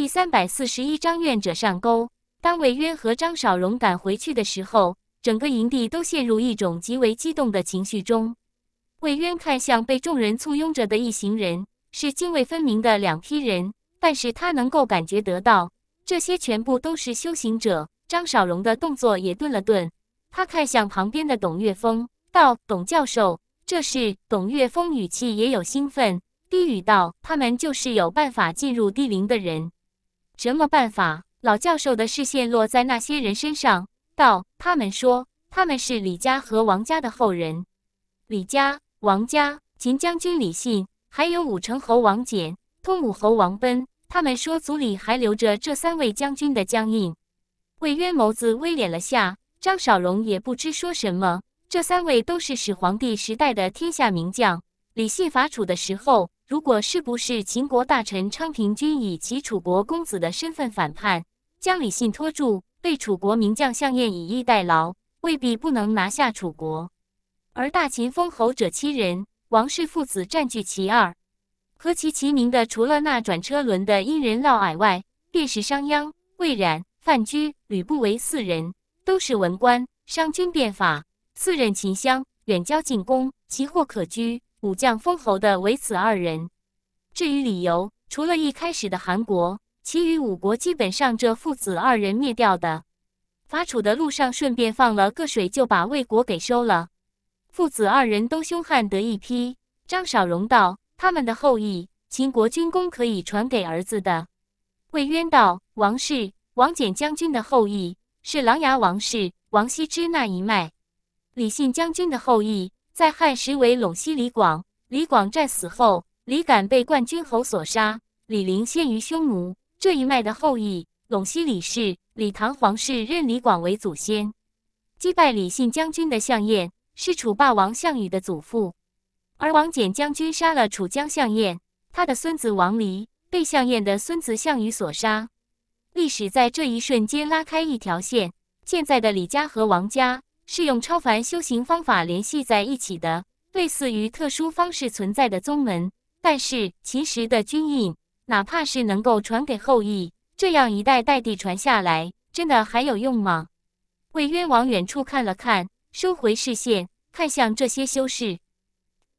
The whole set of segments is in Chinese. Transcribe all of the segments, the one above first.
第三百四十一章，愿者上钩。当魏渊和张少荣赶回去的时候，整个营地都陷入一种极为激动的情绪中。魏渊看向被众人簇拥着的一行人，是泾渭分明的两批人，但是他能够感觉得到，这些全部都是修行者。张少荣的动作也顿了顿，他看向旁边的董月峰，道：“董教授，这是。”董月峰语气也有兴奋，低语道：“他们就是有办法进入地灵的人。”什么办法？老教授的视线落在那些人身上，道：“他们说他们是李家和王家的后人。李家、王家、秦将军李信，还有武成侯王翦、通武侯王贲。他们说族里还留着这三位将军的将印。”魏渊眸子微敛了下，张少荣也不知说什么。这三位都是始皇帝时代的天下名将。李信伐楚的时候。如果是不是秦国大臣昌平君以其楚国公子的身份反叛，将李信拖住，被楚国名将项燕以逸待劳，未必不能拿下楚国。而大秦封侯者七人，王氏父子占据其二，和其齐名的除了那转车轮的殷人嫪毐外，便是商鞅、魏冉、范雎、吕不韦四人，都是文官，商君变法，四任秦相，远交近攻，其祸可居。武将封侯的唯此二人。至于理由，除了一开始的韩国，其余五国基本上这父子二人灭掉的。伐楚的路上顺便放了个水，就把魏国给收了。父子二人都凶悍得一批。张少荣道：“他们的后裔，秦国军功可以传给儿子的。”魏渊道：“王氏，王翦将军的后裔是琅琊王氏，王羲之那一脉；李信将军的后裔。”在汉时为陇西李广，李广战死后，李敢被冠军侯所杀。李陵先于匈奴这一脉的后裔，陇西李氏、李唐皇室认李广为祖先。击败李信将军的项燕是楚霸王项羽的祖父，而王翦将军杀了楚将项燕，他的孙子王离被项燕的孙子项羽所杀。历史在这一瞬间拉开一条线，现在的李家和王家。是用超凡修行方法联系在一起的，类似于特殊方式存在的宗门。但是，其实的军印，哪怕是能够传给后裔，这样一代代地传下来，真的还有用吗？魏渊往远处看了看，收回视线，看向这些修士。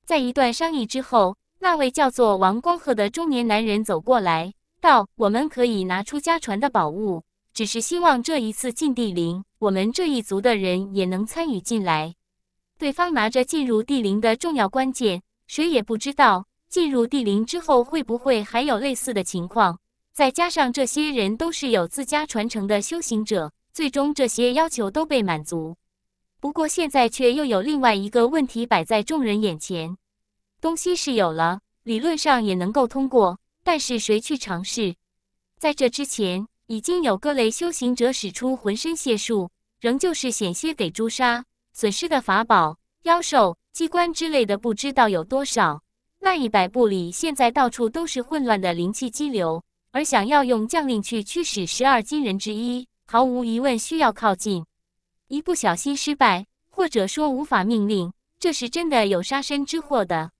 在一段商议之后，那位叫做王光赫的中年男人走过来，道：“我们可以拿出家传的宝物，只是希望这一次禁地灵。”我们这一族的人也能参与进来。对方拿着进入地灵的重要关键，谁也不知道进入地灵之后会不会还有类似的情况。再加上这些人都是有自家传承的修行者，最终这些要求都被满足。不过现在却又有另外一个问题摆在众人眼前：东西是有了，理论上也能够通过，但是谁去尝试？在这之前。已经有各类修行者使出浑身解数，仍旧是险些给诛杀，损失的法宝、妖兽、机关之类的不知道有多少。那一百步里，现在到处都是混乱的灵气激流，而想要用将令去驱使十二金人之一，毫无疑问需要靠近，一不小心失败，或者说无法命令，这是真的有杀身之祸的。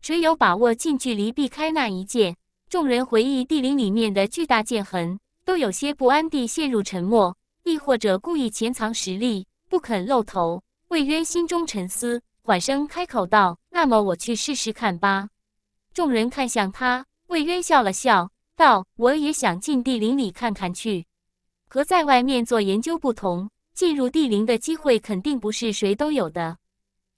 谁有把握近距离避开那一剑？众人回忆地灵里面的巨大剑痕。都有些不安地陷入沉默，亦或者故意潜藏实力，不肯露头。魏渊心中沉思，缓声开口道：“那么我去试试看吧。”众人看向他，魏渊笑了笑，道：“我也想进地灵里看看去。和在外面做研究不同，进入地灵的机会肯定不是谁都有的。”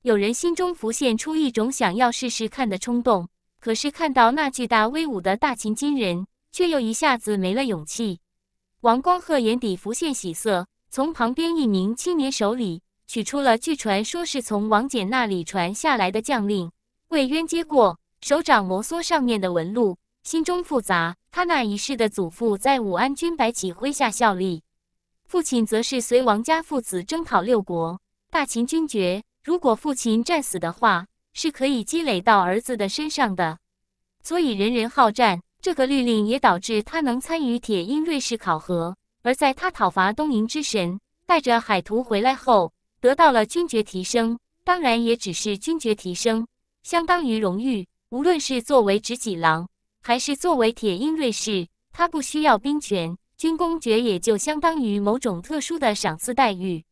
有人心中浮现出一种想要试试看的冲动，可是看到那巨大威武的大秦金人。却又一下子没了勇气。王光赫眼底浮现喜色，从旁边一名青年手里取出了据传说是从王翦那里传下来的将令。魏渊接过，手掌摩挲上面的纹路，心中复杂。他那一世的祖父在武安君白起麾下效力，父亲则是随王家父子征讨六国，大秦军爵。如果父亲战死的话，是可以积累到儿子的身上的。所以人人好战。这个律令也导致他能参与铁鹰瑞士考核，而在他讨伐东瀛之神，带着海图回来后，得到了军爵提升，当然也只是军爵提升，相当于荣誉。无论是作为执戟郎，还是作为铁鹰瑞士，他不需要兵权，军功爵也就相当于某种特殊的赏赐待遇。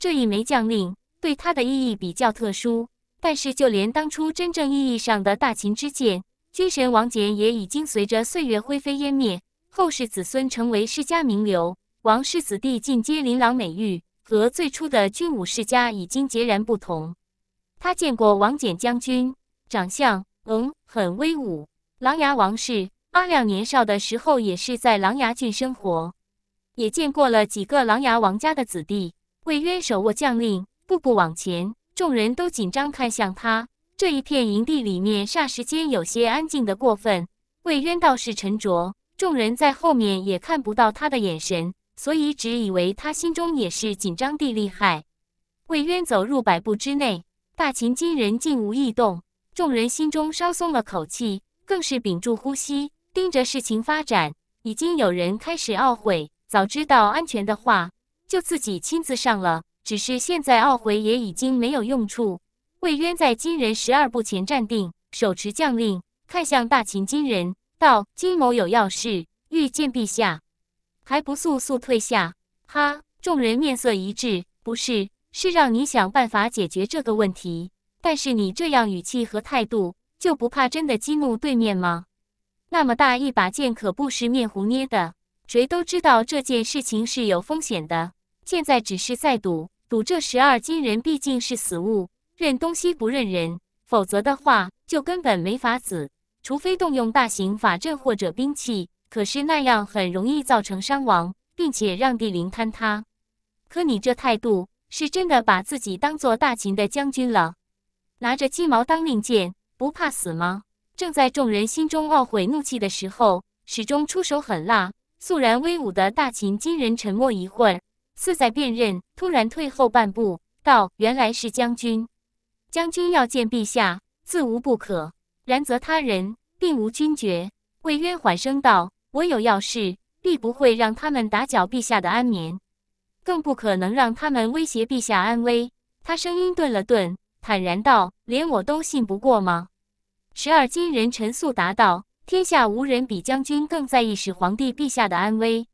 这一枚将令对他的意义比较特殊，但是就连当初真正意义上的大秦之剑。军神王翦也已经随着岁月灰飞烟灭，后世子孙成为世家名流，王氏子弟尽皆琳琅美玉，和最初的军武世家已经截然不同。他见过王翦将军，长相，嗯，很威武。琅琊王氏，阿亮年少的时候也是在琅琊郡生活，也见过了几个琅琊王家的子弟。魏渊手握将令，步步往前，众人都紧张看向他。这一片营地里面，霎时间有些安静的过分。魏渊倒是沉着，众人在后面也看不到他的眼神，所以只以为他心中也是紧张地厉害。魏渊走入百步之内，大秦金人竟无异动，众人心中稍松了口气，更是屏住呼吸，盯着事情发展。已经有人开始懊悔，早知道安全的话，就自己亲自上了。只是现在懊悔也已经没有用处。魏渊在金人十二步前站定，手持将令，看向大秦金人，道：“金某有要事，欲见陛下，还不速速退下？”哈！众人面色一滞：“不是，是让你想办法解决这个问题。但是你这样语气和态度，就不怕真的激怒对面吗？那么大一把剑，可不是面糊捏的。谁都知道这件事情是有风险的。现在只是在赌，赌这十二金人毕竟是死物。”认东西不认人，否则的话就根本没法子，除非动用大型法阵或者兵器，可是那样很容易造成伤亡，并且让地灵坍塌。可你这态度，是真的把自己当做大秦的将军了？拿着鸡毛当令箭，不怕死吗？正在众人心中懊悔怒气的时候，始终出手狠辣、肃然威武的大秦金人沉默一会儿，似在辨认，突然退后半步，道：“原来是将军。”将军要见陛下，自无不可。然则他人并无君爵。魏渊缓声道：“我有要事，必不会让他们打搅陛下的安眠，更不可能让他们威胁陛下安危。”他声音顿了顿，坦然道：“连我都信不过吗？”十二金人陈肃答道：“天下无人比将军更在意始皇帝陛下的安危。”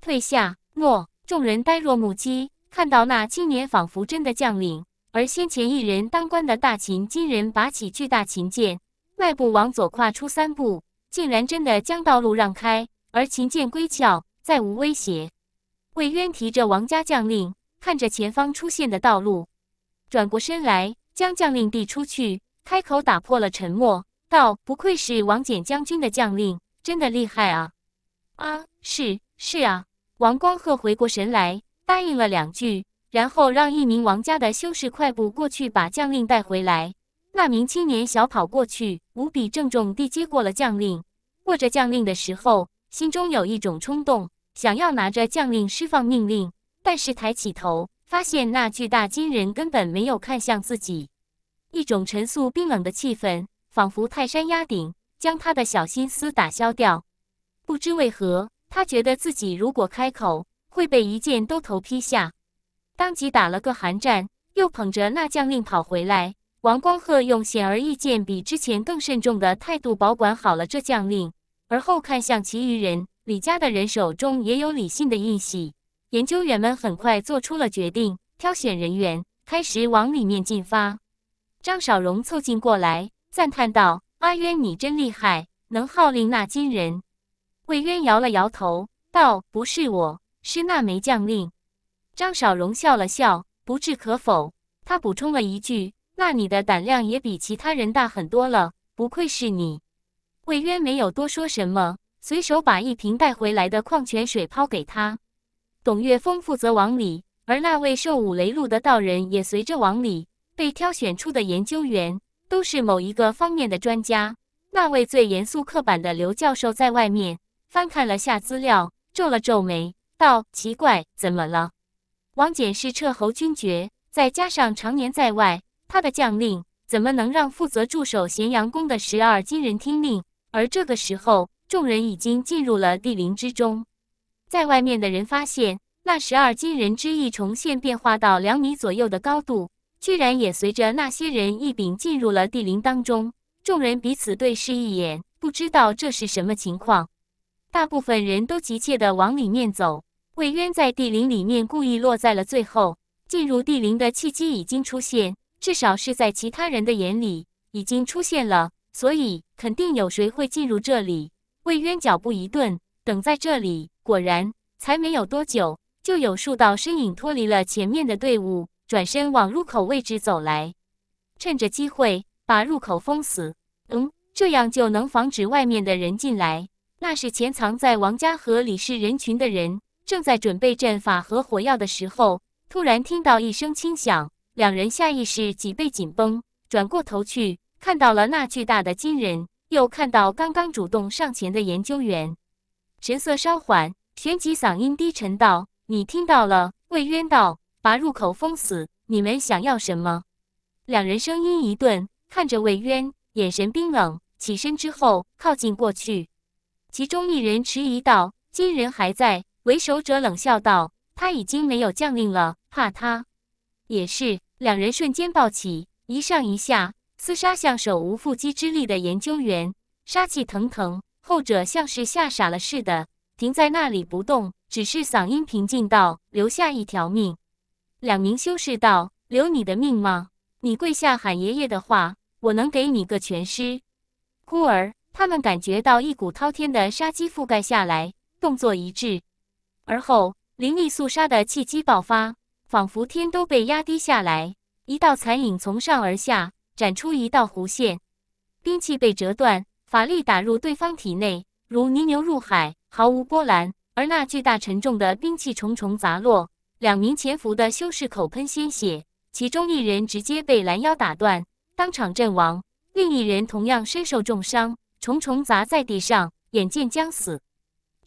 退下。诺。众人呆若木鸡，看到那青年，仿佛真的将领。而先前一人当官的大秦金人拔起巨大秦剑，迈步往左跨出三步，竟然真的将道路让开，而秦剑归鞘，再无威胁。魏渊提着王家将令，看着前方出现的道路，转过身来将将令递出去，开口打破了沉默，道：“不愧是王翦将军的将令，真的厉害啊！”“啊，是是啊。”王光赫回过神来，答应了两句。然后让一名王家的修士快步过去，把将令带回来。那名青年小跑过去，无比郑重地接过了将令。握着将令的时候，心中有一种冲动，想要拿着将令释放命令。但是抬起头，发现那巨大金人根本没有看向自己。一种沉肃冰冷的气氛，仿佛泰山压顶，将他的小心思打消掉。不知为何，他觉得自己如果开口，会被一剑都头劈下。当即打了个寒战，又捧着那将令跑回来。王光贺用显而易见比之前更慎重的态度保管好了这将令，而后看向其余人。李家的人手中也有李信的印玺。研究员们很快做出了决定，挑选人员，开始往里面进发。张少荣凑近过来，赞叹道：“阿渊，你真厉害，能号令那金人。”魏渊摇了摇头，道：“不是我，是那枚将令。”张少荣笑了笑，不置可否。他补充了一句：“那你的胆量也比其他人大很多了，不愧是你。”魏渊没有多说什么，随手把一瓶带回来的矿泉水抛给他。董月峰负责往里，而那位受五雷怒的道人也随着往里。被挑选出的研究员都是某一个方面的专家。那位最严肃刻板的刘教授在外面翻看了下资料，皱了皱眉，道：“奇怪，怎么了？”王翦是彻侯军爵，再加上常年在外，他的将令怎么能让负责驻守咸阳宫的十二金人听令？而这个时候，众人已经进入了地陵之中，在外面的人发现，那十二金人之一重现变化到两米左右的高度，居然也随着那些人一并进入了地陵当中。众人彼此对视一眼，不知道这是什么情况，大部分人都急切地往里面走。魏渊在地灵里面故意落在了最后，进入地灵的契机已经出现，至少是在其他人的眼里已经出现了，所以肯定有谁会进入这里。魏渊脚步一顿，等在这里，果然才没有多久，就有数道身影脱离了前面的队伍，转身往入口位置走来，趁着机会把入口封死。嗯，这样就能防止外面的人进来。那是潜藏在王家和李氏人群的人。正在准备阵法和火药的时候，突然听到一声轻响，两人下意识脊背紧绷，转过头去，看到了那巨大的金人，又看到刚刚主动上前的研究员，神色稍缓，旋即嗓音低沉道：“你听到了？”魏渊道：“把入口封死。”你们想要什么？两人声音一顿，看着魏渊，眼神冰冷，起身之后靠近过去，其中一人迟疑道：“金人还在。”为首者冷笑道：“他已经没有将令了，怕他也是。”两人瞬间抱起，一上一下厮杀，像手无缚鸡之力的研究员，杀气腾腾。后者像是吓傻了似的，停在那里不动，只是嗓音平静道：“留下一条命。”两名修士道：“留你的命吗？你跪下喊爷爷的话，我能给你个全尸。”忽而，他们感觉到一股滔天的杀机覆盖下来，动作一致。而后，凌厉肃杀的气机爆发，仿佛天都被压低下来。一道残影从上而下，斩出一道弧线，兵器被折断，法力打入对方体内，如泥牛入海，毫无波澜。而那巨大沉重的兵器重重砸落，两名潜伏的修士口喷鲜血，其中一人直接被拦腰打断，当场阵亡；另一人同样身受重伤，重重砸在地上，眼见将死。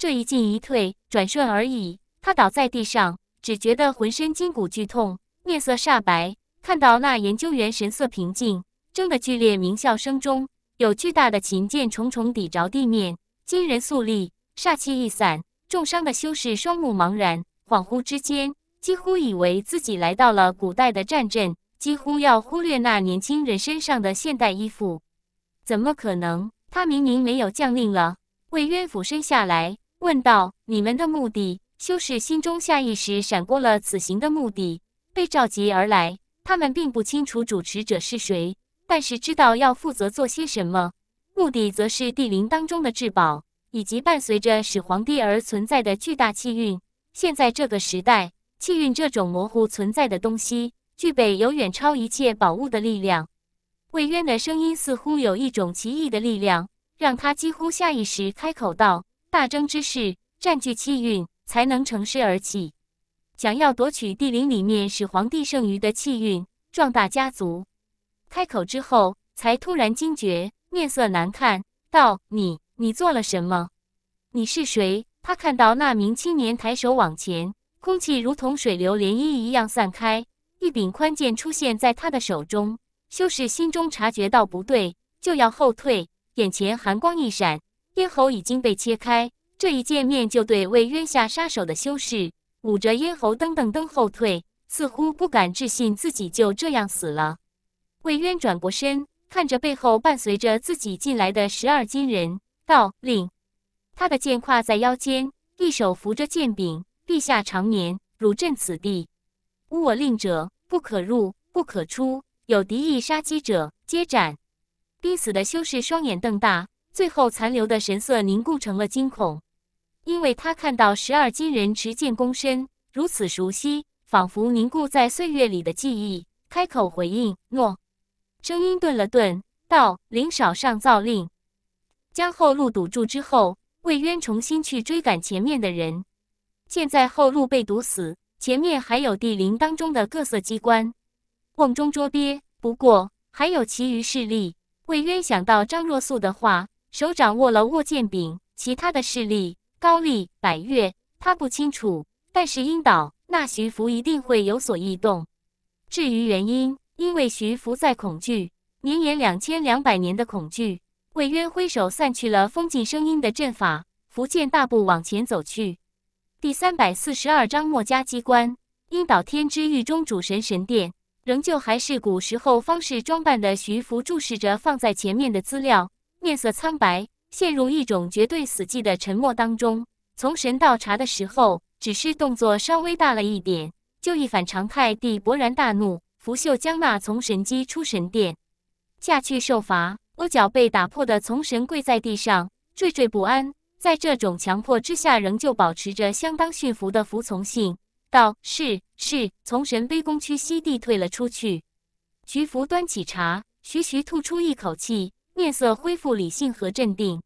这一进一退，转瞬而已。他倒在地上，只觉得浑身筋骨剧痛，面色煞白。看到那研究员神色平静，争的剧烈鸣啸声中，有巨大的琴键重重抵着地面，惊人肃立，煞气一散，重伤的修士双目茫然，恍惚之间，几乎以为自己来到了古代的战阵，几乎要忽略那年轻人身上的现代衣服。怎么可能？他明明没有将令了。魏渊俯身下来。问道：“你们的目的？”修士心中下意识闪过了此行的目的。被召集而来，他们并不清楚主持者是谁，但是知道要负责做些什么。目的则是帝陵当中的至宝，以及伴随着始皇帝而存在的巨大气运。现在这个时代，气运这种模糊存在的东西，具备有远超一切宝物的力量。魏渊的声音似乎有一种奇异的力量，让他几乎下意识开口道。大争之势，占据气运，才能乘势而起。想要夺取帝陵里面始皇帝剩余的气运，壮大家族。开口之后，才突然惊觉，面色难看，道：“你，你做了什么？你是谁？”他看到那名青年抬手往前，空气如同水流涟漪一样散开，一柄宽剑出现在他的手中。修士心中察觉到不对，就要后退，眼前寒光一闪。咽喉已经被切开，这一见面就对魏渊下杀手的修士捂着咽喉噔噔噔后退，似乎不敢置信自己就这样死了。魏渊转过身，看着背后伴随着自己进来的十二金人，道：“令。”他的剑挎在腰间，一手扶着剑柄。陛下长眠，汝镇此地。无我令者，不可入，不可出。有敌意杀机者，皆斩。濒死的修士双眼瞪大。最后残留的神色凝固成了惊恐，因为他看到十二金人持剑躬身，如此熟悉，仿佛凝固在岁月里的记忆。开口回应：“诺。”声音顿了顿，道：“灵少上诏令，将后路堵住之后，魏渊重新去追赶前面的人。现在后路被堵死，前面还有地灵当中的各色机关，瓮中捉鳖。不过还有其余势力。魏渊想到张若素的话。”手掌握了握剑柄，其他的势力高丽、百越他不清楚，但是鹰岛那徐福一定会有所异动。至于原因，因为徐福在恐惧，绵延两千两百年的恐惧。魏渊挥手散去了封禁声音的阵法，福建大步往前走去。第三百四十二章墨家机关，鹰岛天之狱中主神神殿，仍旧还是古时候方式装扮的。徐福注视着放在前面的资料。面色苍白，陷入一种绝对死寂的沉默当中。从神倒茶的时候，只是动作稍微大了一点，就一反常态地勃然大怒，拂袖将那从神击出神殿，下去受罚。额角被打破的从神跪在地上，惴惴不安，在这种强迫之下，仍旧保持着相当驯服的服从性。道是是，从神卑躬屈膝地退了出去。徐福端起茶，徐徐吐出一口气。面色恢复理性和镇定，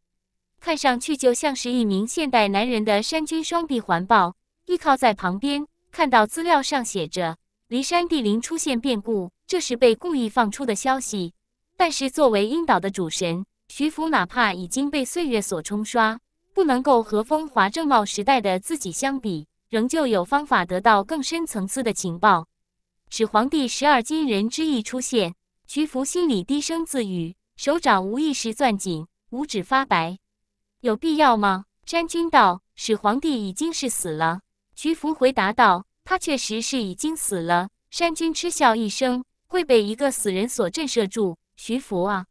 看上去就像是一名现代男人的山君，双臂环抱，依靠在旁边。看到资料上写着，骊山帝陵出现变故，这是被故意放出的消息。但是作为樱岛的主神，徐福哪怕已经被岁月所冲刷，不能够和风华正茂时代的自己相比，仍旧有方法得到更深层次的情报。始皇帝十二金人之一出现，徐福心里低声自语。手掌无意识攥紧，五指发白。有必要吗？山君道：“始皇帝已经是死了。”徐福回答道：“他确实是已经死了。”山君嗤笑一声：“会被一个死人所震慑住？徐福啊，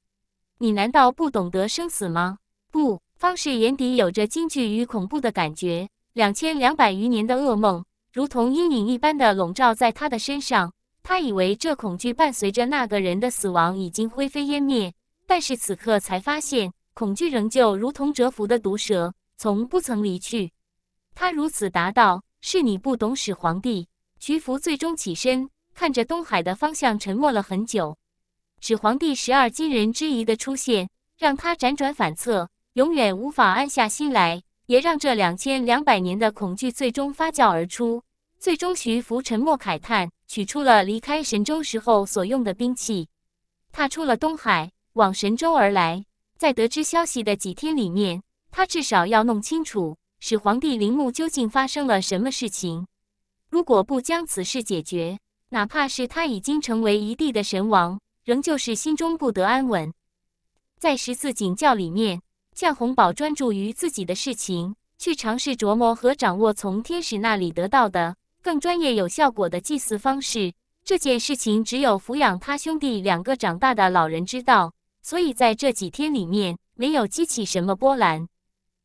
你难道不懂得生死吗？”不，方士眼底有着惊惧与恐怖的感觉。两千两百余年的噩梦，如同阴影一般的笼罩在他的身上。他以为这恐惧伴随着那个人的死亡已经灰飞烟灭。但是此刻才发现，恐惧仍旧如同蛰伏的毒蛇，从不曾离去。他如此答道：“是你不懂始皇帝。”徐福最终起身，看着东海的方向，沉默了很久。始皇帝十二金人之一的出现，让他辗转反侧，永远无法安下心来，也让这两千两百年的恐惧最终发酵而出。最终，徐福沉默慨叹，取出了离开神州时候所用的兵器，踏出了东海。往神州而来，在得知消息的几天里面，他至少要弄清楚始皇帝陵墓究竟发生了什么事情。如果不将此事解决，哪怕是他已经成为一地的神王，仍旧是心中不得安稳。在十四景教里面，向红宝专注于自己的事情，去尝试琢磨和掌握从天使那里得到的更专业、有效果的祭祀方式。这件事情只有抚养他兄弟两个长大的老人知道。所以在这几天里面没有激起什么波澜，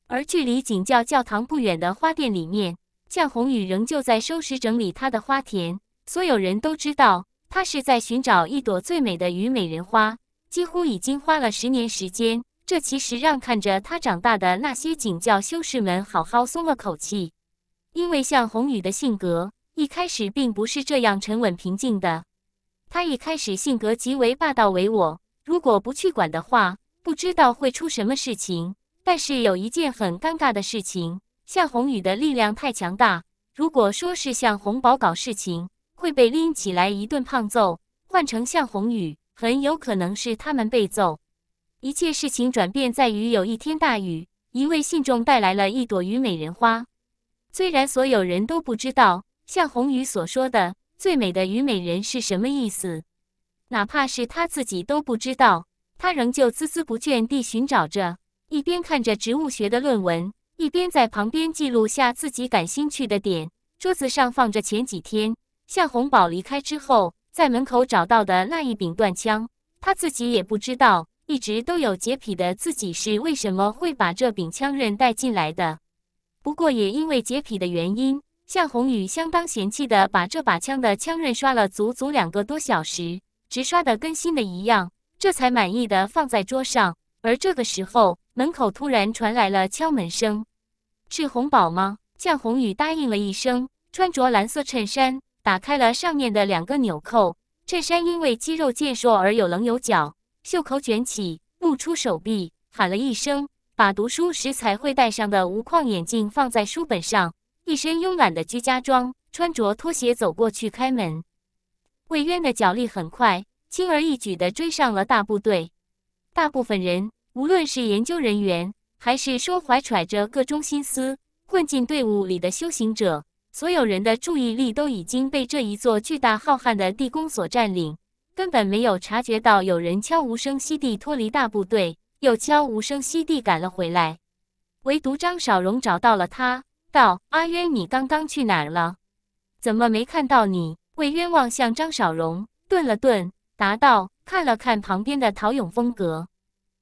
而距离景教教堂不远的花店里面，向红宇仍旧在收拾整理他的花田。所有人都知道，他是在寻找一朵最美的虞美人花，几乎已经花了十年时间。这其实让看着他长大的那些景教修士们好好松了口气，因为向红宇的性格一开始并不是这样沉稳平静的，他一开始性格极为霸道唯我。如果不去管的话，不知道会出什么事情。但是有一件很尴尬的事情，向红宇的力量太强大。如果说是向红宝搞事情，会被拎起来一顿胖揍；换成向红宇，很有可能是他们被揍。一切事情转变在于有一天大雨，一位信众带来了一朵虞美人花。虽然所有人都不知道向红宇所说的“最美的虞美人”是什么意思。哪怕是他自己都不知道，他仍旧孜孜不倦地寻找着，一边看着植物学的论文，一边在旁边记录下自己感兴趣的点。桌子上放着前几天向红宝离开之后在门口找到的那一柄断枪，他自己也不知道，一直都有洁癖的自己是为什么会把这柄枪刃带进来的。不过也因为洁癖的原因，向红宇相当嫌弃地把这把枪的枪刃刷了足足两个多小时。直刷的跟新的一样，这才满意的放在桌上。而这个时候，门口突然传来了敲门声。是红宝吗？向红宇答应了一声，穿着蓝色衬衫，打开了上面的两个纽扣。衬衫因为肌肉健硕而有棱有角，袖口卷起，露出手臂，喊了一声，把读书时才会戴上的无框眼镜放在书本上。一身慵懒的居家装，穿着拖鞋走过去开门。魏渊的脚力很快，轻而易举地追上了大部队。大部分人，无论是研究人员，还是说怀揣着各中心思混进队伍里的修行者，所有人的注意力都已经被这一座巨大浩瀚的地宫所占领，根本没有察觉到有人悄无声息地脱离大部队，又悄无声息地赶了回来。唯独张少荣找到了他，道：“阿渊，你刚刚去哪了？怎么没看到你？”会冤枉，向张少荣。顿了顿，答道：“看了看旁边的陶俑风格，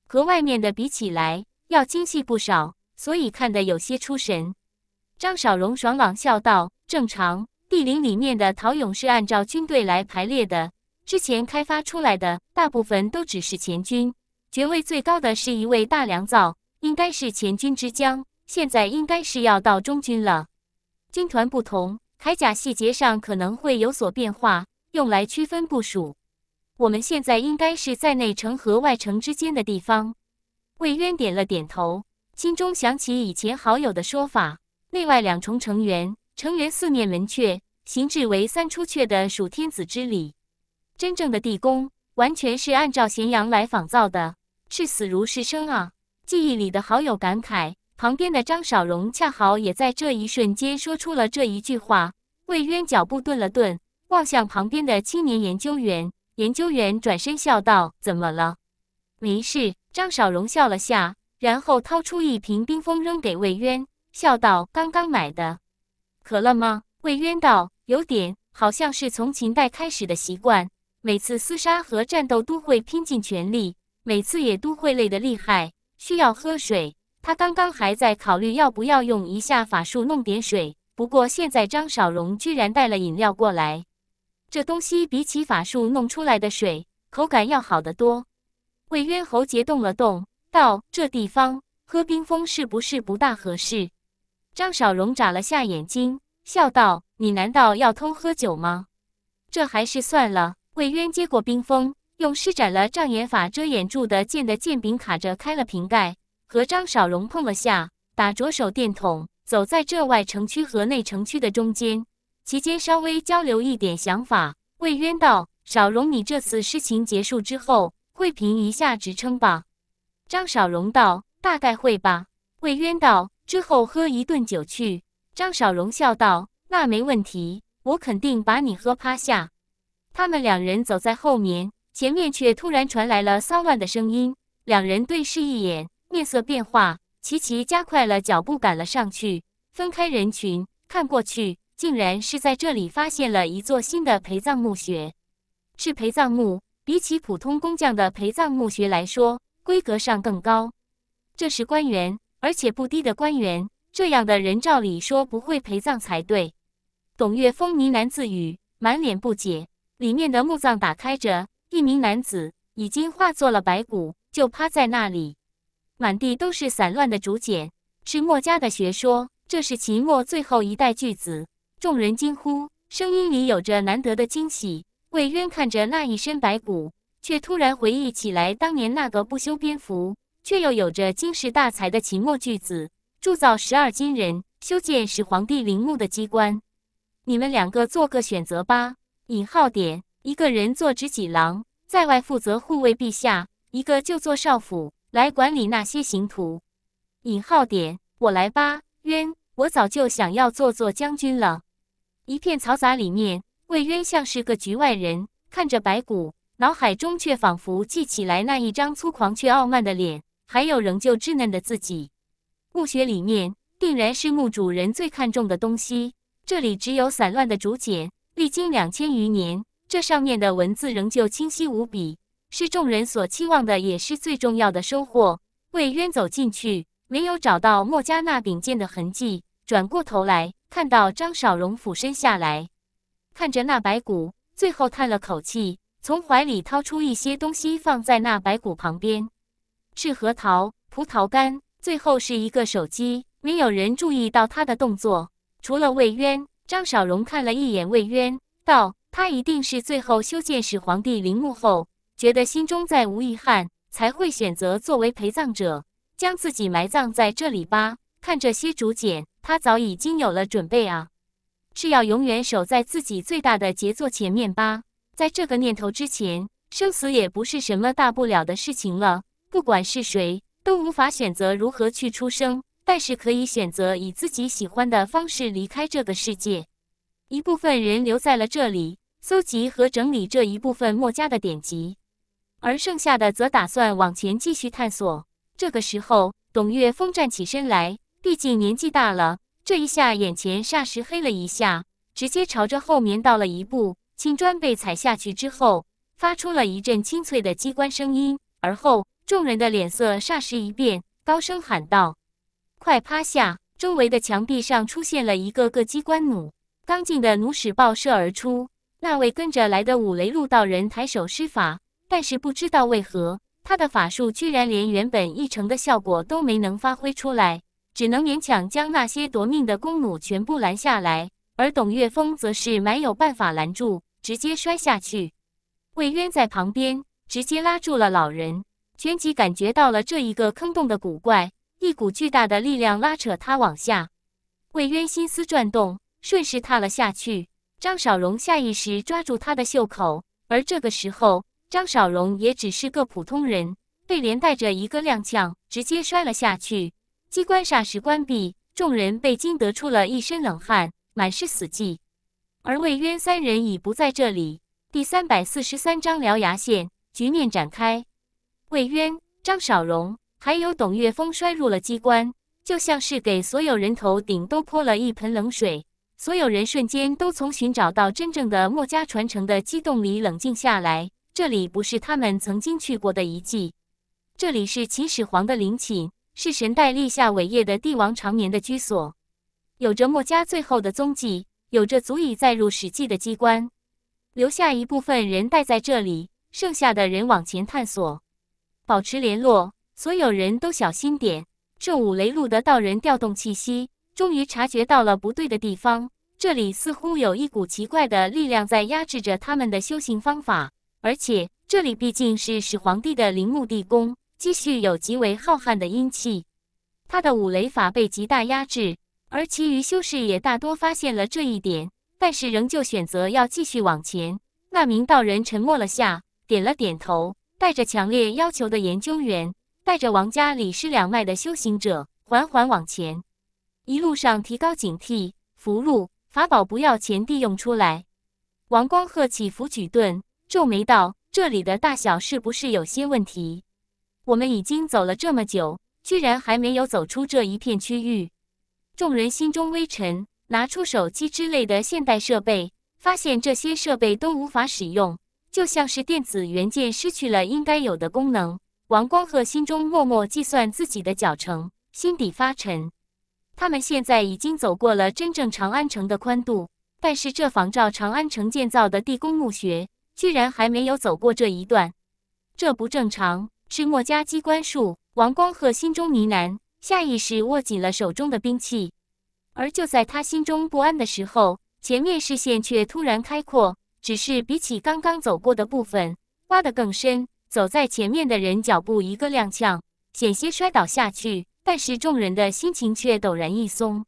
和外面的比起来，要精细不少，所以看得有些出神。”张少荣爽朗笑道：“正常，帝陵里面的陶俑是按照军队来排列的。之前开发出来的大部分都只是前军，爵位最高的是一位大良造，应该是前军之将。现在应该是要到中军了，军团不同。”铠甲细节上可能会有所变化，用来区分部署。我们现在应该是在内城和外城之间的地方。魏渊点了点头，心中想起以前好友的说法：内外两重城垣，城垣四面门阙，形制为三出阙的属天子之礼。真正的地宫完全是按照咸阳来仿造的，视死如是生啊！记忆里的好友感慨。旁边的张少荣恰好也在这一瞬间说出了这一句话。魏渊脚步顿了顿，望向旁边的青年研究员。研究员转身笑道：“怎么了？”“没事。”张少荣笑了下，然后掏出一瓶冰封扔给魏渊，笑道：“刚刚买的，渴了吗？”魏渊道：“有点，好像是从秦代开始的习惯，每次厮杀和战斗都会拼尽全力，每次也都会累得厉害，需要喝水。”他刚刚还在考虑要不要用一下法术弄点水，不过现在张少荣居然带了饮料过来，这东西比起法术弄出来的水，口感要好得多。魏渊喉结动了动，道：“这地方喝冰封是不是不大合适？”张少荣眨了下眼睛，笑道：“你难道要偷喝酒吗？”这还是算了。魏渊接过冰封，用施展了障眼法遮掩住的剑的剑柄卡着开了瓶盖。和张少荣碰了下，打着手电筒走在这外城区和内城区的中间，其间稍微交流一点想法。魏渊道：“少荣，你这次事情结束之后，会评一下职称吧？”张少荣道：“大概会吧。”魏渊道：“之后喝一顿酒去。”张少荣笑道：“那没问题，我肯定把你喝趴下。”他们两人走在后面，前面却突然传来了骚乱的声音。两人对视一眼。面色变化，齐齐加快了脚步，赶了上去，分开人群，看过去，竟然是在这里发现了一座新的陪葬墓穴。是陪葬墓，比起普通工匠的陪葬墓穴来说，规格上更高。这是官员，而且不低的官员，这样的人照理说不会陪葬才对。董月峰呢喃自语，满脸不解。里面的墓葬打开着，一名男子已经化作了白骨，就趴在那里。满地都是散乱的竹简，是墨家的学说。这是秦末最后一代巨子，众人惊呼，声音里有着难得的惊喜。魏渊看着那一身白骨，却突然回忆起来当年那个不修边幅却又有着惊世大才的秦末巨子，铸造十二金人，修建始皇帝陵墓的机关。你们两个做个选择吧。尹浩点，一个人做执戟郎，在外负责护卫陛下；一个就做少府。来管理那些刑徒。引号点，我来吧。渊，我早就想要做做将军了。一片嘈杂里面，魏渊像是个局外人，看着白骨，脑海中却仿佛记起来那一张粗狂却傲慢的脸，还有仍旧稚嫩的自己。墓穴里面，定然是墓主人最看重的东西。这里只有散乱的竹简，历经两千余年，这上面的文字仍旧清晰无比。是众人所期望的，也是最重要的收获。魏渊走进去，没有找到墨家那柄剑的痕迹。转过头来，看到张少荣俯身下来，看着那白骨，最后叹了口气，从怀里掏出一些东西放在那白骨旁边：赤核桃、葡萄干，最后是一个手机。没有人注意到他的动作，除了魏渊。张少荣看了一眼魏渊，道：“他一定是最后修建始皇帝陵墓后。”觉得心中再无遗憾，才会选择作为陪葬者，将自己埋葬在这里吧。看这些竹简，他早已经有了准备啊，是要永远守在自己最大的杰作前面吧。在这个念头之前，生死也不是什么大不了的事情了。不管是谁，都无法选择如何去出生，但是可以选择以自己喜欢的方式离开这个世界。一部分人留在了这里，搜集和整理这一部分墨家的典籍。而剩下的则打算往前继续探索。这个时候，董月峰站起身来，毕竟年纪大了。这一下，眼前霎时黑了一下，直接朝着后面倒了一步。青砖被踩下去之后，发出了一阵清脆的机关声音。而后，众人的脸色霎时一变，高声喊道：“快趴下！”周围的墙壁上出现了一个个机关弩，刚劲的弩矢爆射而出。那位跟着来的五雷陆道人抬手施法。但是不知道为何，他的法术居然连原本一成的效果都没能发挥出来，只能勉强将那些夺命的弓弩全部拦下来。而董岳峰则是没有办法拦住，直接摔下去。魏渊在旁边直接拉住了老人，旋即感觉到了这一个坑洞的古怪，一股巨大的力量拉扯他往下。魏渊心思转动，顺势踏了下去。张少荣下意识抓住他的袖口，而这个时候。张少荣也只是个普通人，被连带着一个踉跄，直接摔了下去。机关霎时关闭，众人被惊得出了一身冷汗，满是死寂。而魏渊三人已不在这里。第三百四十三章獠牙线，局面展开。魏渊、张少荣还有董月峰摔入了机关，就像是给所有人头顶都泼了一盆冷水。所有人瞬间都从寻找到真正的墨家传承的激动里冷静下来。这里不是他们曾经去过的遗迹，这里是秦始皇的陵寝，是神代立下伟业的帝王长眠的居所，有着墨家最后的踪迹，有着足以载入史记的机关。留下一部分人待在这里，剩下的人往前探索，保持联络。所有人都小心点。正五雷路的道人调动气息，终于察觉到了不对的地方。这里似乎有一股奇怪的力量在压制着他们的修行方法。而且这里毕竟是始皇帝的陵墓地宫，积蓄有极为浩瀚的阴气，他的五雷法被极大压制，而其余修士也大多发现了这一点，但是仍旧选择要继续往前。那名道人沉默了下，点了点头，带着强烈要求的研究员，带着王家李师两脉的修行者，缓缓往前。一路上提高警惕，符箓、法宝不要前地用出来。王光赫祈福举盾。皱眉道：“这里的大小是不是有些问题？我们已经走了这么久，居然还没有走出这一片区域。”众人心中微沉，拿出手机之类的现代设备，发现这些设备都无法使用，就像是电子元件失去了应该有的功能。王光赫心中默默计算自己的脚程，心底发沉。他们现在已经走过了真正长安城的宽度，但是这仿照长安城建造的地宫墓穴。居然还没有走过这一段，这不正常。是墨家机关术。王光赫心中呢喃，下意识握紧了手中的兵器。而就在他心中不安的时候，前面视线却突然开阔，只是比起刚刚走过的部分，挖得更深。走在前面的人脚步一个踉跄，险些摔倒下去。但是众人的心情却陡然一松，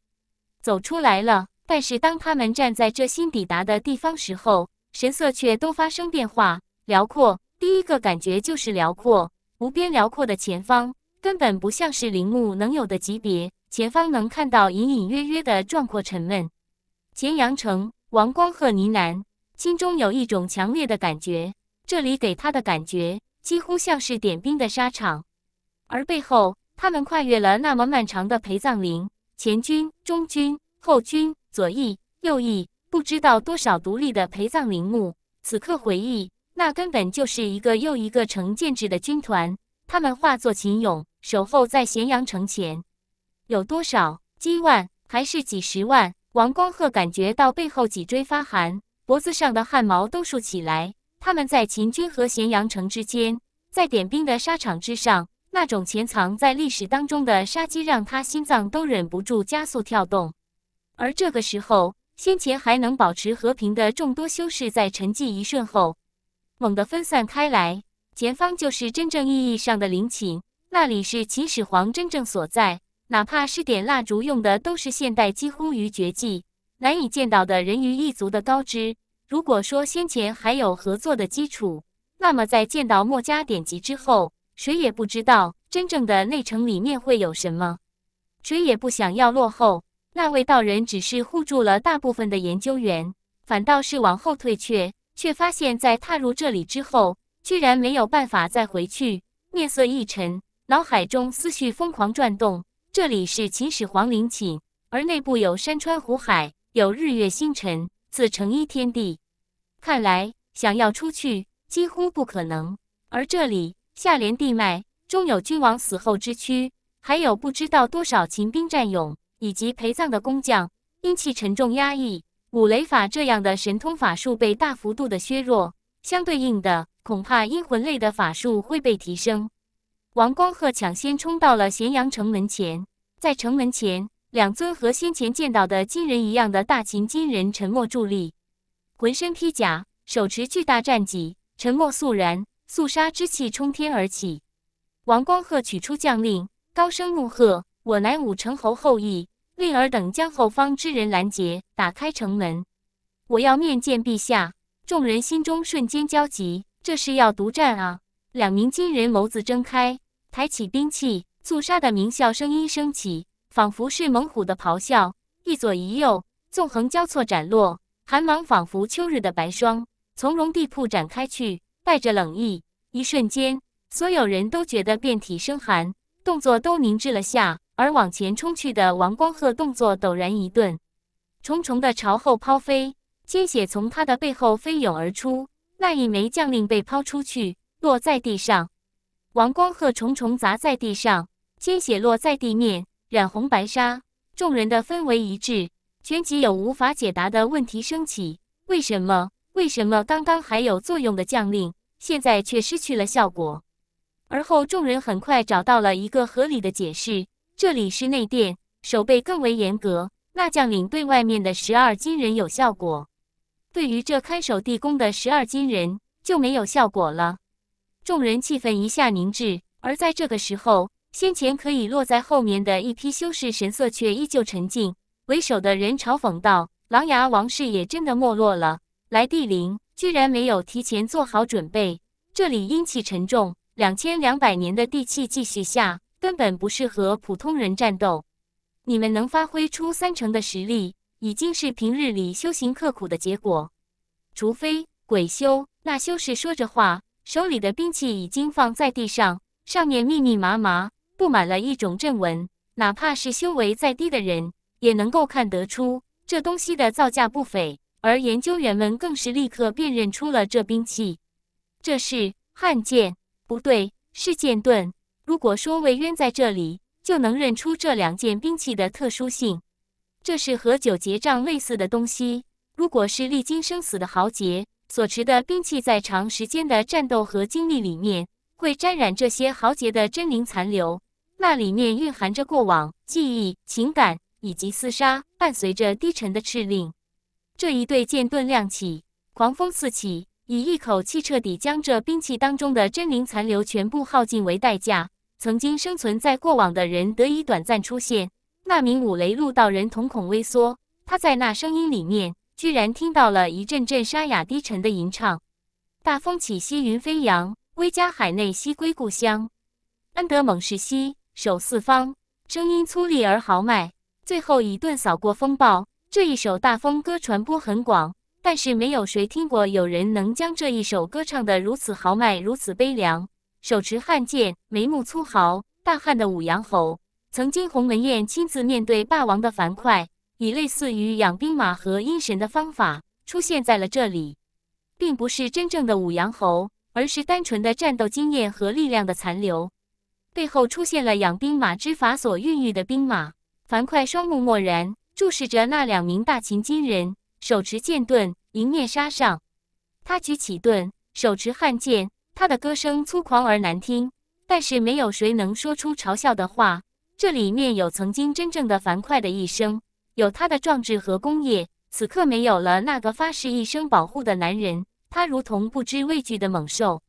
走出来了。但是当他们站在这新抵达的地方时候，神色却都发生变化。辽阔，第一个感觉就是辽阔，无边辽阔的前方，根本不像是陵墓能有的级别。前方能看到隐隐约约的壮阔沉闷。咸阳城，王光赫呢喃，心中有一种强烈的感觉，这里给他的感觉，几乎像是点兵的沙场。而背后，他们跨越了那么漫长的陪葬陵，前军、中军、后军、左翼、右翼。不知道多少独立的陪葬陵墓，此刻回忆，那根本就是一个又一个成建制的军团，他们化作秦俑，守候在咸阳城前。有多少？几万？还是几十万？王光赫感觉到背后脊椎发寒，脖子上的汗毛都竖起来。他们在秦军和咸阳城之间，在点兵的沙场之上，那种潜藏在历史当中的杀机，让他心脏都忍不住加速跳动。而这个时候。先前还能保持和平的众多修士，在沉寂一瞬后，猛地分散开来。前方就是真正意义上的陵寝，那里是秦始皇真正所在。哪怕是点蜡烛用的，都是现代几乎于绝迹、难以见到的人鱼一族的高枝。如果说先前还有合作的基础，那么在见到墨家典籍之后，谁也不知道真正的内城里面会有什么，谁也不想要落后。那位道人只是护住了大部分的研究员，反倒是往后退却，却发现，在踏入这里之后，居然没有办法再回去。面色一沉，脑海中思绪疯狂转动。这里是秦始皇陵寝，而内部有山川湖海，有日月星辰，自成一天地。看来想要出去几乎不可能。而这里下连地脉，中有君王死后之躯，还有不知道多少秦兵战勇。以及陪葬的工匠，阴气沉重压抑。五雷法这样的神通法术被大幅度的削弱，相对应的，恐怕阴魂类的法术会被提升。王光鹤抢先冲到了咸阳城门前，在城门前，两尊和先前见到的金人一样的大秦金人沉默伫立，浑身披甲，手持巨大战戟，沉默肃然，肃杀之气冲天而起。王光鹤取出将令，高声怒喝：“我乃武成侯后裔。”令尔等将后方之人拦截，打开城门。我要面见陛下。众人心中瞬间焦急，这是要独战啊！两名金人眸子睁开，抬起兵器，肃杀的鸣笑声音升起，仿佛是猛虎的咆哮。一左一右，纵横交错斩落，寒芒仿佛秋日的白霜，从容地铺展开去，带着冷意。一瞬间，所有人都觉得遍体生寒，动作都凝滞了下。而往前冲去的王光鹤动作陡然一顿，重重的朝后抛飞，鲜血从他的背后飞涌而出。那一枚将令被抛出去，落在地上，王光鹤重重砸在地上，鲜血落在地面，染红白沙。众人的氛围一致，全集有无法解答的问题升起：为什么？为什么刚刚还有作用的将令，现在却失去了效果？而后，众人很快找到了一个合理的解释。这里是内殿，守备更为严格。那将领对外面的十二金人有效果，对于这看守地宫的十二金人就没有效果了。众人气氛一下凝滞，而在这个时候，先前可以落在后面的一批修士神色却依旧沉静。为首的人嘲讽道：“狼牙王室也真的没落了，来地灵居然没有提前做好准备。这里阴气沉重，两千两百年的地气继续下。”根本不适合普通人战斗，你们能发挥出三成的实力，已经是平日里修行刻苦的结果。除非鬼修那修士说着话，手里的兵器已经放在地上，上面密密麻麻布满了一种阵纹，哪怕是修为再低的人，也能够看得出这东西的造价不菲。而研究员们更是立刻辨认出了这兵器，这是汉剑，不对，是剑盾。如果说魏渊在这里就能认出这两件兵器的特殊性，这是和九节杖类似的东西。如果是历经生死的豪杰所持的兵器，在长时间的战斗和经历里面，会沾染这些豪杰的真灵残留，那里面蕴含着过往记忆、情感以及厮杀。伴随着低沉的敕令，这一对剑盾亮起，狂风四起，以一口气彻底将这兵器当中的真灵残留全部耗尽为代价。曾经生存在过往的人得以短暂出现。那名五雷路道人瞳孔微缩，他在那声音里面居然听到了一阵阵沙哑低沉的吟唱：“大风起兮云飞扬，威加海内兮归故乡，安得猛士兮守四方。”声音粗粝而豪迈，最后一顿扫过风暴。这一首大风歌传播很广，但是没有谁听过，有人能将这一首歌唱得如此豪迈，如此悲凉。手持汉剑，眉目粗豪，大汉的五阳侯，曾经鸿门宴亲自面对霸王的樊哙，以类似于养兵马和阴神的方法出现在了这里，并不是真正的五阳侯，而是单纯的战斗经验和力量的残留。背后出现了养兵马之法所孕育的兵马。樊哙双目漠然，注视着那两名大秦军人，手持剑盾迎面杀上。他举起盾，手持汉剑。他的歌声粗狂而难听，但是没有谁能说出嘲笑的话。这里面有曾经真正的樊哙的一生，有他的壮志和功业。此刻没有了那个发誓一生保护的男人，他如同不知畏惧的猛兽。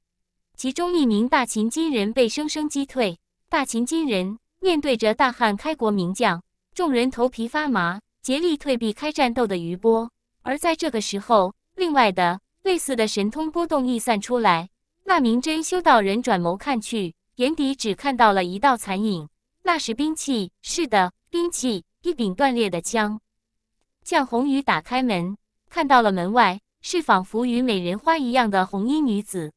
其中一名大秦金人被生生击退。大秦金人面对着大汉开国名将，众人头皮发麻，竭力退避开战斗的余波。而在这个时候，另外的类似的神通波动溢散出来。那名真修道人转眸看去，眼底只看到了一道残影。那是兵器，是的，兵器，一柄断裂的枪。向红雨打开门，看到了门外是仿佛与美人花一样的红衣女子，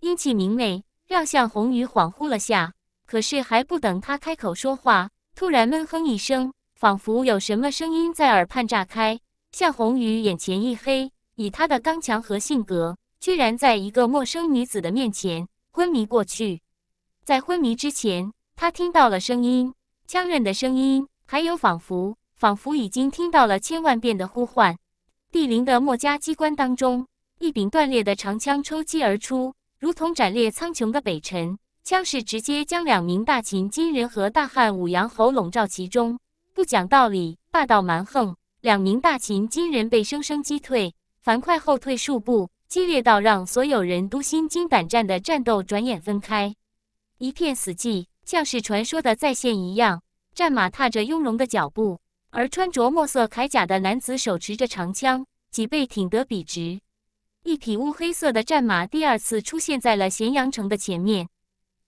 英气明媚，让向红雨恍惚了下。可是还不等他开口说话，突然闷哼一声，仿佛有什么声音在耳畔炸开。向红雨眼前一黑，以他的刚强和性格。居然在一个陌生女子的面前昏迷过去，在昏迷之前，他听到了声音，枪刃的声音，还有仿佛仿佛已经听到了千万遍的呼唤。地灵的墨家机关当中，一柄断裂的长枪抽击而出，如同斩裂苍穹的北辰枪势，直接将两名大秦金人和大汉武阳侯笼罩其中。不讲道理，霸道蛮横，两名大秦金人被生生击退，樊哙后退数步。激烈到让所有人都心惊胆战的战斗转眼分开，一片死寂，像是传说的再现一样。战马踏着雍容的脚步，而穿着墨色铠甲的男子手持着长枪，脊背挺得笔直。一匹乌黑色的战马第二次出现在了咸阳城的前面。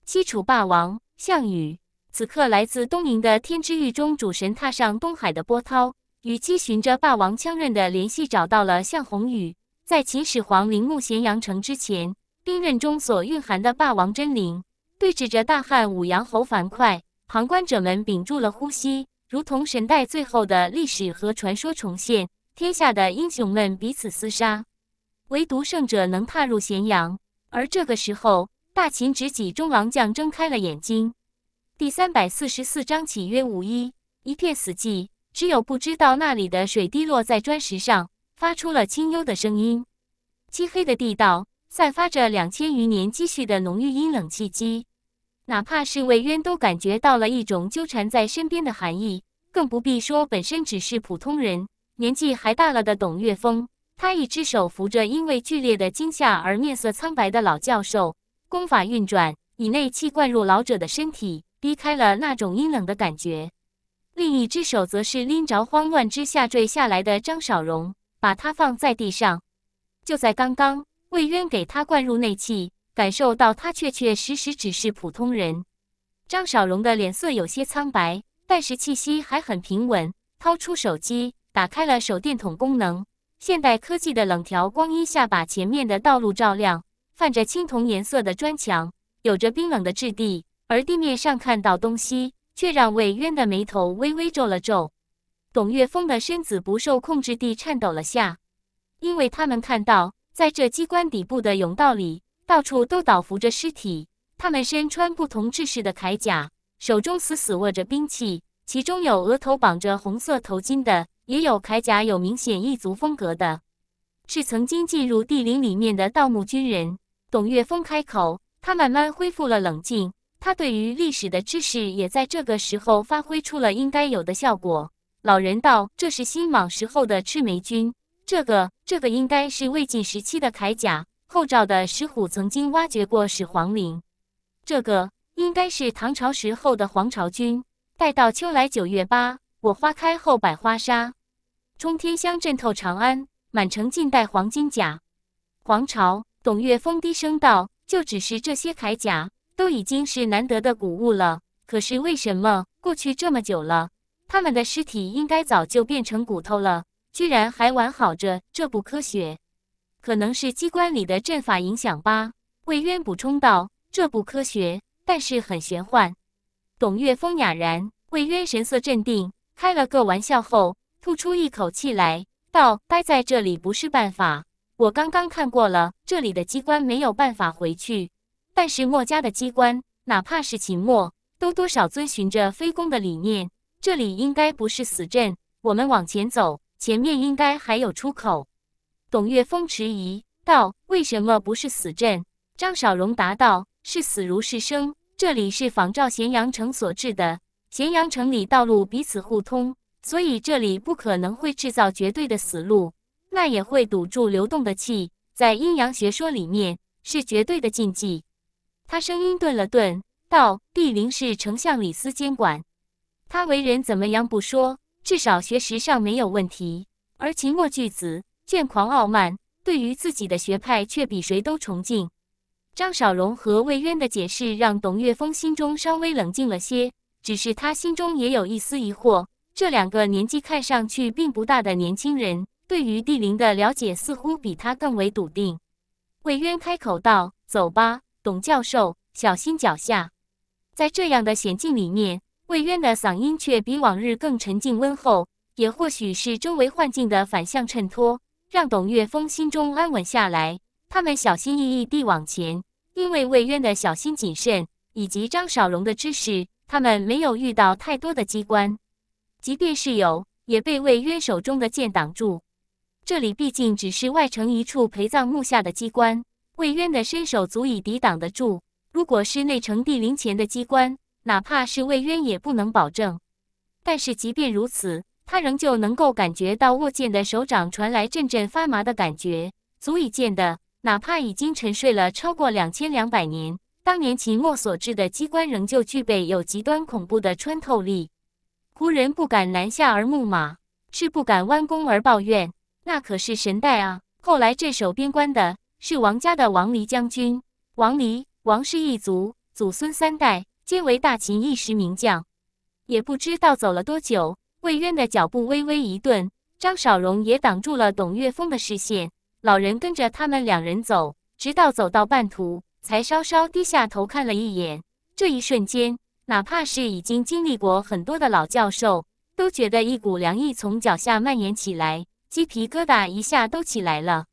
西楚霸王项羽，此刻来自东瀛的天之域中主神踏上东海的波涛，与追寻着霸王枪刃的联系找到了项宏羽。在秦始皇陵墓咸阳城之前，兵刃中所蕴含的霸王真灵对峙着大汉武阳侯樊哙，旁观者们屏住了呼吸，如同神代最后的历史和传说重现。天下的英雄们彼此厮杀，唯独胜者能踏入咸阳。而这个时候，大秦执戟中郎将睁开了眼睛。第三百四十四章起约五一，一片死寂，只有不知道那里的水滴落在砖石上。发出了清幽的声音，漆黑的地道散发着两千余年积蓄的浓郁阴冷气机，哪怕是魏渊都感觉到了一种纠缠在身边的寒意，更不必说本身只是普通人，年纪还大了的董月峰，他一只手扶着因为剧烈的惊吓而面色苍白的老教授，功法运转以内气灌入老者的身体，逼开了那种阴冷的感觉，另一只手则是拎着慌乱之下坠下来的张少荣。把它放在地上，就在刚刚，魏渊给他灌入内气，感受到他确确实实只是普通人。张少荣的脸色有些苍白，但是气息还很平稳。掏出手机，打开了手电筒功能，现代科技的冷调光一下把前面的道路照亮。泛着青铜颜色的砖墙，有着冰冷的质地，而地面上看到东西，却让魏渊的眉头微微皱了皱。董月峰的身子不受控制地颤抖了下，因为他们看到，在这机关底部的甬道里，到处都倒伏着尸体。他们身穿不同制式的铠甲，手中死死握着兵器，其中有额头绑着红色头巾的，也有铠甲有明显异族风格的，是曾经进入地灵里面的盗墓军人。董月峰开口，他慢慢恢复了冷静。他对于历史的知识，也在这个时候发挥出了应该有的效果。老人道：“这是新莽时候的赤眉军。这个，这个应该是魏晋时期的铠甲。后赵的石虎曾经挖掘过始皇陵。这个应该是唐朝时候的黄巢军。待到秋来九月八，我花开后百花杀。冲天香阵透长安，满城尽带黄金甲。”黄巢，董岳峰低声道：“就只是这些铠甲，都已经是难得的古物了。可是为什么过去这么久了？”他们的尸体应该早就变成骨头了，居然还完好着，这不科学。可能是机关里的阵法影响吧。”魏渊补充道，“这不科学，但是很玄幻。”董岳峰哑然，魏渊神色镇定，开了个玩笑后，吐出一口气来，道：“待在这里不是办法。我刚刚看过了，这里的机关没有办法回去。但是墨家的机关，哪怕是秦墨，都多少遵循着非攻的理念。”这里应该不是死阵，我们往前走，前面应该还有出口。董月峰迟疑道：“为什么不是死阵？”张少荣答道：“是死如是生，这里是仿照咸阳城所制的。咸阳城里道路彼此互通，所以这里不可能会制造绝对的死路，那也会堵住流动的气，在阴阳学说里面是绝对的禁忌。”他声音顿了顿，道：“地灵是丞相李斯监管。”他为人怎么样不说，至少学识上没有问题。而秦末巨子倦狂傲慢，对于自己的学派却比谁都崇敬。张少荣和魏渊的解释让董岳峰心中稍微冷静了些，只是他心中也有一丝疑惑：这两个年纪看上去并不大的年轻人，对于帝陵的了解似乎比他更为笃定。魏渊开口道：“走吧，董教授，小心脚下。”在这样的险境里面。魏渊的嗓音却比往日更沉静温厚，也或许是周围幻境的反向衬托，让董月峰心中安稳下来。他们小心翼翼地往前，因为魏渊的小心谨慎以及张少荣的知识，他们没有遇到太多的机关。即便是有，也被魏渊手中的剑挡住。这里毕竟只是外城一处陪葬墓下的机关，魏渊的身手足以抵挡得住。如果是内城地陵前的机关，哪怕是魏渊也不能保证，但是即便如此，他仍旧能够感觉到握剑的手掌传来阵阵发麻的感觉。足以见得，哪怕已经沉睡了超过两千两百年，当年秦末所制的机关仍旧具备有极端恐怖的穿透力。胡人不敢南下而牧马，是不敢弯弓而抱怨，那可是神代啊！后来镇守边关的是王家的王离将军，王离王氏一族祖孙三代。皆为大秦一时名将，也不知道走了多久。魏渊的脚步微微一顿，张少荣也挡住了董岳峰的视线。老人跟着他们两人走，直到走到半途，才稍稍低下头看了一眼。这一瞬间，哪怕是已经经历过很多的老教授，都觉得一股凉意从脚下蔓延起来，鸡皮疙瘩一下都起来了。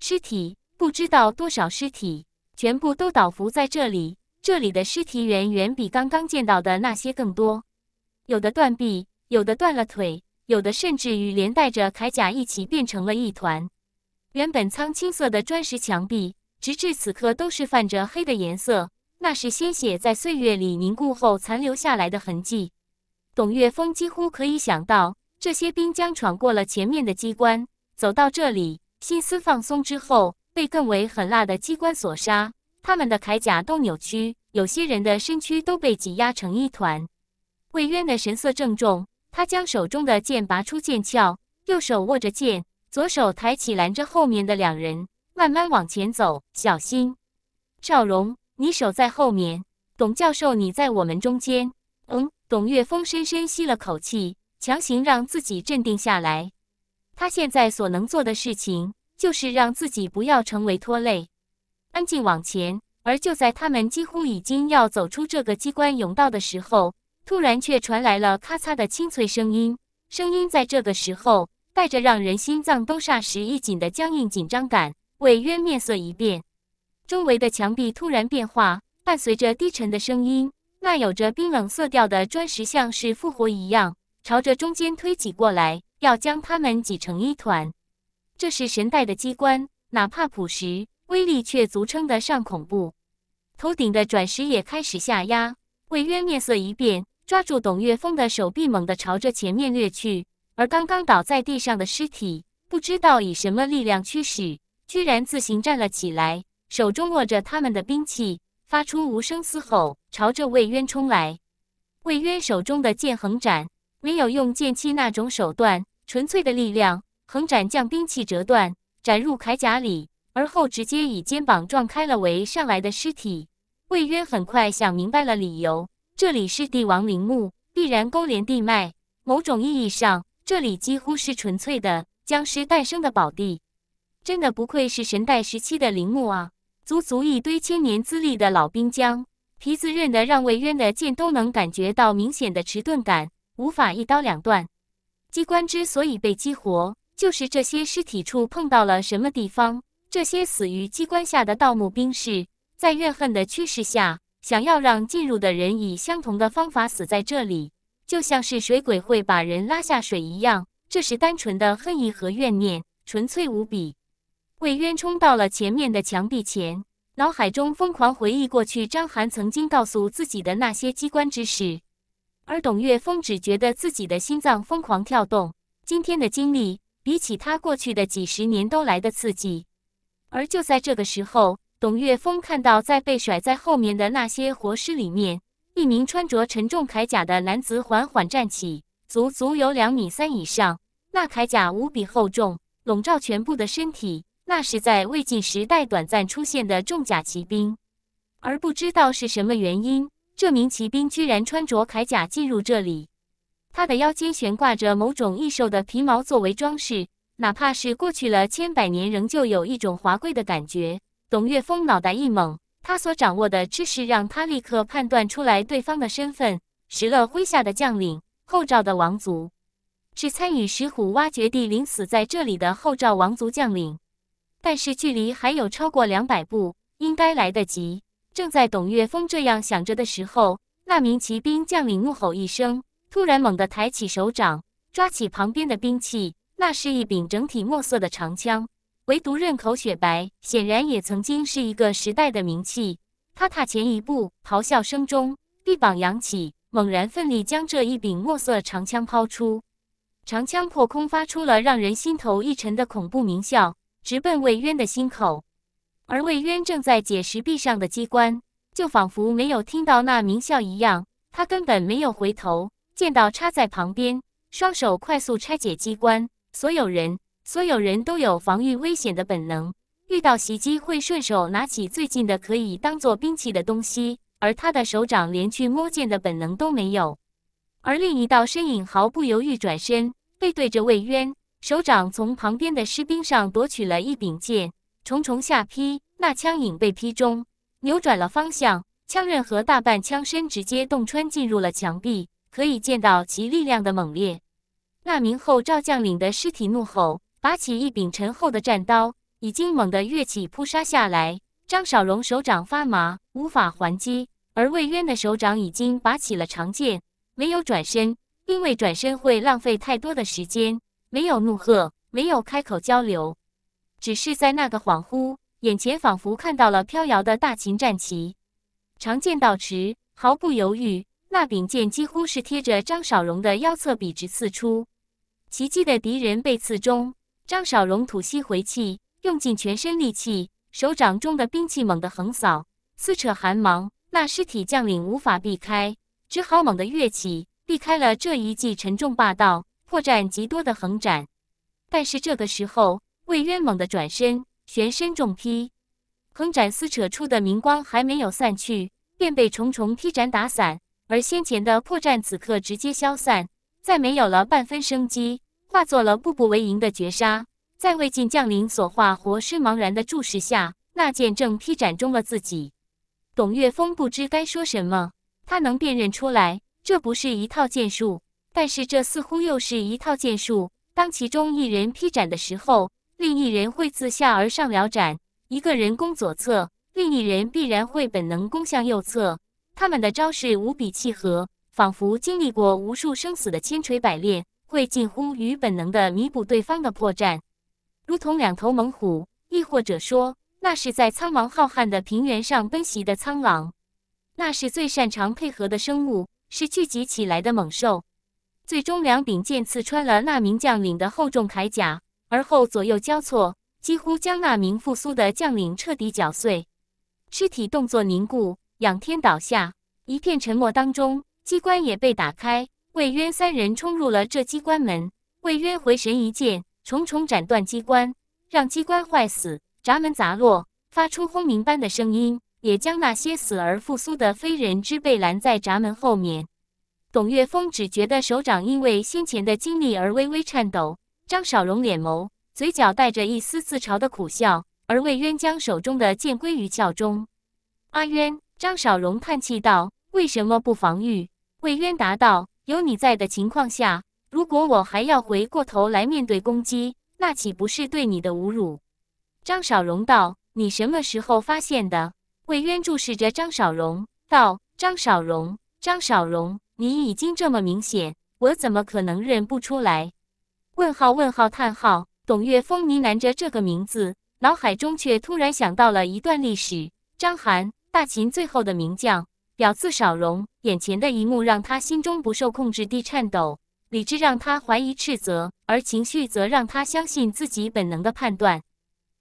尸体，不知道多少尸体，全部都倒伏在这里。这里的尸体远远比刚刚见到的那些更多，有的断臂，有的断了腿，有的甚至与连带着铠甲一起变成了一团。原本苍青色的砖石墙壁，直至此刻都是泛着黑的颜色，那是鲜血在岁月里凝固后残留下来的痕迹。董月峰几乎可以想到，这些兵将闯过了前面的机关，走到这里，心思放松之后，被更为狠辣的机关所杀。他们的铠甲都扭曲，有些人的身躯都被挤压成一团。魏渊的神色郑重，他将手中的剑拔出剑鞘，右手握着剑，左手抬起拦着后面的两人，慢慢往前走。小心，赵荣，你守在后面。董教授，你在我们中间。嗯。董月峰深深吸了口气，强行让自己镇定下来。他现在所能做的事情，就是让自己不要成为拖累。安静往前，而就在他们几乎已经要走出这个机关甬道的时候，突然却传来了咔嚓的清脆声音。声音在这个时候带着让人心脏都霎时一紧的僵硬紧张感。魏渊面色一变，周围的墙壁突然变化，伴随着低沉的声音，那有着冰冷色调的砖石像是复活一样，朝着中间推挤过来，要将他们挤成一团。这是神代的机关，哪怕朴实。威力却足称得上恐怖，头顶的转石也开始下压。魏渊面色一变，抓住董月峰的手臂，猛地朝着前面掠去。而刚刚倒在地上的尸体，不知道以什么力量驱使，居然自行站了起来，手中握着他们的兵器，发出无声嘶吼，朝着魏渊冲来。魏渊手中的剑横斩，没有用剑气那种手段，纯粹的力量横斩，将兵器折断，斩入铠甲里。而后直接以肩膀撞开了围上来的尸体。魏渊很快想明白了理由：这里是帝王陵墓，必然勾连地脉。某种意义上，这里几乎是纯粹的僵尸诞生的宝地。真的不愧是神代时期的陵墓啊！足足一堆千年资历的老冰僵，皮子韧得让魏渊的剑都能感觉到明显的迟钝感，无法一刀两断。机关之所以被激活，就是这些尸体处碰到了什么地方。这些死于机关下的盗墓兵士，在怨恨的驱使下，想要让进入的人以相同的方法死在这里，就像是水鬼会把人拉下水一样。这是单纯的恨意和怨念，纯粹无比。魏渊冲到了前面的墙壁前，脑海中疯狂回忆过去，张寒曾经告诉自己的那些机关之事。而董月峰只觉得自己的心脏疯狂跳动，今天的经历比起他过去的几十年都来的刺激。而就在这个时候，董月峰看到，在被甩在后面的那些活尸里面，一名穿着沉重铠甲的男子缓缓站起，足足有两米三以上。那铠甲无比厚重，笼罩全部的身体。那是在魏晋时代短暂出现的重甲骑兵。而不知道是什么原因，这名骑兵居然穿着铠甲进入这里。他的腰间悬挂着某种异兽的皮毛作为装饰。哪怕是过去了千百年，仍旧有一种华贵的感觉。董月峰脑袋一懵，他所掌握的知识让他立刻判断出来对方的身份：石勒麾下的将领，后赵的王族，是参与石虎挖掘地灵死在这里的后赵王族将领。但是距离还有超过两百步，应该来得及。正在董月峰这样想着的时候，那名骑兵将领怒吼一声，突然猛地抬起手掌，抓起旁边的兵器。那是一柄整体墨色的长枪，唯独刃口雪白，显然也曾经是一个时代的名器。他踏前一步，咆哮声中，臂膀扬起，猛然奋力将这一柄墨色长枪抛出。长枪破空，发出了让人心头一沉的恐怖鸣啸，直奔魏渊的心口。而魏渊正在解石壁上的机关，就仿佛没有听到那鸣啸一样，他根本没有回头，见到插在旁边，双手快速拆解机关。所有人，所有人都有防御危险的本能，遇到袭击会顺手拿起最近的可以当做兵器的东西。而他的手掌连去摸剑的本能都没有。而另一道身影毫不犹豫转身，背对着魏渊，手掌从旁边的士兵上夺取了一柄剑，重重下劈。那枪影被劈中，扭转了方向，枪刃和大半枪身直接洞穿进入了墙壁，可以见到其力量的猛烈。那名后赵将领的尸体怒吼，拔起一柄沉厚的战刀，已经猛地跃起扑杀下来。张少荣手掌发麻，无法还击，而魏渊的手掌已经拔起了长剑，没有转身，因为转身会浪费太多的时间。没有怒喝，没有开口交流，只是在那个恍惚，眼前仿佛看到了飘摇的大秦战旗。长剑到迟，毫不犹豫，那柄剑几乎是贴着张少荣的腰侧笔直刺出。袭击的敌人被刺中，张少荣吐息回气，用尽全身力气，手掌中的兵器猛地横扫，撕扯寒芒。那尸体将领无法避开，只好猛地跃起，避开了这一记沉重霸道、破绽极多的横斩。但是这个时候，魏渊猛地转身，旋身重劈，横斩撕扯出的明光还没有散去，便被重重劈斩打散。而先前的破绽，此刻直接消散。再没有了半分生机，化作了步步为营的绝杀。在魏晋将领所化活尸茫然的注视下，那剑正劈斩中了自己。董岳峰不知该说什么，他能辨认出来，这不是一套剑术，但是这似乎又是一套剑术。当其中一人劈斩的时候，另一人会自下而上撩斩；一个人攻左侧，另一人必然会本能攻向右侧。他们的招式无比契合。仿佛经历过无数生死的千锤百炼，会近乎于本能的弥补对方的破绽，如同两头猛虎，亦或者说，那是在苍茫浩瀚的平原上奔袭的苍狼。那是最擅长配合的生物，是聚集起来的猛兽。最终，两柄剑刺穿了那名将领的厚重铠甲，而后左右交错，几乎将那名复苏的将领彻底绞碎。尸体动作凝固，仰天倒下，一片沉默当中。机关也被打开，魏渊三人冲入了这机关门。魏渊回神一剑，重重斩断机关，让机关坏死，闸门砸落，发出轰鸣般的声音，也将那些死而复苏的非人之辈拦在闸门后面。董岳峰只觉得手掌因为先前的经历而微微颤抖。张少荣脸眸，嘴角带着一丝自嘲的苦笑。而魏渊将手中的剑归于鞘中。阿渊，张少荣叹气道：“为什么不防御？”魏渊答道：“有你在的情况下，如果我还要回过头来面对攻击，那岂不是对你的侮辱？”张少荣道：“你什么时候发现的？”魏渊注视着张少荣，道：“张少荣，张少荣，你已经这么明显，我怎么可能认不出来？”问号问号叹号，董月峰呢喃着这个名字，脑海中却突然想到了一段历史——张邯，大秦最后的名将。表字少荣，眼前的一幕让他心中不受控制地颤抖，理智让他怀疑斥责，而情绪则让他相信自己本能的判断。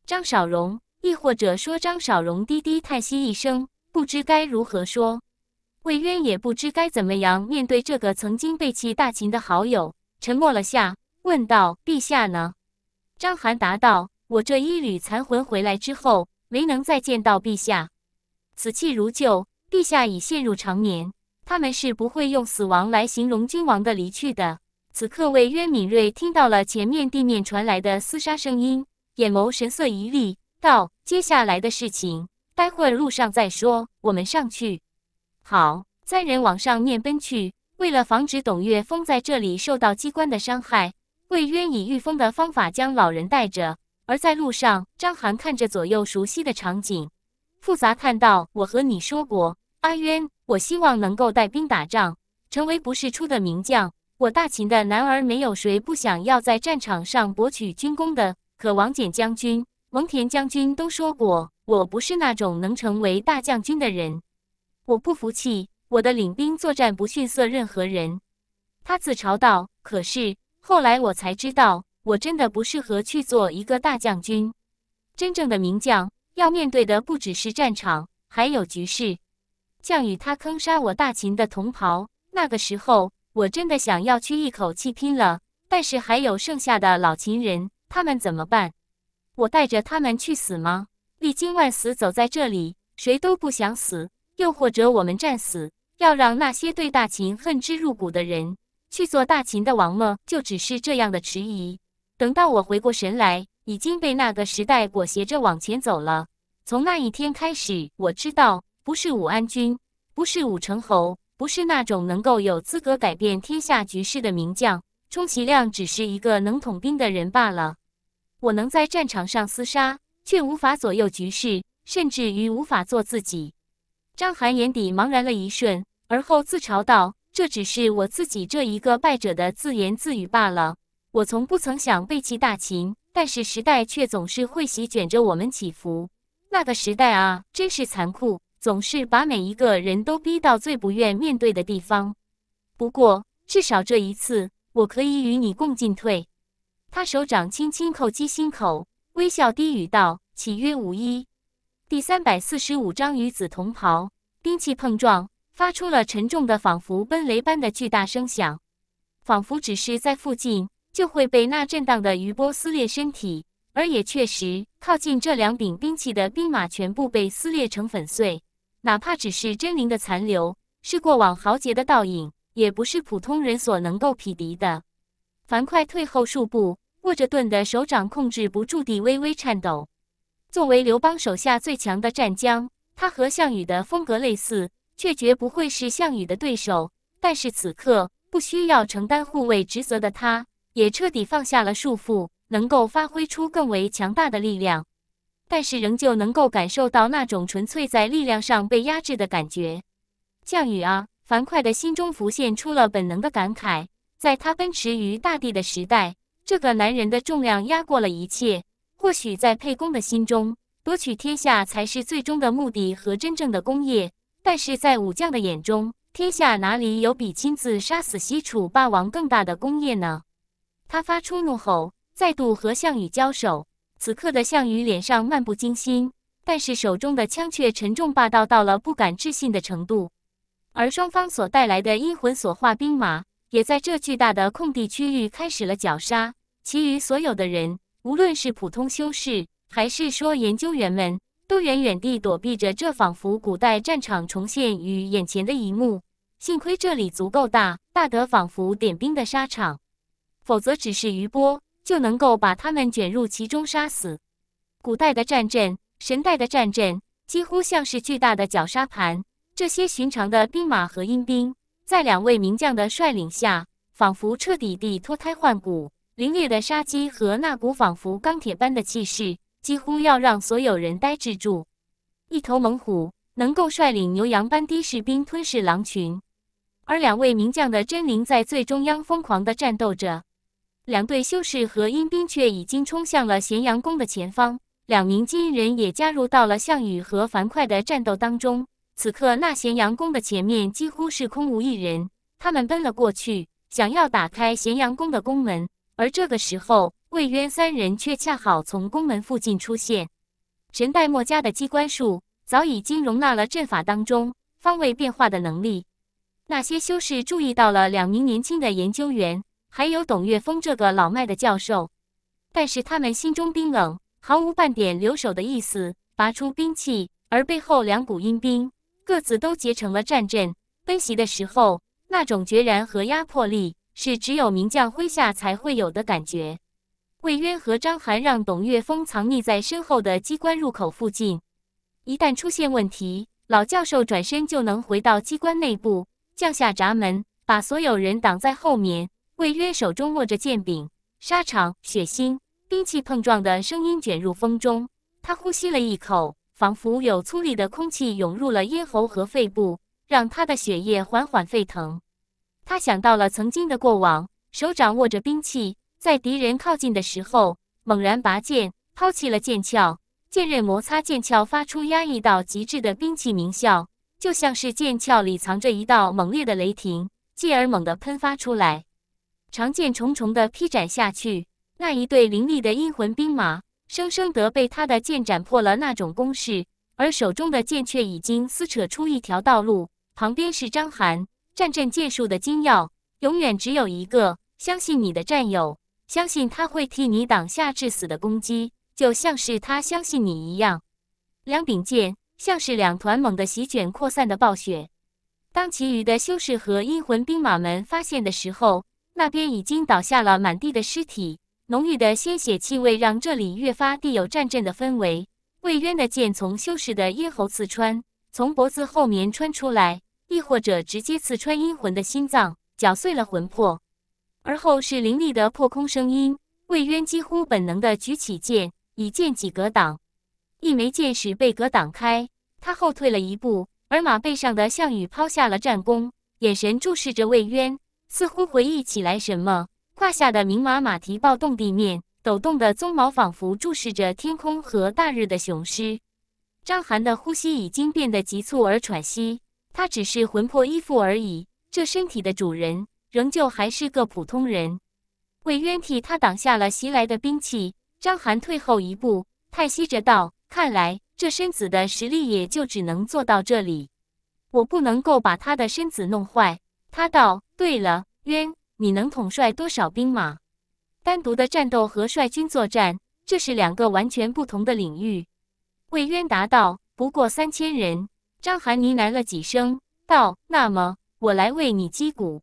张少荣，亦或者说张少荣，低低叹息一声，不知该如何说。魏渊也不知该怎么样面对这个曾经背弃大秦的好友，沉默了下，问道：“陛下呢？”张邯答道：“我这一缕残魂回来之后，没能再见到陛下，此气如旧。”陛下已陷入长眠，他们是不会用死亡来形容君王的离去的。此刻，魏渊敏锐听到了前面地面传来的厮杀声音，眼眸神色一厉，道：“接下来的事情，待会儿路上再说。我们上去。”好，三人往上面奔去。为了防止董月峰在这里受到机关的伤害，魏渊以御风的方法将老人带着。而在路上，张涵看着左右熟悉的场景。复杂看到，我和你说过，阿渊，我希望能够带兵打仗，成为不世出的名将。我大秦的男儿，没有谁不想要在战场上博取军功的。可王翦将军、蒙恬将军都说过，我不是那种能成为大将军的人。我不服气，我的领兵作战不逊色任何人。他自嘲道。可是后来我才知道，我真的不适合去做一个大将军，真正的名将。要面对的不只是战场，还有局势。项羽他坑杀我大秦的同袍，那个时候我真的想要去一口气拼了。但是还有剩下的老秦人，他们怎么办？我带着他们去死吗？历经万死走在这里，谁都不想死。又或者我们战死，要让那些对大秦恨之入骨的人去做大秦的王吗？就只是这样的迟疑，等到我回过神来。已经被那个时代裹挟着往前走了。从那一天开始，我知道不是武安君，不是武成侯，不是那种能够有资格改变天下局势的名将，充其量只是一个能统兵的人罢了。我能在战场上厮杀，却无法左右局势，甚至于无法做自己。章邯眼底茫然了一瞬，而后自嘲道：“这只是我自己这一个败者的自言自语罢了。我从不曾想背弃大秦。”但是时代却总是会席卷着我们起伏。那个时代啊，真是残酷，总是把每一个人都逼到最不愿面对的地方。不过，至少这一次，我可以与你共进退。他手掌轻轻叩击心口，微笑低语道：“岂曰无一第三百四十五章与子同袍。”兵器碰撞，发出了沉重的，仿佛奔雷般的巨大声响，仿佛只是在附近。就会被那震荡的余波撕裂身体，而也确实，靠近这两柄兵器的兵马全部被撕裂成粉碎。哪怕只是真灵的残留，是过往豪杰的倒影，也不是普通人所能够匹敌的。樊哙退后数步，握着盾的手掌控制不住地微微颤抖。作为刘邦手下最强的战将，他和项羽的风格类似，却绝不会是项羽的对手。但是此刻，不需要承担护卫职责的他。也彻底放下了束缚，能够发挥出更为强大的力量，但是仍旧能够感受到那种纯粹在力量上被压制的感觉。项羽啊，樊哙的心中浮现出了本能的感慨。在他奔驰于大地的时代，这个男人的重量压过了一切。或许在沛公的心中，夺取天下才是最终的目的和真正的功业，但是在武将的眼中，天下哪里有比亲自杀死西楚霸王更大的功业呢？他发出怒吼，再度和项羽交手。此刻的项羽脸上漫不经心，但是手中的枪却沉重霸道到了不敢置信的程度。而双方所带来的阴魂所化兵马，也在这巨大的空地区域开始了绞杀。其余所有的人，无论是普通修士，还是说研究员们，都远远地躲避着这仿佛古代战场重现于眼前的一幕。幸亏这里足够大，大得仿佛点兵的沙场。否则，只是余波就能够把他们卷入其中杀死。古代的战阵，神代的战阵，几乎像是巨大的绞杀盘。这些寻常的兵马和阴兵，在两位名将的率领下，仿佛彻底地脱胎换骨。凌冽的杀机和那股仿佛钢铁般的气势，几乎要让所有人呆滞住。一头猛虎能够率领牛羊般的士兵吞噬狼群，而两位名将的真灵在最中央疯狂地战斗着。两队修士和阴兵却已经冲向了咸阳宫的前方，两名金人也加入到了项羽和樊哙的战斗当中。此刻，那咸阳宫的前面几乎是空无一人，他们奔了过去，想要打开咸阳宫的宫门。而这个时候，魏渊三人却恰好从宫门附近出现。神代墨家的机关术早已经容纳了阵法当中方位变化的能力。那些修士注意到了两名年轻的研究员。还有董岳峰这个老迈的教授，但是他们心中冰冷，毫无半点留守的意思，拔出兵器，而背后两股阴兵各自都结成了战阵，奔袭的时候那种决然和压迫力，是只有名将麾下才会有的感觉。魏渊和张邯让董岳峰藏匿在身后的机关入口附近，一旦出现问题，老教授转身就能回到机关内部，降下闸门，把所有人挡在后面。魏渊手中握着剑柄，沙场血腥，兵器碰撞的声音卷入风中。他呼吸了一口，仿佛有粗粝的空气涌入了咽喉和肺部，让他的血液缓缓沸腾。他想到了曾经的过往，手掌握着兵器，在敌人靠近的时候猛然拔剑，抛弃了剑鞘，剑刃摩擦剑鞘发出压抑到极致的兵器鸣啸，就像是剑鞘里藏着一道猛烈的雷霆，继而猛地喷发出来。长剑重重的劈斩下去，那一对凌厉的阴魂兵马，生生的被他的剑斩破了那种攻势，而手中的剑却已经撕扯出一条道路。旁边是张寒，战阵剑术的精要，永远只有一个，相信你的战友，相信他会替你挡下致死的攻击，就像是他相信你一样。两柄剑，像是两团猛的席卷扩散的暴雪。当其余的修士和阴魂兵马们发现的时候，那边已经倒下了满地的尸体，浓郁的鲜血气味让这里越发地有战阵的氛围。魏渊的剑从修士的咽喉刺穿，从脖子后面穿出来，亦或者直接刺穿阴魂的心脏，绞碎了魂魄。而后是凌厉的破空声音，魏渊几乎本能地举起剑，以剑戟格挡。一枚箭矢被格挡开，他后退了一步，而马背上的项羽抛下了战弓，眼神注视着魏渊。似乎回忆起来什么，胯下的明马马蹄暴动，地面抖动的鬃毛仿佛注视着天空和大日的雄狮。张涵的呼吸已经变得急促而喘息，他只是魂魄依附而已，这身体的主人仍旧还是个普通人。魏渊替他挡下了袭来的兵器，张涵退后一步，叹息着道：“看来这身子的实力也就只能做到这里，我不能够把他的身子弄坏。”他道：“对了，渊，你能统帅多少兵马？单独的战斗和率军作战，这是两个完全不同的领域。”魏渊答道：“不过三千人。”张邯呢喃了几声，道：“那么，我来为你击鼓。”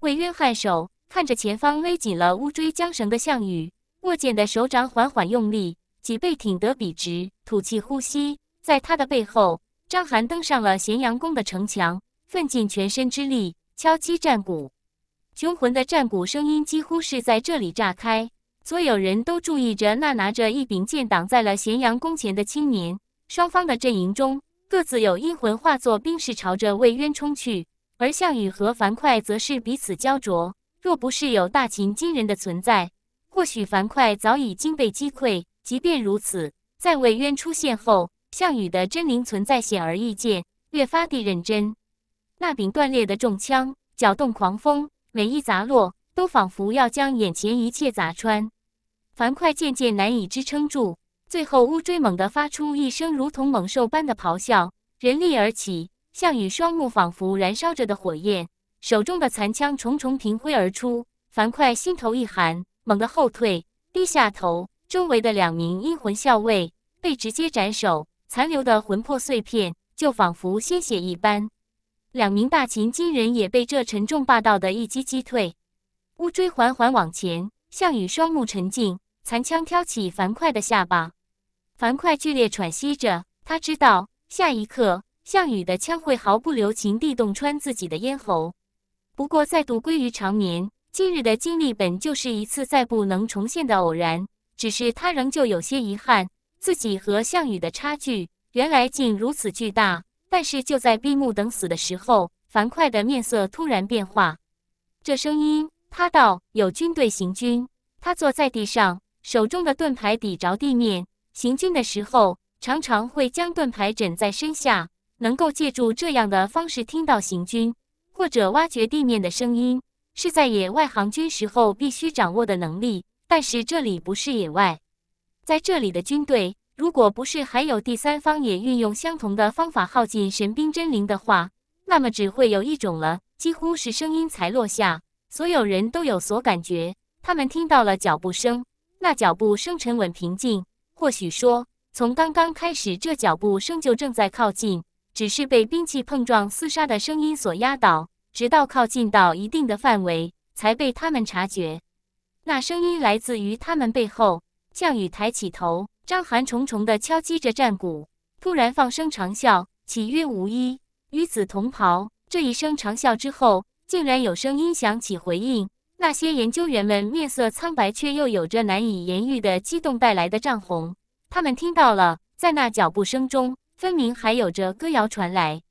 魏渊颔首，看着前方勒紧了乌锥缰绳的项羽，握剑的手掌缓缓用力，脊背挺得笔直，吐气呼吸。在他的背后，张邯登上了咸阳宫的城墙，奋尽全身之力。敲击战鼓，雄浑的战鼓声音几乎是在这里炸开。所有人都注意着那拿着一柄剑挡在了咸阳宫前的青年。双方的阵营中，各自有阴魂化作兵士朝着魏渊冲去，而项羽和樊哙则是彼此焦灼。若不是有大秦精人的存在，或许樊哙早已经被击溃。即便如此，在魏渊出现后，项羽的真灵存在显而易见，越发地认真。那柄断裂的重枪搅动狂风，每一砸落都仿佛要将眼前一切砸穿。樊哙渐渐难以支撑住，最后乌骓猛地发出一声如同猛兽般的咆哮，人立而起。项羽双目仿佛燃烧着的火焰，手中的残枪重重平挥而出。樊哙心头一寒，猛地后退，低下头。周围的两名阴魂校尉被直接斩首，残留的魂魄碎片就仿佛鲜血一般。两名大秦金人也被这沉重霸道的一击击退。乌锥缓缓往前，项羽双目沉静，残枪挑起樊哙的下巴。樊哙剧烈喘息着，他知道下一刻项羽的枪会毫不留情地洞穿自己的咽喉。不过，再度归于长眠。今日的经历本就是一次再不能重现的偶然，只是他仍旧有些遗憾，自己和项羽的差距原来竟如此巨大。但是就在闭目等死的时候，樊哙的面色突然变化。这声音，他道：“有军队行军。”他坐在地上，手中的盾牌抵着地面。行军的时候，常常会将盾牌枕在身下，能够借助这样的方式听到行军或者挖掘地面的声音，是在野外行军时候必须掌握的能力。但是这里不是野外，在这里的军队。如果不是还有第三方也运用相同的方法耗尽神兵真灵的话，那么只会有一种了。几乎是声音才落下，所有人都有所感觉，他们听到了脚步声。那脚步声沉稳平静，或许说从刚刚开始，这脚步声就正在靠近，只是被兵器碰撞厮杀的声音所压倒，直到靠近到一定的范围，才被他们察觉。那声音来自于他们背后。项羽抬起头。章邯重重地敲击着战鼓，突然放声长啸：“岂曰无衣，与子同袍。”这一声长啸之后，竟然有声音响起回应。那些研究员们面色苍白，却又有着难以言喻的激动带来的涨红。他们听到了，在那脚步声中，分明还有着歌谣传来：“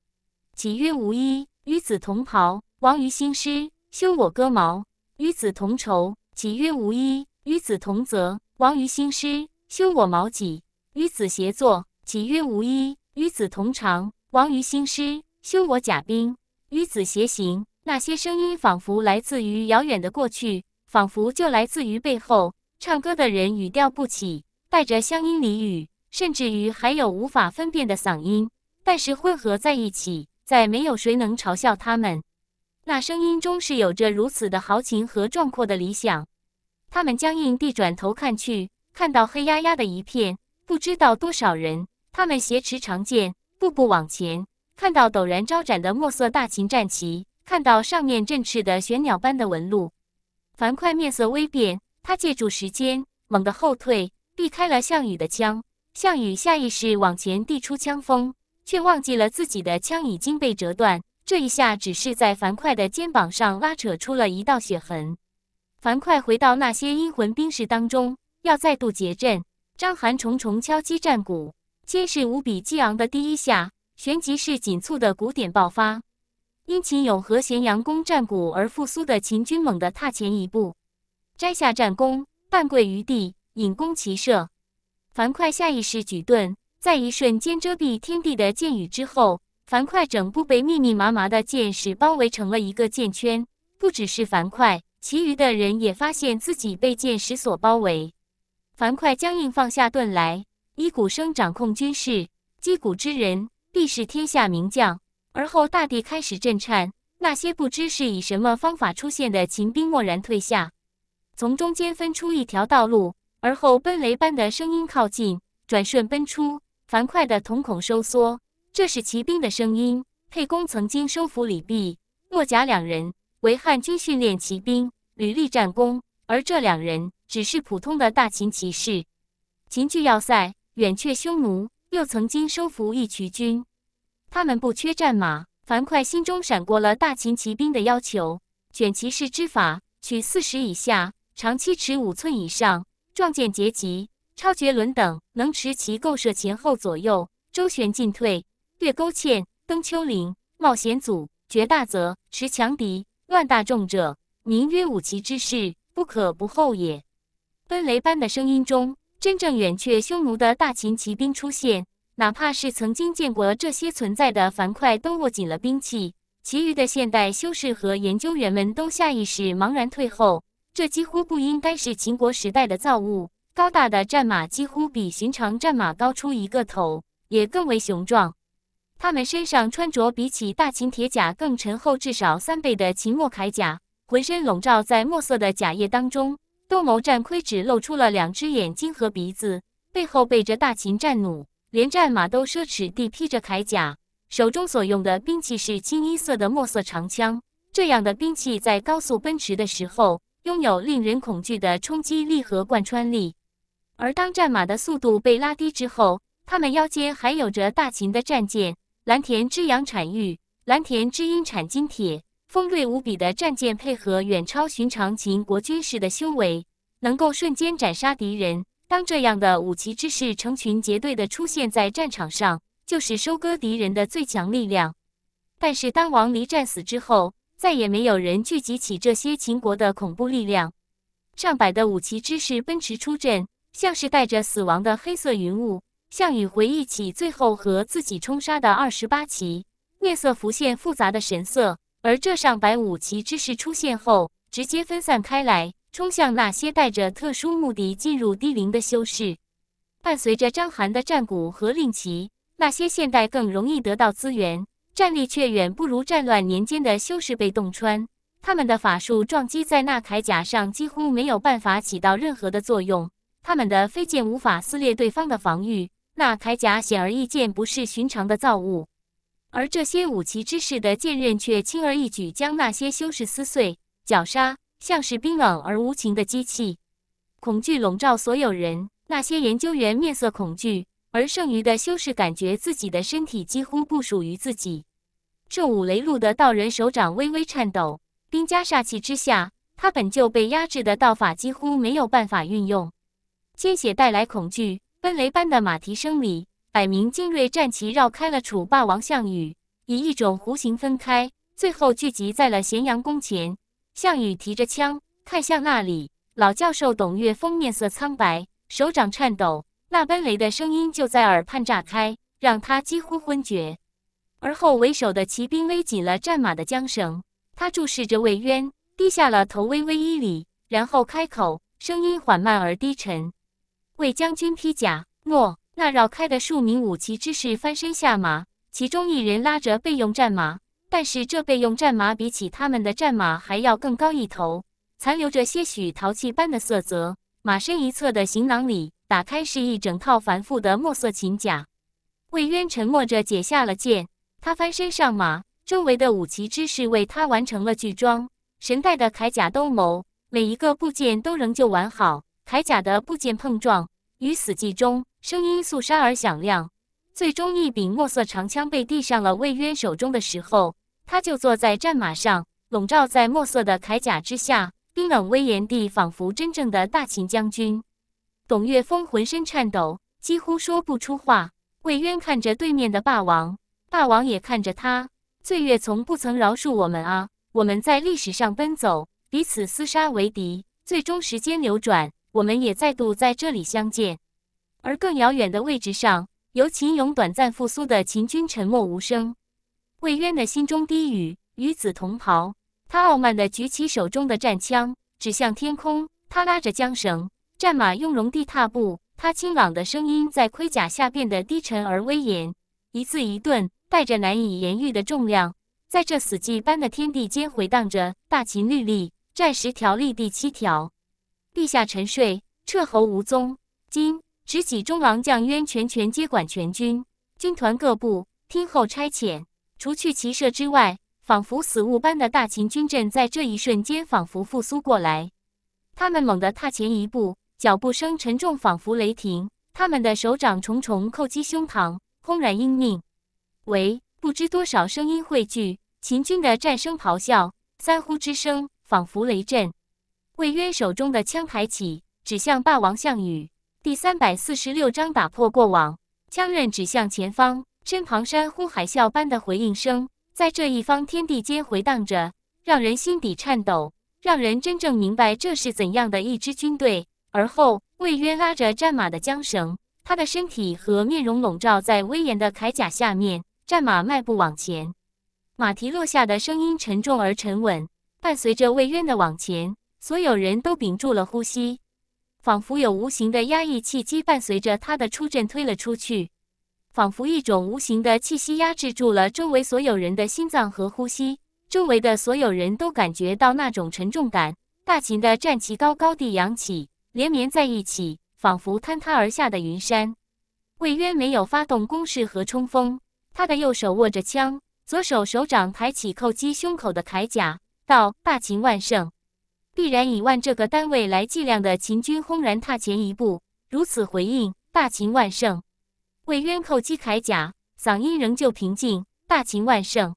岂曰无衣，与子同袍。王于兴师，修我戈矛，与子同仇。岂曰无衣，与子同泽。王于兴师。”修我矛戟，与子偕作；岂曰无衣，与子同裳。王于兴师，修我甲兵，与子偕行。那些声音仿佛来自于遥远的过去，仿佛就来自于背后唱歌的人，语调不起，带着乡音俚语，甚至于还有无法分辨的嗓音，但是混合在一起，再没有谁能嘲笑他们。那声音中是有着如此的豪情和壮阔的理想。他们僵硬地转头看去。看到黑压压的一片，不知道多少人，他们挟持长剑，步步往前。看到陡然招展的墨色大秦战旗，看到上面振翅的玄鸟般的纹路，樊哙面色微变，他借助时间猛地后退，避开了项羽的枪。项羽下意识往前递出枪锋，却忘记了自己的枪已经被折断，这一下只是在樊哙的肩膀上拉扯出了一道血痕。樊哙回到那些阴魂兵士当中。要再度结阵，章邯重重敲击战鼓，皆是无比激昂的第一下，旋即是紧促的鼓点爆发。因秦勇和咸阳宫战鼓而复苏的秦军猛地踏前一步，摘下战弓，半跪于地，引弓齐射。樊哙下意识举盾，在一瞬间遮蔽天地的箭雨之后，樊哙整部被密密麻麻的箭矢包围成了一个箭圈。不只是樊哙，其余的人也发现自己被箭矢所包围。樊哙僵硬放下盾来，以鼓声掌控军事，击鼓之人必是天下名将。而后大地开始震颤，那些不知是以什么方法出现的秦兵蓦然退下，从中间分出一条道路。而后奔雷般的声音靠近，转瞬奔出。樊哙的瞳孔收缩，这是骑兵的声音。沛公曾经收服李泌、墨甲两人，为汉军训练骑兵，屡立战功。而这两人。只是普通的大秦骑士，秦据要塞，远却匈奴，又曾经收服义渠军，他们不缺战马。樊哙心中闪过了大秦骑兵的要求：卷骑士之法，取四十以下，长七尺五寸以上，壮健结疾，超绝伦等，能持其构射前后左右周旋进退，略勾芡，登丘陵，冒险阻，绝大泽，持强敌，乱大众者，名曰五骑之士，不可不厚也。奔雷般的声音中，真正远却匈奴的大秦骑兵出现。哪怕是曾经见过这些存在的樊哙，都握紧了兵器。其余的现代修士和研究员们都下意识茫然退后。这几乎不应该是秦国时代的造物。高大的战马几乎比寻常战马高出一个头，也更为雄壮。他们身上穿着比起大秦铁甲更沉厚至少三倍的秦末铠甲，浑身笼罩在墨色的甲叶当中。斗谋战盔只露出了两只眼睛和鼻子，背后背着大秦战弩，连战马都奢侈地披着铠甲，手中所用的兵器是清一色的墨色长枪。这样的兵器在高速奔驰的时候，拥有令人恐惧的冲击力和贯穿力；而当战马的速度被拉低之后，他们腰间还有着大秦的战舰“蓝田之阳产玉，蓝田之阴产金铁。锋锐无比的战舰，配合远超寻常秦国军士的修为，能够瞬间斩杀敌人。当这样的武器之士成群结队的出现在战场上，就是收割敌人的最强力量。但是当王离战死之后，再也没有人聚集起这些秦国的恐怖力量。上百的武器之士奔驰出阵，像是带着死亡的黑色云雾。项羽回忆起最后和自己冲杀的二十八骑，面色浮现复杂的神色。而这上百武骑之势出现后，直接分散开来，冲向那些带着特殊目的进入低陵的修士。伴随着张寒的战鼓和令旗，那些现代更容易得到资源、战力却远不如战乱年间的修士被洞穿。他们的法术撞击在那铠甲上，几乎没有办法起到任何的作用。他们的飞剑无法撕裂对方的防御，那铠甲显而易见不是寻常的造物。而这些武奇之士的剑刃却轻而易举将那些修士撕碎、绞杀，像是冰冷而无情的机器。恐惧笼罩所有人，那些研究员面色恐惧，而剩余的修士感觉自己的身体几乎不属于自己。这五雷路的道人手掌微微颤抖，兵家煞气之下，他本就被压制的道法几乎没有办法运用。鲜血带来恐惧，奔雷般的马蹄声里。百名精锐战骑绕开了楚霸王项羽，以一种弧形分开，最后聚集在了咸阳宫前。项羽提着枪看向那里，老教授董岳峰面色苍白，手掌颤抖，那奔雷的声音就在耳畔炸开，让他几乎昏厥。而后，为首的骑兵勒紧了战马的缰绳，他注视着魏渊，低下了头，微微一礼，然后开口，声音缓慢而低沉：“魏将军披甲。”“诺。”那绕开的数名武骑之士翻身下马，其中一人拉着备用战马，但是这备用战马比起他们的战马还要更高一头，残留着些许陶器般的色泽。马身一侧的行囊里打开是一整套繁复的墨色琴甲。魏渊沉默着解下了剑，他翻身上马，周围的武骑之士为他完成了具装。神带的铠甲都谋，每一个部件都仍旧完好，铠甲的部件碰撞与死寂中。声音肃杀而响亮，最终一柄墨色长枪被递上了魏渊手中的时候，他就坐在战马上，笼罩在墨色的铠甲之下，冰冷威严地，仿佛真正的大秦将军。董岳峰浑身颤抖，几乎说不出话。魏渊看着对面的霸王，霸王也看着他。岁月从不曾饶恕我们啊！我们在历史上奔走，彼此厮杀为敌，最终时间流转，我们也再度在这里相见。而更遥远的位置上，由秦勇短暂复苏的秦军沉默无声。魏渊的心中低语：“与子同袍。”他傲慢地举起手中的战枪，指向天空。他拉着缰绳，战马用容地踏步。他清朗的声音在盔甲下变得低沉而威严，一字一顿，带着难以言喻的重量，在这死寂般的天地间回荡着。大秦律例战时条例第七条：陛下沉睡，彻侯无踪。今。十几中郎将渊全权接管全军军团各部，听候差遣。除去骑射之外，仿佛死物般的大秦军阵在这一瞬间仿佛复苏过来。他们猛地踏前一步，脚步声沉重，仿佛雷霆。他们的手掌重重叩击胸膛，轰然应命。为不知多少声音汇聚，秦军的战声咆哮，三呼之声仿佛雷震。魏渊手中的枪抬起，指向霸王项羽。第三百四十六章打破过往。枪刃指向前方，身旁山呼海啸般的回应声在这一方天地间回荡着，让人心底颤抖，让人真正明白这是怎样的一支军队。而后，魏渊拉着战马的缰绳，他的身体和面容笼罩在威严的铠甲下面。战马迈步往前，马蹄落下的声音沉重而沉稳，伴随着魏渊的往前，所有人都屏住了呼吸。仿佛有无形的压抑气机伴随着他的出阵推了出去，仿佛一种无形的气息压制住了周围所有人的心脏和呼吸。周围的所有人都感觉到那种沉重感。大秦的战旗高高地扬起，连绵在一起，仿佛坍塌而下的云山。魏渊没有发动攻势和冲锋，他的右手握着枪，左手手掌抬起扣击胸口的铠甲，道：“大秦万胜。”必然以万这个单位来计量的秦军轰然踏前一步，如此回应：大秦万胜。魏渊叩击铠甲，嗓音仍旧平静：大秦万胜。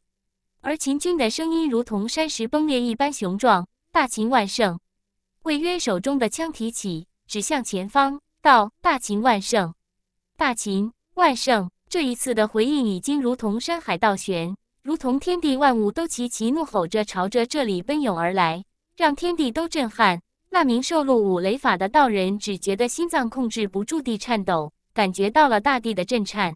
而秦军的声音如同山石崩裂一般雄壮：大秦万胜。魏渊手中的枪提起，指向前方，道：大秦万胜，大秦万胜。这一次的回应已经如同山海倒悬，如同天地万物都齐齐怒吼着朝着这里奔涌而来。让天地都震撼。那名受录五雷法的道人只觉得心脏控制不住地颤抖，感觉到了大地的震颤。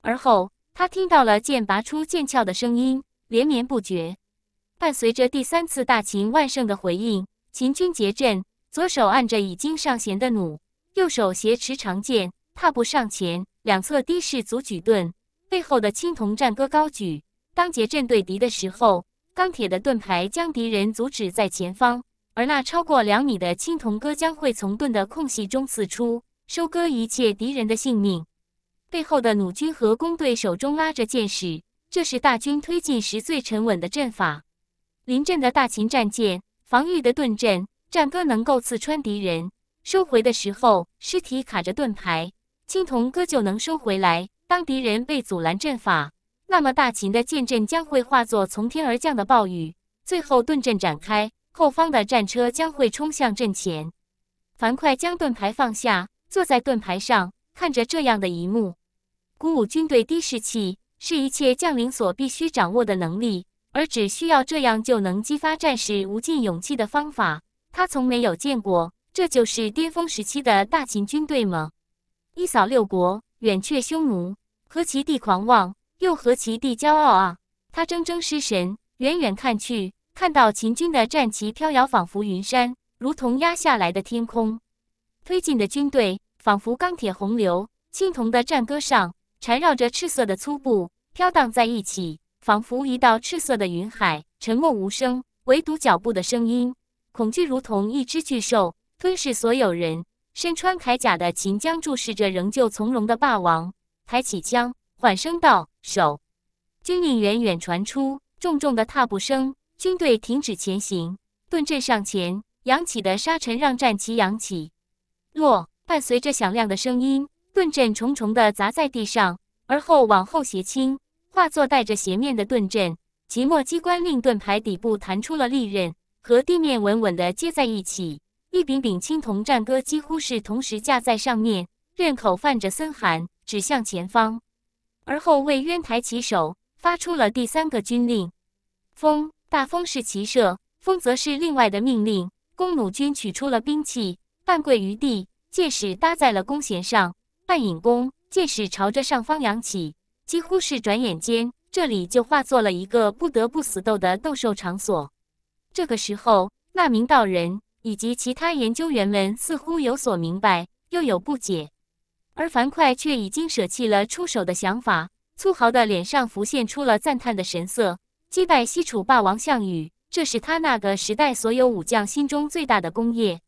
而后，他听到了剑拔出剑鞘的声音，连绵不绝。伴随着第三次大秦万圣的回应，秦军结阵，左手按着已经上弦的弩，右手挟持长剑，踏步上前，两侧低势足举盾，背后的青铜战歌高举。当结阵对敌的时候。钢铁的盾牌将敌人阻止在前方，而那超过两米的青铜戈将会从盾的空隙中刺出，收割一切敌人的性命。背后的弩军和弓队手中拉着箭矢，这是大军推进时最沉稳的阵法。临阵的大秦战舰，防御的盾阵，战戈能够刺穿敌人，收回的时候，尸体卡着盾牌，青铜戈就能收回来。当敌人被阻拦阵法。那么，大秦的剑阵将会化作从天而降的暴雨，最后盾阵展开，后方的战车将会冲向阵前。樊哙将盾牌放下，坐在盾牌上，看着这样的一幕，鼓舞军队低士气是一切将领所必须掌握的能力，而只需要这样就能激发战士无尽勇气的方法，他从没有见过。这就是巅峰时期的大秦军队吗？一扫六国，远却匈奴，何其地狂妄！又何其地骄傲啊！他怔怔失神，远远看去，看到秦军的战旗飘摇，仿佛云山，如同压下来的天空。推进的军队仿佛钢铁洪流，青铜的战歌上缠绕着赤色的粗布，飘荡在一起，仿佛一道赤色的云海，沉默无声，唯独脚步的声音。恐惧如同一只巨兽，吞噬所有人。身穿铠甲的秦将注视着仍旧从容的霸王，抬起枪。缓声道：“守。”军令远远传出，重重的踏步声，军队停止前行，盾阵上前，扬起的沙尘让战旗扬起。落，伴随着响亮的声音，盾阵重重的砸在地上，而后往后斜倾，化作带着斜面的盾阵。即墨机关令盾牌底部弹出了利刃，和地面稳稳的接在一起。一柄柄青铜战戈几乎是同时架在上面，刃口泛着森寒，指向前方。而后为渊台旗手发出了第三个军令，风大风是骑射；风则是另外的命令。弓弩军取出了兵器，半跪于地，箭矢搭在了弓弦上，半引弓，箭矢朝着上方扬起。几乎是转眼间，这里就化作了一个不得不死斗的斗兽场所。这个时候，那名道人以及其他研究员们似乎有所明白，又有不解。而樊哙却已经舍弃了出手的想法，粗豪的脸上浮现出了赞叹的神色。击败西楚霸王项羽，这是他那个时代所有武将心中最大的功业。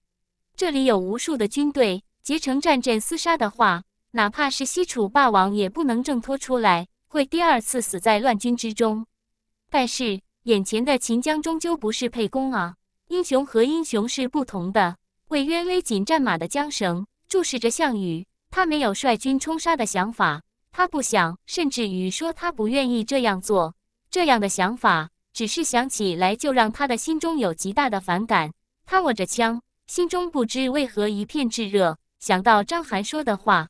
这里有无数的军队结成战阵厮杀的话，哪怕是西楚霸王也不能挣脱出来，会第二次死在乱军之中。但是眼前的秦将终究不是沛公啊，英雄和英雄是不同的。魏渊勒紧战马的缰绳，注视着项羽。他没有率军冲杀的想法，他不想，甚至于说他不愿意这样做。这样的想法，只是想起来就让他的心中有极大的反感。他握着枪，心中不知为何一片炙热。想到张涵说的话：“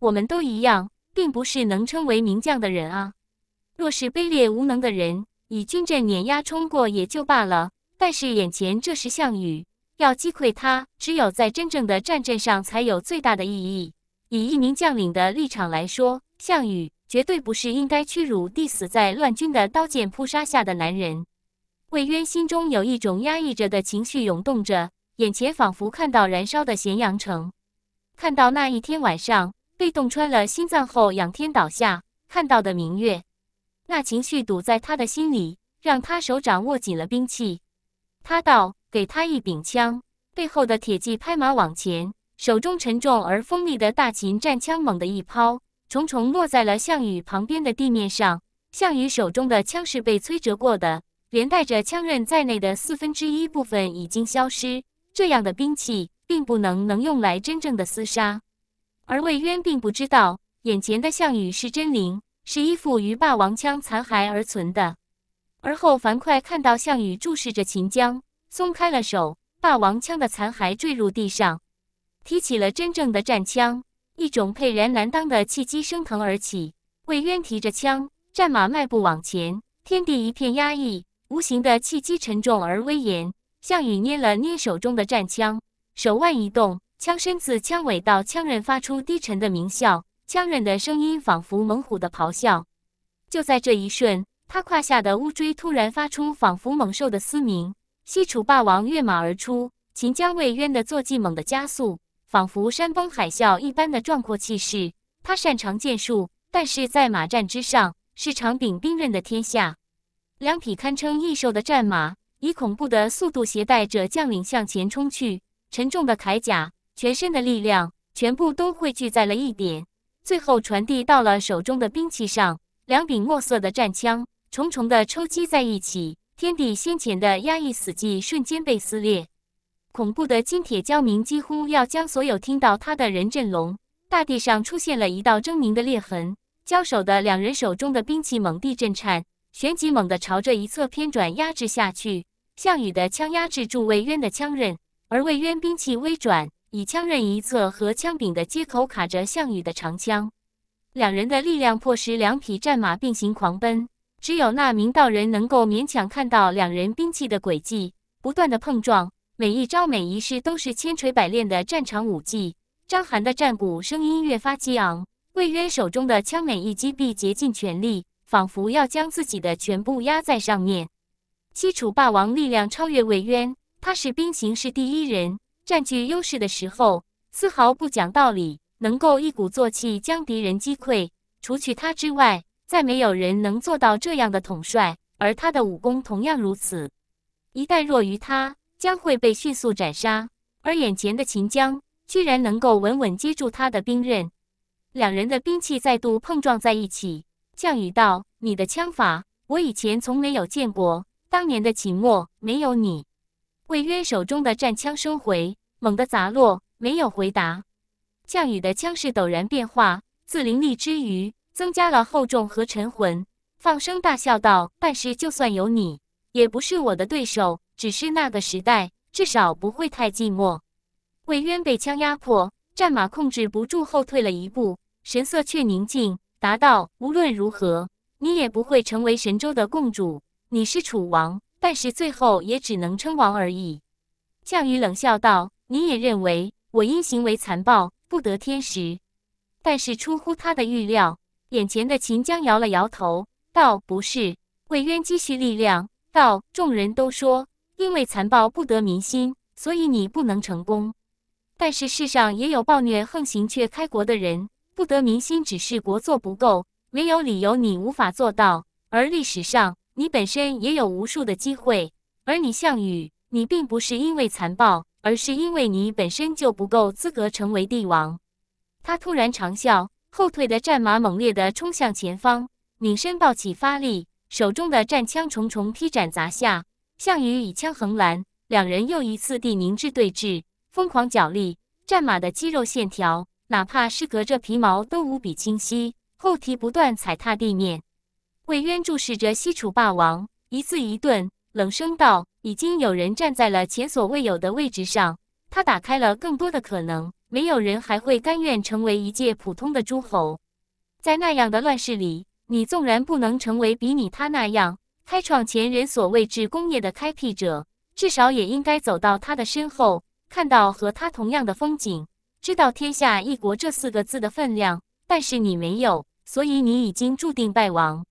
我们都一样，并不是能称为名将的人啊。若是卑劣无能的人，以军阵碾压冲过也就罢了。但是眼前这是项羽，要击溃他，只有在真正的战阵上才有最大的意义。”以一名将领的立场来说，项羽绝对不是应该屈辱地死在乱军的刀剑扑杀下的男人。魏渊心中有一种压抑着的情绪涌动着，眼前仿佛看到燃烧的咸阳城，看到那一天晚上被洞穿了心脏后仰天倒下看到的明月，那情绪堵在他的心里，让他手掌握紧了兵器。他道：“给他一柄枪。”背后的铁骑拍马往前。手中沉重而锋利的大秦战枪猛地一抛，重重落在了项羽旁边的地面上。项羽手中的枪是被摧折过的，连带着枪刃在内的四分之一部分已经消失。这样的兵器并不能能用来真正的厮杀。而魏渊并不知道，眼前的项羽是真灵，是依附于霸王枪残骸而存的。而后，樊哙看到项羽注视着秦江，松开了手，霸王枪的残骸坠入地上。提起了真正的战枪，一种沛然难当的气机升腾而起。魏渊提着枪，战马迈步往前，天地一片压抑，无形的气机沉重而威严。项羽捏了捏手中的战枪，手腕一动，枪身自枪尾到枪刃发出低沉的鸣啸，枪刃的声音仿佛猛虎的咆哮。就在这一瞬，他胯下的乌骓突然发出仿佛猛兽的嘶鸣。西楚霸王跃马而出，秦将魏渊的坐骑猛地加速。仿佛山崩海啸一般的壮阔气势，他擅长剑术，但是在马战之上是长柄兵刃的天下。两匹堪称异兽的战马，以恐怖的速度携带着将领向前冲去。沉重的铠甲，全身的力量全部都汇聚在了一点，最后传递到了手中的兵器上。两柄墨色的战枪重重的抽击在一起，天地先前的压抑死寂瞬间被撕裂。恐怖的金铁交鸣几乎要将所有听到他的人震聋。大地上出现了一道狰狞的裂痕。交手的两人手中的兵器猛地震颤，旋即猛地朝着一侧偏转，压制下去。项羽的枪压制住魏渊的枪刃，而魏渊兵器微转，以枪刃一侧和枪柄的接口卡着项羽的长枪。两人的力量迫使两匹战马并行狂奔。只有那明道人能够勉强看到两人兵器的轨迹不断的碰撞。每一招每一式都是千锤百炼的战场武技。张邯的战鼓声音越发激昂，魏渊手中的枪每一击必竭尽全力，仿佛要将自己的全部压在上面。西楚霸王力量超越魏渊，他是兵行是第一人，占据优势的时候丝毫不讲道理，能够一鼓作气将敌人击溃。除去他之外，再没有人能做到这样的统帅，而他的武功同样如此。一代弱于他。将会被迅速斩杀，而眼前的秦江居然能够稳稳接住他的兵刃。两人的兵器再度碰撞在一起。项羽道：“你的枪法，我以前从没有见过。当年的秦末没有你。”魏渊手中的战枪收回，猛地砸落，没有回答。项羽的枪势陡然变化，自凌厉之余，增加了厚重和沉浑，放声大笑道：“但是就算有你，也不是我的对手。”只是那个时代，至少不会太寂寞。魏渊被枪压迫，战马控制不住后退了一步，神色却宁静，答道：“无论如何，你也不会成为神州的共主。你是楚王，但是最后也只能称王而已。”项羽冷笑道：“你也认为我因行为残暴不得天时？”但是出乎他的预料，眼前的秦将摇了摇头，道：“不是。”魏渊积蓄力量，道：“众人都说。”因为残暴不得民心，所以你不能成功。但是世上也有暴虐横行却开国的人，不得民心只是国做不够，没有理由你无法做到。而历史上你本身也有无数的机会，而你项羽，你并不是因为残暴，而是因为你本身就不够资格成为帝王。他突然长啸，后退的战马猛烈地冲向前方，拧身抱起发力，手中的战枪重重劈斩砸下。项羽以枪横拦，两人又一次地凝滞对峙，疯狂角力。战马的肌肉线条，哪怕是隔着皮毛，都无比清晰。后蹄不断踩踏地面。魏渊注视着西楚霸王，一字一顿，冷声道：“已经有人站在了前所未有的位置上，他打开了更多的可能。没有人还会甘愿成为一介普通的诸侯。在那样的乱世里，你纵然不能成为比你他那样。”开创前人所未至工业的开辟者，至少也应该走到他的身后，看到和他同样的风景，知道“天下一国”这四个字的分量。但是你没有，所以你已经注定败亡。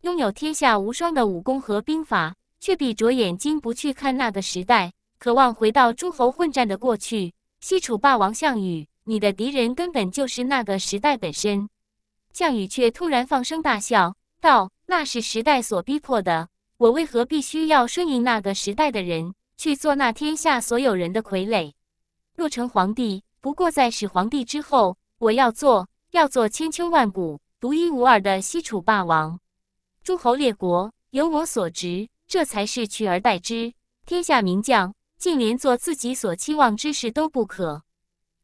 拥有天下无双的武功和兵法，却闭着眼睛不去看那个时代，渴望回到诸侯混战的过去。西楚霸王项羽，你的敌人根本就是那个时代本身。项羽却突然放声大笑，道。那是时代所逼迫的，我为何必须要顺应那个时代的人，去做那天下所有人的傀儡？若成皇帝，不过在始皇帝之后，我要做，要做千秋万古独一无二的西楚霸王。诸侯列国由我所执，这才是取而代之。天下名将竟连做自己所期望之事都不可，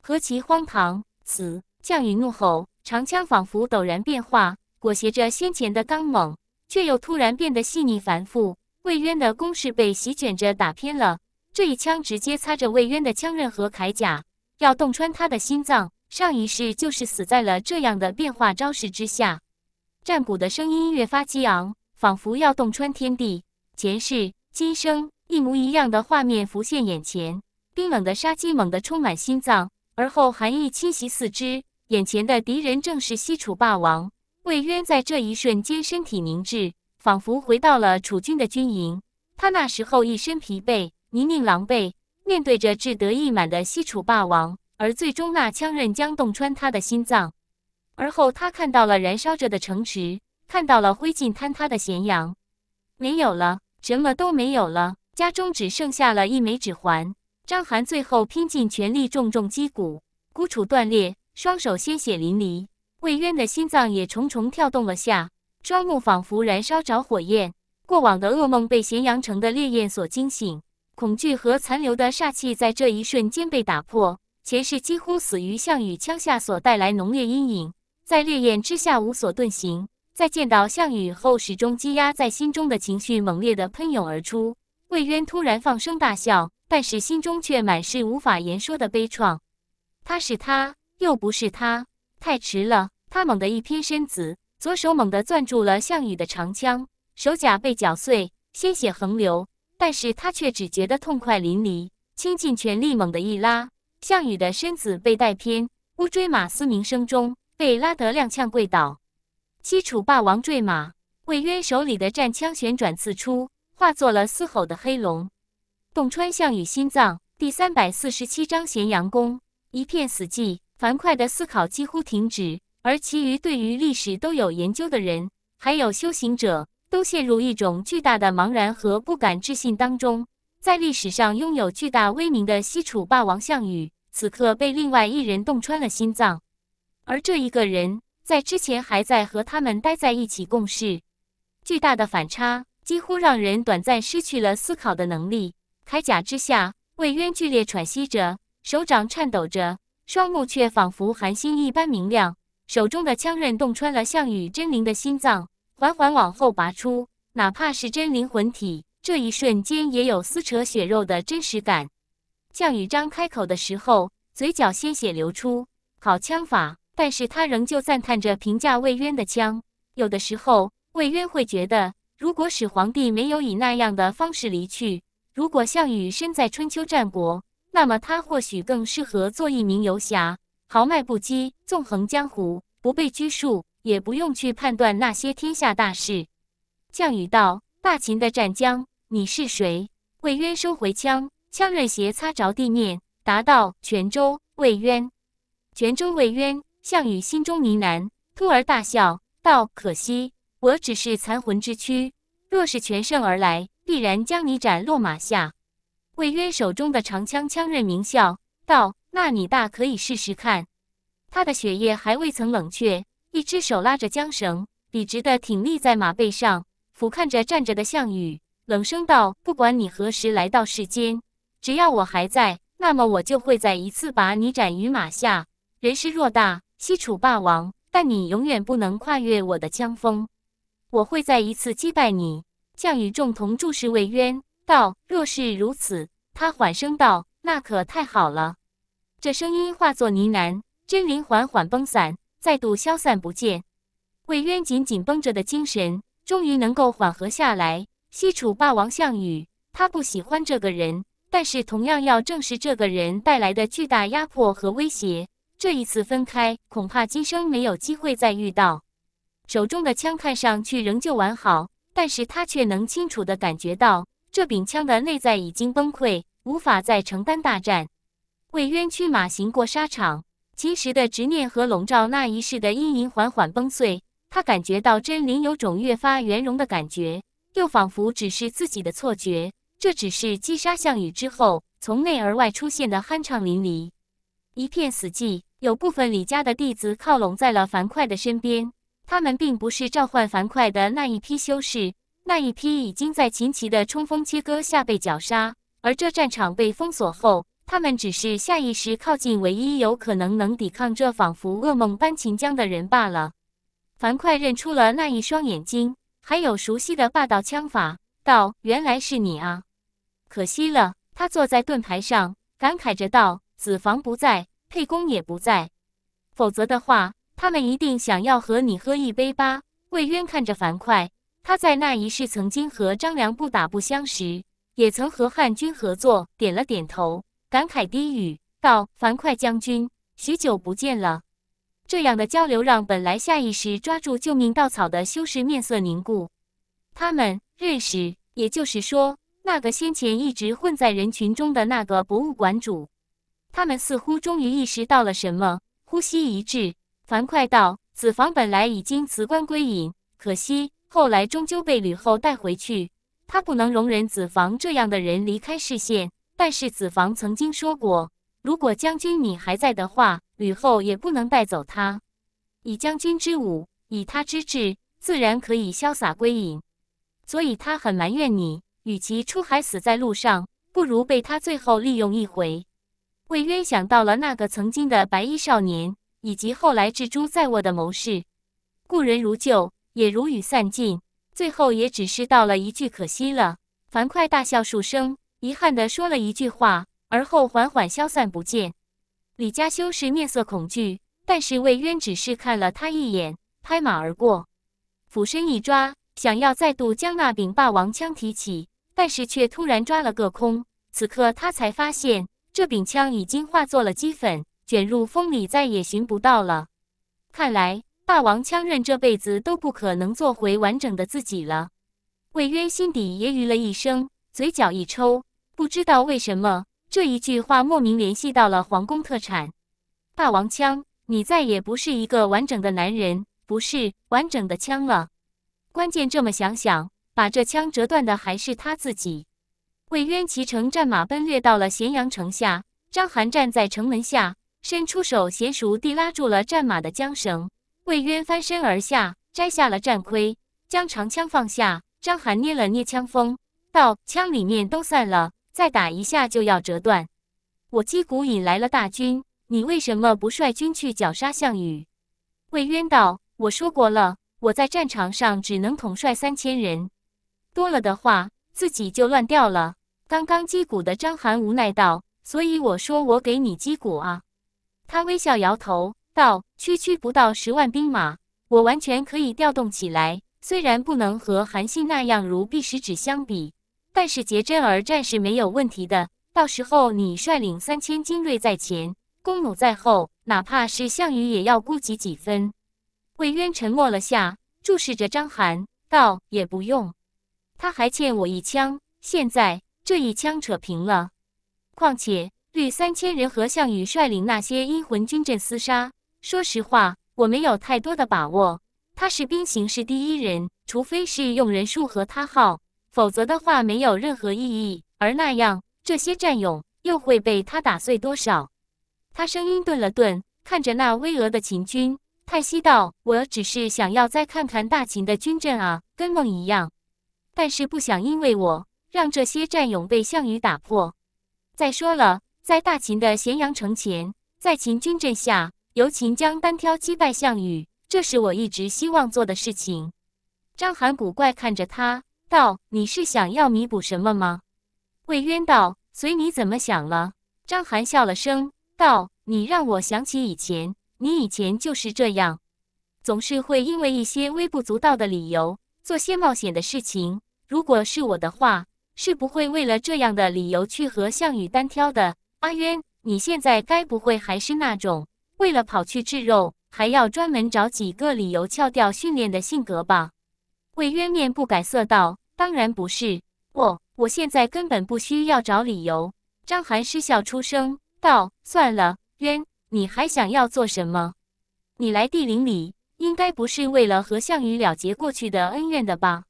何其荒唐！此项羽怒吼，长枪仿佛陡然变化。裹挟着先前的刚猛，却又突然变得细腻繁复。魏渊的攻势被席卷着打偏了，这一枪直接擦着魏渊的枪刃和铠甲，要洞穿他的心脏。上一世就是死在了这样的变化招式之下。战鼓的声音越发激昂，仿佛要洞穿天地。前世今生一模一样的画面浮现眼前，冰冷的杀机猛地充满心脏，而后寒意侵袭四肢。眼前的敌人正是西楚霸王。魏渊在这一瞬间身体凝滞，仿佛回到了楚军的军营。他那时候一身疲惫，泥泞狼狈，面对着志得意满的西楚霸王，而最终那枪刃将洞穿他的心脏。而后他看到了燃烧着的城池，看到了灰烬坍塌的咸阳，没有了，什么都没有了，家中只剩下了一枚指环。章邯最后拼尽全力重重击鼓，鼓杵断裂，双手鲜血淋漓。魏渊的心脏也重重跳动了下，双目仿佛燃烧着火焰。过往的噩梦被咸阳城的烈焰所惊醒，恐惧和残留的煞气在这一瞬间被打破。前世几乎死于项羽枪下所带来浓烈阴影，在烈焰之下无所遁形。在见到项羽后，始终积压在心中的情绪猛烈地喷涌而出。魏渊突然放声大笑，但是心中却满是无法言说的悲怆。他是他，又不是他。太迟了！他猛地一偏身子，左手猛地攥住了项羽的长枪，手甲被绞碎，鲜血横流。但是他却只觉得痛快淋漓，倾尽全力猛地一拉，项羽的身子被带偏，乌骓马嘶鸣声中被拉得踉跄跪倒。西楚霸王坠马，魏渊手里的战枪旋转刺出，化作了嘶吼的黑龙，洞穿项羽心脏。第三百四十七章：咸阳宫，一片死寂。樊哙的思考几乎停止，而其余对于历史都有研究的人，还有修行者，都陷入一种巨大的茫然和不敢置信当中。在历史上拥有巨大威名的西楚霸王项羽，此刻被另外一人洞穿了心脏，而这一个人在之前还在和他们待在一起共事。巨大的反差几乎让人短暂失去了思考的能力。铠甲之下，魏渊剧烈喘息着，手掌颤抖着。双目却仿佛寒星一般明亮，手中的枪刃洞穿了项羽真灵的心脏，缓缓往后拔出。哪怕是真灵魂体，这一瞬间也有撕扯血肉的真实感。项羽张开口的时候，嘴角鲜血流出。好枪法，但是他仍旧赞叹着评价魏渊的枪。有的时候，魏渊会觉得，如果始皇帝没有以那样的方式离去，如果项羽身在春秋战国。那么他或许更适合做一名游侠，豪迈不羁，纵横江湖，不被拘束，也不用去判断那些天下大事。项羽道：“大秦的战将，你是谁？”魏渊收回枪，枪刃斜擦着地面，答道：“泉州魏渊。”泉州魏渊，项羽心中呢喃，突而大笑道：“可惜，我只是残魂之躯，若是全胜而来，必然将你斩落马下。”魏渊手中的长枪枪刃明，笑道：“那你大可以试试看。”他的血液还未曾冷却，一只手拉着缰绳，笔直的挺立在马背上，俯瞰着站着的项羽，冷声道：“不管你何时来到世间，只要我还在，那么我就会再一次把你斩于马下。人势偌大，西楚霸王，但你永远不能跨越我的枪锋，我会再一次击败你。”项羽重同注视魏渊。道若是如此，他缓声道：“那可太好了。”这声音化作呢喃，真灵缓缓崩散，再度消散不见。魏渊紧紧绷着的精神终于能够缓和下来。西楚霸王项羽，他不喜欢这个人，但是同样要正视这个人带来的巨大压迫和威胁。这一次分开，恐怕今生没有机会再遇到。手中的枪看上去仍旧完好，但是他却能清楚的感觉到。这柄枪的内在已经崩溃，无法再承担大战。为冤屈马行过沙场，及时的执念和笼罩那一世的阴影缓缓崩碎。他感觉到真灵有种越发圆融的感觉，又仿佛只是自己的错觉。这只是击杀项羽之后，从内而外出现的酣畅淋漓。一片死寂，有部分李家的弟子靠拢在了樊哙的身边，他们并不是召唤樊哙的那一批修士。那一批已经在秦琪的冲锋切割下被绞杀，而这战场被封锁后，他们只是下意识靠近唯一有可能能抵抗这仿佛噩梦般秦江的人罢了。樊哙认出了那一双眼睛，还有熟悉的霸道枪法，道：“原来是你啊！可惜了。”他坐在盾牌上，感慨着道：“子房不在，沛公也不在，否则的话，他们一定想要和你喝一杯吧？”魏渊看着樊哙。他在那一世曾经和张良不打不相识，也曾和汉军合作，点了点头，感慨低语道：“樊哙将军，许久不见了。”这样的交流让本来下意识抓住救命稻草的修士面色凝固。他们认识，也就是说，那个先前一直混在人群中的那个博物馆主，他们似乎终于意识到了什么，呼吸一致。樊哙道：“子房本来已经辞官归隐，可惜。”后来终究被吕后带回去，他不能容忍子房这样的人离开视线。但是子房曾经说过：“如果将军你还在的话，吕后也不能带走他。以将军之武，以他之智，自然可以潇洒归隐。”所以他很埋怨你，与其出海死在路上，不如被他最后利用一回。魏渊想到了那个曾经的白衣少年，以及后来智珠在握的谋士，故人如旧。也如雨散尽，最后也只是道了一句“可惜了”。樊哙大笑数声，遗憾的说了一句话，而后缓缓消散不见。李家修士面色恐惧，但是魏渊只是看了他一眼，拍马而过，俯身一抓，想要再度将那柄霸王枪提起，但是却突然抓了个空。此刻他才发现，这柄枪已经化作了齑粉，卷入风里，再也寻不到了。看来。霸王枪刃这辈子都不可能做回完整的自己了，魏渊心底揶揄了一声，嘴角一抽，不知道为什么这一句话莫名联系到了皇宫特产霸王枪。你再也不是一个完整的男人，不是完整的枪了。关键这么想想，把这枪折断的还是他自己。魏渊骑乘战马奔掠到了咸阳城下，章邯站在城门下，伸出手娴熟地拉住了战马的缰绳。魏渊翻身而下，摘下了战盔，将长枪放下。张邯捏了捏枪锋，道：“枪里面都散了，再打一下就要折断。”我击鼓引来了大军，你为什么不率军去绞杀项羽？”魏渊道：“我说过了，我在战场上只能统帅三千人，多了的话自己就乱掉了。”刚刚击鼓的张邯无奈道：“所以我说我给你击鼓啊。”他微笑摇头。道区区不到十万兵马，我完全可以调动起来。虽然不能和韩信那样如臂使指相比，但是结真而战是没有问题的。到时候你率领三千精锐在前，弓弩在后，哪怕是项羽也要顾及几分。魏渊沉默了下，注视着章邯道：“也不用，他还欠我一枪，现在这一枪扯平了。况且，率三千人和项羽率领那些阴魂军阵厮杀。”说实话，我没有太多的把握。他是兵行是第一人，除非是用人数和他耗，否则的话没有任何意义。而那样，这些战勇又会被他打碎多少？他声音顿了顿，看着那巍峨的秦军，叹息道：“我只是想要再看看大秦的军阵啊，跟梦一样。但是不想因为我让这些战勇被项羽打破。再说了，在大秦的咸阳城前，在秦军阵下。”由秦将单挑击败项羽，这是我一直希望做的事情。张邯古怪看着他道：“你是想要弥补什么吗？”魏渊道：“随你怎么想了。”张邯笑了声道：“你让我想起以前，你以前就是这样，总是会因为一些微不足道的理由做些冒险的事情。如果是我的话，是不会为了这样的理由去和项羽单挑的。阿渊，你现在该不会还是那种？”为了跑去制肉，还要专门找几个理由撬掉训练的性格吧？魏渊面不改色道：“当然不是，我我现在根本不需要找理由。”张涵失笑出声道：“算了，渊，你还想要做什么？你来地灵里，应该不是为了和项羽了结过去的恩怨的吧？”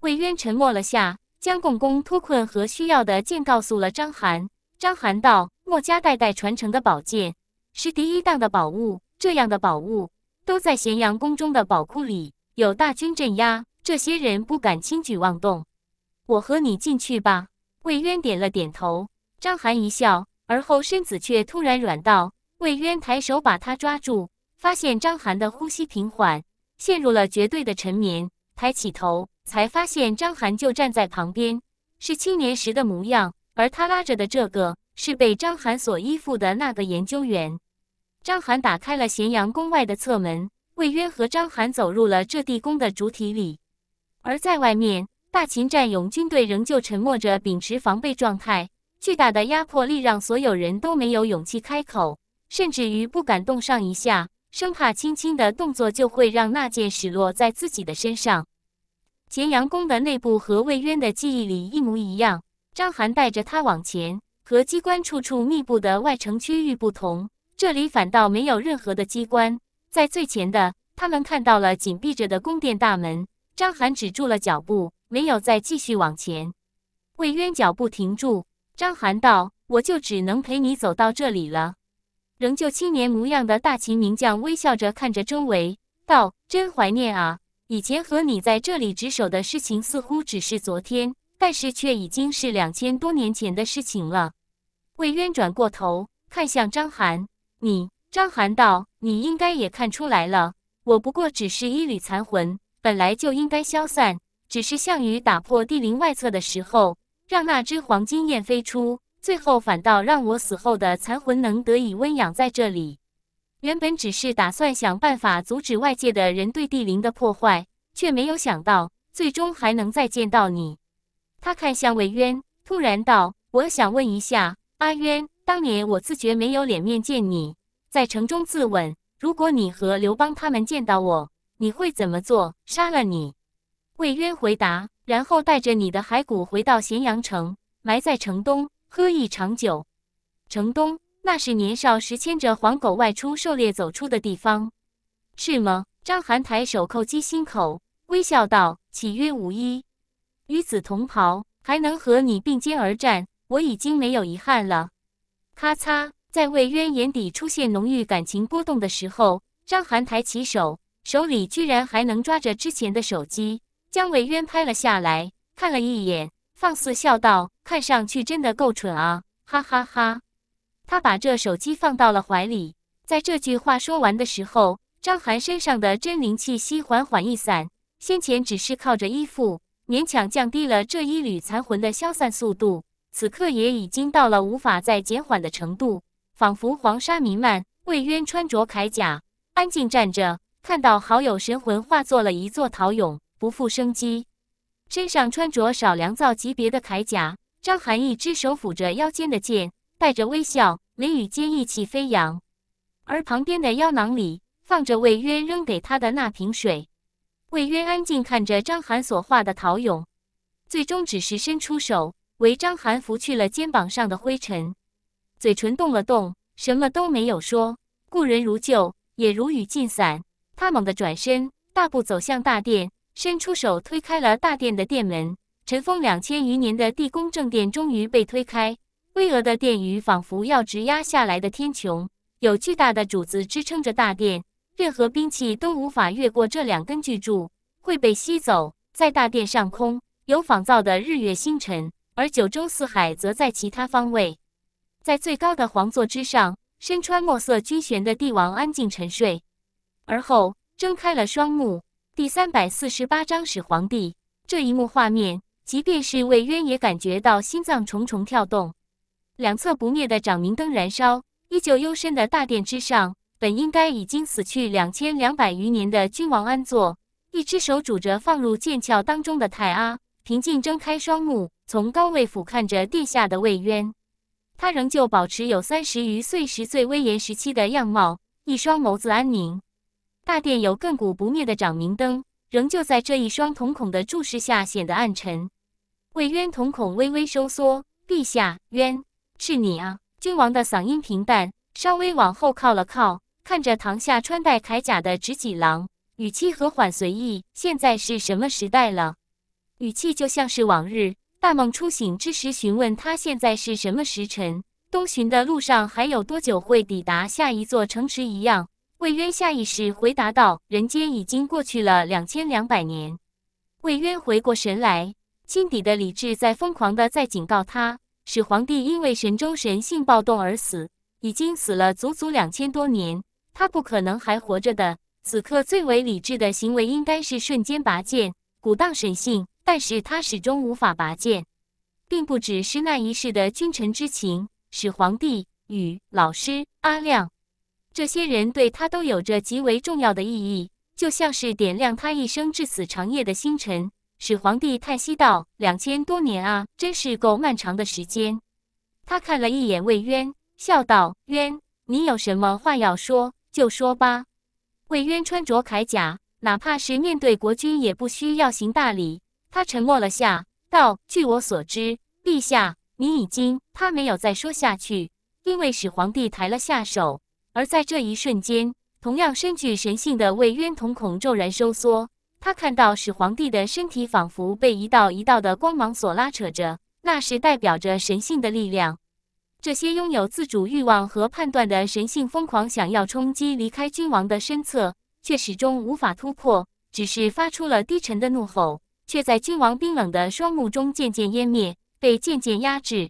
魏渊沉默了下，将共工脱困和需要的剑告诉了张涵。张涵道：“墨家代代传承的宝剑。”是第一档的宝物，这样的宝物都在咸阳宫中的宝库里。有大军镇压，这些人不敢轻举妄动。我和你进去吧。魏渊点了点头，张涵一笑，而后身子却突然软到。魏渊抬手把他抓住，发现张涵的呼吸平缓，陷入了绝对的沉眠。抬起头，才发现张涵就站在旁边，是青年时的模样，而他拉着的这个是被张涵所依附的那个研究员。章邯打开了咸阳宫外的侧门，魏渊和章邯走入了这地宫的主体里。而在外面，大秦占勇军队仍旧沉默着，秉持防备状态。巨大的压迫力让所有人都没有勇气开口，甚至于不敢动上一下，生怕轻轻的动作就会让那箭矢落在自己的身上。咸阳宫的内部和魏渊的记忆里一模一样。章邯带着他往前，和机关处处密布的外城区域不同。这里反倒没有任何的机关，在最前的，他们看到了紧闭着的宫殿大门。张涵止住了脚步，没有再继续往前。魏渊脚步停住，张涵道：“我就只能陪你走到这里了。”仍旧青年模样的大秦名将微笑着看着周围，道：“真怀念啊，以前和你在这里值守的事情，似乎只是昨天，但是却已经是两千多年前的事情了。”魏渊转过头看向张涵，你，张涵道，你应该也看出来了，我不过只是一缕残魂，本来就应该消散。只是项羽打破地灵外侧的时候，让那只黄金燕飞出，最后反倒让我死后的残魂能得以温养在这里。原本只是打算想办法阻止外界的人对地灵的破坏，却没有想到，最终还能再见到你。他看向魏渊，突然道：“我想问一下，阿渊。”当年我自觉没有脸面见你，在城中自刎。如果你和刘邦他们见到我，你会怎么做？杀了你。魏渊回答，然后带着你的骸骨回到咸阳城，埋在城东，喝一场酒。城东，那是年少时牵着黄狗外出狩猎走出的地方，是吗？章邯抬手扣击心口，微笑道：“岂曰无衣，与子同袍，还能和你并肩而战，我已经没有遗憾了。”咔嚓，在魏渊眼底出现浓郁感情波动的时候，张涵抬起手，手里居然还能抓着之前的手机，将魏渊拍了下来，看了一眼，放肆笑道：“看上去真的够蠢啊，哈哈哈。”他把这手机放到了怀里。在这句话说完的时候，张涵身上的真灵气息缓缓一散，先前只是靠着衣服勉强降低了这一缕残魂的消散速度。此刻也已经到了无法再减缓的程度，仿佛黄沙弥漫。魏渊穿着铠甲，安静站着，看到好友神魂化作了一座陶俑，不复生机。身上穿着少良造级别的铠甲，张涵一只手抚着腰间的剑，带着微笑，眉宇间意气飞扬。而旁边的腰囊里放着魏渊扔给他的那瓶水。魏渊安静看着张涵所画的陶俑，最终只是伸出手。为张寒拂去了肩膀上的灰尘，嘴唇动了动，什么都没有说。故人如旧，也如雨尽散。他猛地转身，大步走向大殿，伸出手推开了大殿的殿门。尘封两千余年的地宫正殿终于被推开，巍峨的殿宇仿佛要直压下来的天穹，有巨大的柱子支撑着大殿，任何兵器都无法越过这两根巨柱，会被吸走。在大殿上空，有仿造的日月星辰。而九州四海则在其他方位，在最高的皇座之上，身穿墨色军衔的帝王安静沉睡，而后睁开了双目。第三百四十八章始皇帝。这一幕画面，即便是魏渊也感觉到心脏重重跳动。两侧不灭的掌明灯燃烧，依旧幽深的大殿之上，本应该已经死去两千两百余年的君王安坐，一只手拄着放入剑鞘当中的泰阿。平静睁开双目，从高位俯瞰着地下的魏渊，他仍旧保持有三十余岁时最威严时期的样貌，一双眸子安宁。大殿有亘古不灭的长明灯，仍旧在这一双瞳孔的注视下显得暗沉。魏渊瞳孔微微收缩，陛下，渊是你啊！君王的嗓音平淡，稍微往后靠了靠，看着堂下穿戴铠甲的执戟郎，语气和缓随意。现在是什么时代了？语气就像是往日大梦初醒之时询问他现在是什么时辰，东巡的路上还有多久会抵达下一座城池一样。魏渊下意识回答道：“人间已经过去了两千两百年。”魏渊回过神来，心底的理智在疯狂的在警告他：始皇帝因为神州神性暴动而死，已经死了足足两千多年，他不可能还活着的。此刻最为理智的行为应该是瞬间拔剑，鼓荡神性。但是他始终无法拔剑，并不只是那一世的君臣之情。始皇帝与老师阿亮，这些人对他都有着极为重要的意义，就像是点亮他一生至死长夜的星辰。始皇帝叹息道：“两千多年啊，真是够漫长的时间。”他看了一眼魏渊，笑道：“渊，你有什么话要说，就说吧。”魏渊穿着铠甲，哪怕是面对国君，也不需要行大礼。他沉默了下，道：“据我所知，陛下，你已经……”他没有再说下去，因为始皇帝抬了下手。而在这一瞬间，同样身具神性的魏渊瞳孔骤然收缩。他看到始皇帝的身体仿佛被一道一道的光芒所拉扯着，那是代表着神性的力量。这些拥有自主欲望和判断的神性疯狂想要冲击离开君王的身侧，却始终无法突破，只是发出了低沉的怒吼。却在君王冰冷的双目中渐渐湮灭，被渐渐压制。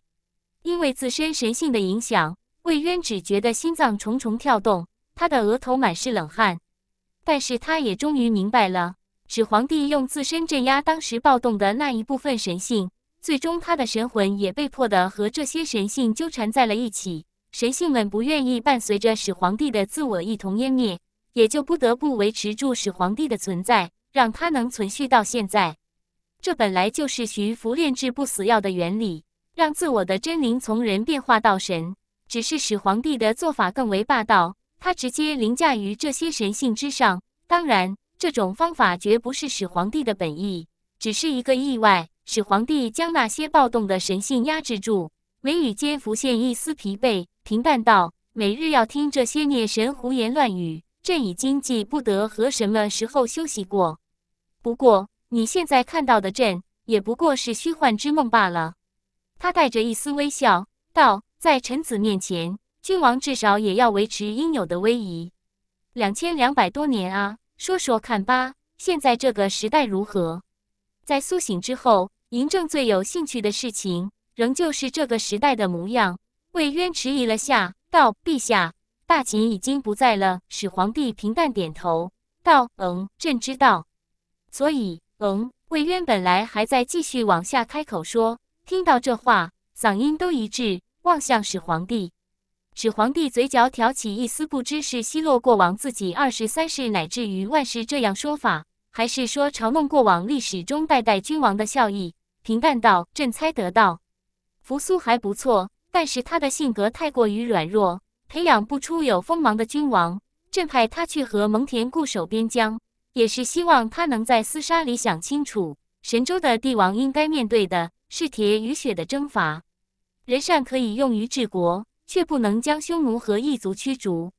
因为自身神性的影响，魏渊只觉得心脏重重跳动，他的额头满是冷汗。但是他也终于明白了，始皇帝用自身镇压当时暴动的那一部分神性，最终他的神魂也被迫的和这些神性纠缠在了一起。神性们不愿意伴随着始皇帝的自我一同湮灭，也就不得不维持住始皇帝的存在，让他能存续到现在。这本来就是徐福炼制不死药的原理，让自我的真灵从人变化到神。只是始皇帝的做法更为霸道，他直接凌驾于这些神性之上。当然，这种方法绝不是始皇帝的本意，只是一个意外。始皇帝将那些暴动的神性压制住，眉宇间浮现一丝疲惫，平淡道：“每日要听这些孽神胡言乱语，朕已经记不得和什么时候休息过。不过。”你现在看到的朕，也不过是虚幻之梦罢了。他带着一丝微笑道：“在臣子面前，君王至少也要维持应有的威仪。”两千两百多年啊，说说看吧，现在这个时代如何？在苏醒之后，嬴政最有兴趣的事情，仍旧是这个时代的模样。魏渊迟疑了下，道：“陛下，大秦已经不在了。”始皇帝平淡点头道：“嗯，朕知道，所以。”嗯，魏渊本来还在继续往下开口说，听到这话，嗓音都一致望向始皇帝。始皇帝嘴角挑起一丝，不知是奚落过往自己二十三世乃至于万世这样说法，还是说嘲弄过往历史中代代君王的笑意，平淡道：“朕猜得到，扶苏还不错，但是他的性格太过于软弱，培养不出有锋芒的君王。朕派他去和蒙恬固守边疆。”也是希望他能在厮杀里想清楚，神州的帝王应该面对的是铁与血的征伐。仁善可以用于治国，却不能将匈奴和异族驱逐。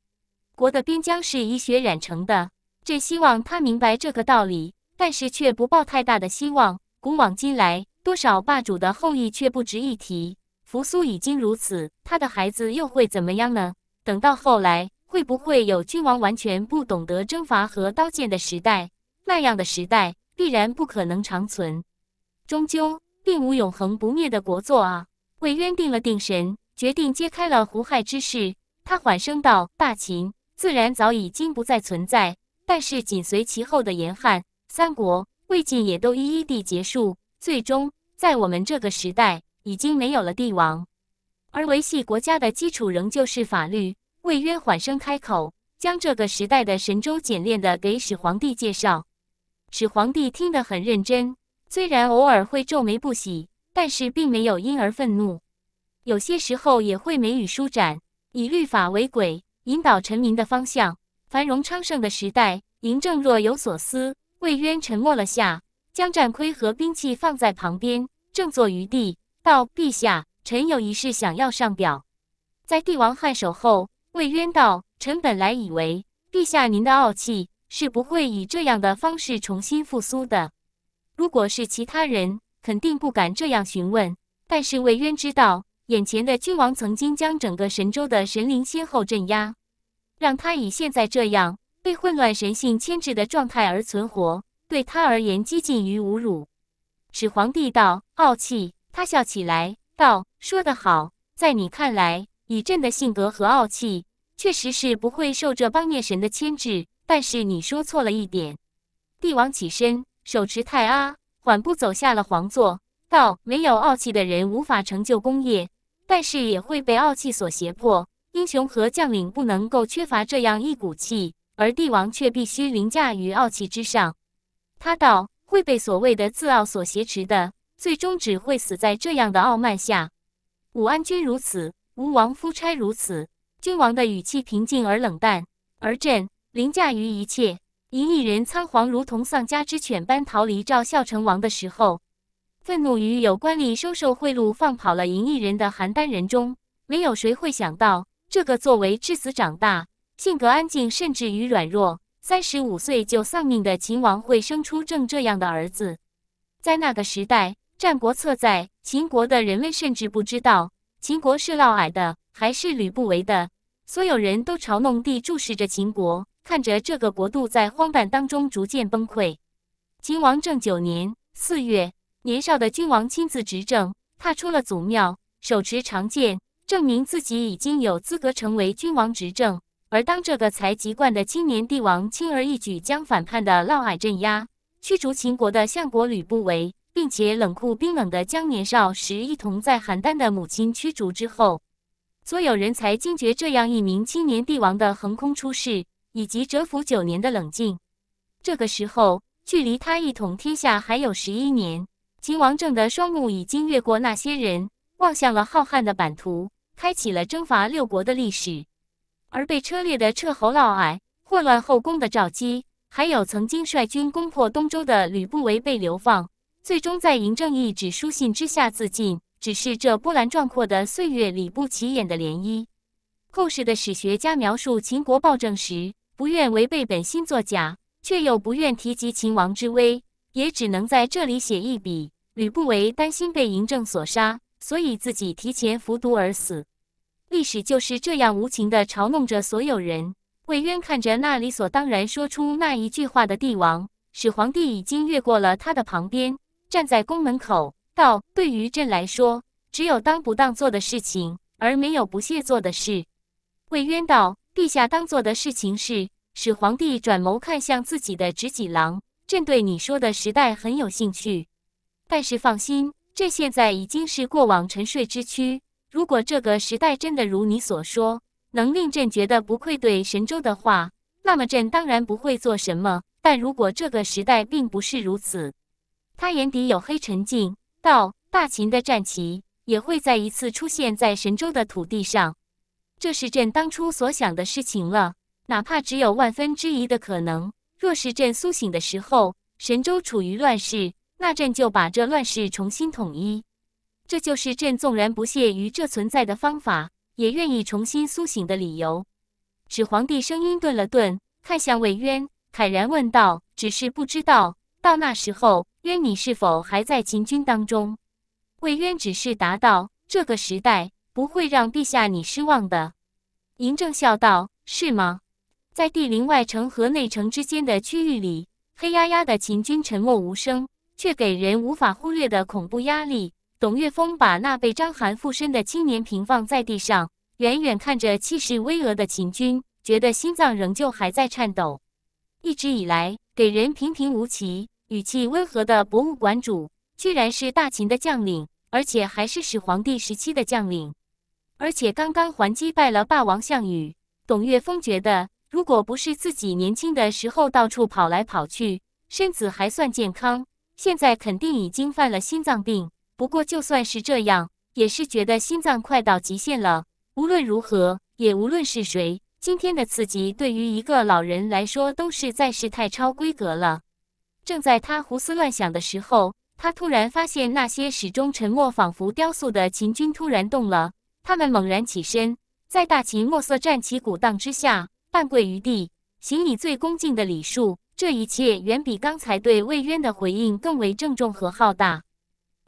国的边疆是以血染成的，这希望他明白这个道理，但是却不抱太大的希望。古往今来，多少霸主的后裔却不值一提。扶苏已经如此，他的孩子又会怎么样呢？等到后来。会不会有君王完全不懂得征伐和刀剑的时代？那样的时代必然不可能长存，终究并无永恒不灭的国祚啊！魏渊定了定神，决定揭开了胡亥之事。他缓声道：“大秦自然早已经不再存在，但是紧随其后的严汉、三国、魏晋也都一一地结束。最终，在我们这个时代，已经没有了帝王，而维系国家的基础仍旧是法律。”魏渊缓声开口，将这个时代的神州简练的给始皇帝介绍。始皇帝听得很认真，虽然偶尔会皱眉不喜，但是并没有因而愤怒。有些时候也会眉宇舒展，以律法为轨，引导臣民的方向。繁荣昌盛的时代，嬴政若有所思。魏渊沉默了下，将战盔和兵器放在旁边，正坐于地，道：“陛下，臣有一事想要上表。”在帝王颔首后。魏渊道：“臣本来以为陛下您的傲气是不会以这样的方式重新复苏的。如果是其他人，肯定不敢这样询问。但是魏渊知道，眼前的君王曾经将整个神州的神灵先后镇压，让他以现在这样被混乱神性牵制的状态而存活，对他而言，接近于侮辱。”始皇帝道：“傲气。”他笑起来道：“说得好，在你看来。”以朕的性格和傲气，确实是不会受这帮孽神的牵制。但是你说错了一点。帝王起身，手持太阿，缓步走下了皇座，道：“没有傲气的人无法成就功业，但是也会被傲气所胁迫。英雄和将领不能够缺乏这样一股气，而帝王却必须凌驾于傲气之上。”他道：“会被所谓的自傲所挟持的，最终只会死在这样的傲慢下。”武安君如此。吴王夫差如此，君王的语气平静而冷淡，而朕凌驾于一切。嬴一人仓皇如同丧家之犬般逃离赵孝成王的时候，愤怒于有官吏收受贿赂放跑了赢一人的邯郸人中，没有谁会想到，这个作为质子长大、性格安静甚至于软弱、三十五岁就丧命的秦王，会生出朕这样的儿子。在那个时代，《战国策》在秦国的人们甚至不知道。秦国是嫪毐的，还是吕不韦的？所有人都嘲弄地注视着秦国，看着这个国度在荒诞当中逐渐崩溃。秦王政九年四月，年少的君王亲自执政，踏出了祖庙，手持长剑，证明自己已经有资格成为君王执政。而当这个才籍贯的青年帝王轻而易举将反叛的嫪毐镇压，驱逐秦国的相国吕不韦。并且冷酷冰冷地将年少时一同在邯郸的母亲驱逐之后，所有人才惊觉这样一名青年帝王的横空出世，以及蛰伏九年的冷静。这个时候，距离他一统天下还有十一年。秦王政的双目已经越过那些人，望向了浩瀚的版图，开启了征伐六国的历史。而被车裂的彻侯嫪毐，混乱后宫的赵姬，还有曾经率军攻破东周的吕不韦被流放。最终在嬴政一纸书信之下自尽。只是这波澜壮阔的岁月里不起眼的涟漪。后世的史学家描述秦国暴政时，不愿违背本心作假，却又不愿提及秦王之威，也只能在这里写一笔。吕不韦担心被嬴政所杀，所以自己提前服毒而死。历史就是这样无情的嘲弄着所有人。魏渊看着那理所当然说出那一句话的帝王，始皇帝已经越过了他的旁边。站在宫门口，道：“对于朕来说，只有当不当做的事情，而没有不屑做的事。”魏渊道：“陛下当做的事情是。”始皇帝转眸看向自己的执戟郎：“朕对你说的时代很有兴趣，但是放心，朕现在已经是过往沉睡之躯。如果这个时代真的如你所说，能令朕觉得不愧对神州的话，那么朕当然不会做什么；但如果这个时代并不是如此，”他眼底有黑沉静，道：“大秦的战旗也会再一次出现在神州的土地上，这是朕当初所想的事情了。哪怕只有万分之一的可能，若是朕苏醒的时候，神州处于乱世，那朕就把这乱世重新统一。这就是朕纵然不屑于这存在的方法，也愿意重新苏醒的理由。”始皇帝声音顿了顿，看向魏渊，坦然问道：“只是不知道到那时候。”渊你是否还在秦军当中？魏渊只是答道：“这个时代不会让陛下你失望的。”嬴政笑道：“是吗？”在帝陵外城和内城之间的区域里，黑压压的秦军沉默无声，却给人无法忽略的恐怖压力。董岳峰把那被章邯附身的青年平放在地上，远远看着气势巍峨的秦军，觉得心脏仍旧还在颤抖。一直以来，给人平平无奇。语气温和的博物馆主，居然是大秦的将领，而且还是始皇帝时期的将领，而且刚刚还击败了霸王项羽。董岳峰觉得，如果不是自己年轻的时候到处跑来跑去，身子还算健康，现在肯定已经犯了心脏病。不过就算是这样，也是觉得心脏快到极限了。无论如何，也无论是谁，今天的刺激对于一个老人来说，都实在是太超规格了。正在他胡思乱想的时候，他突然发现那些始终沉默、仿佛雕塑的秦军突然动了。他们猛然起身，在大秦墨色战旗鼓荡之下，半跪于地，行以最恭敬的礼数。这一切远比刚才对魏渊的回应更为郑重和浩大。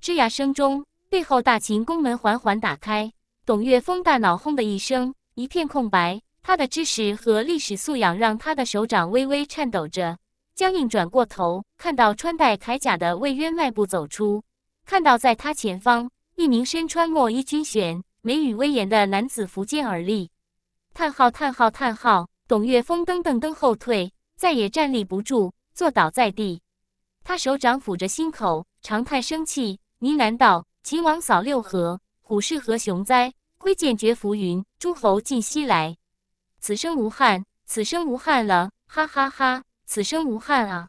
吱呀声中，背后大秦宫门缓缓打开。董岳峰大脑轰的一声，一片空白。他的知识和历史素养让他的手掌微微颤抖着。僵硬转过头，看到穿戴铠甲的魏渊迈步走出，看到在他前方，一名身穿墨衣军衔、眉宇威严的男子拂肩而立。叹号叹号叹号！董月峰噔噔噔后退，再也站立不住，坐倒在地。他手掌抚着心口，长叹生气，呢喃道：“秦王扫六合，虎视何雄哉？挥剑决浮云，诸侯尽西来。此生无憾，此生无憾了！哈哈哈。”此生无憾啊！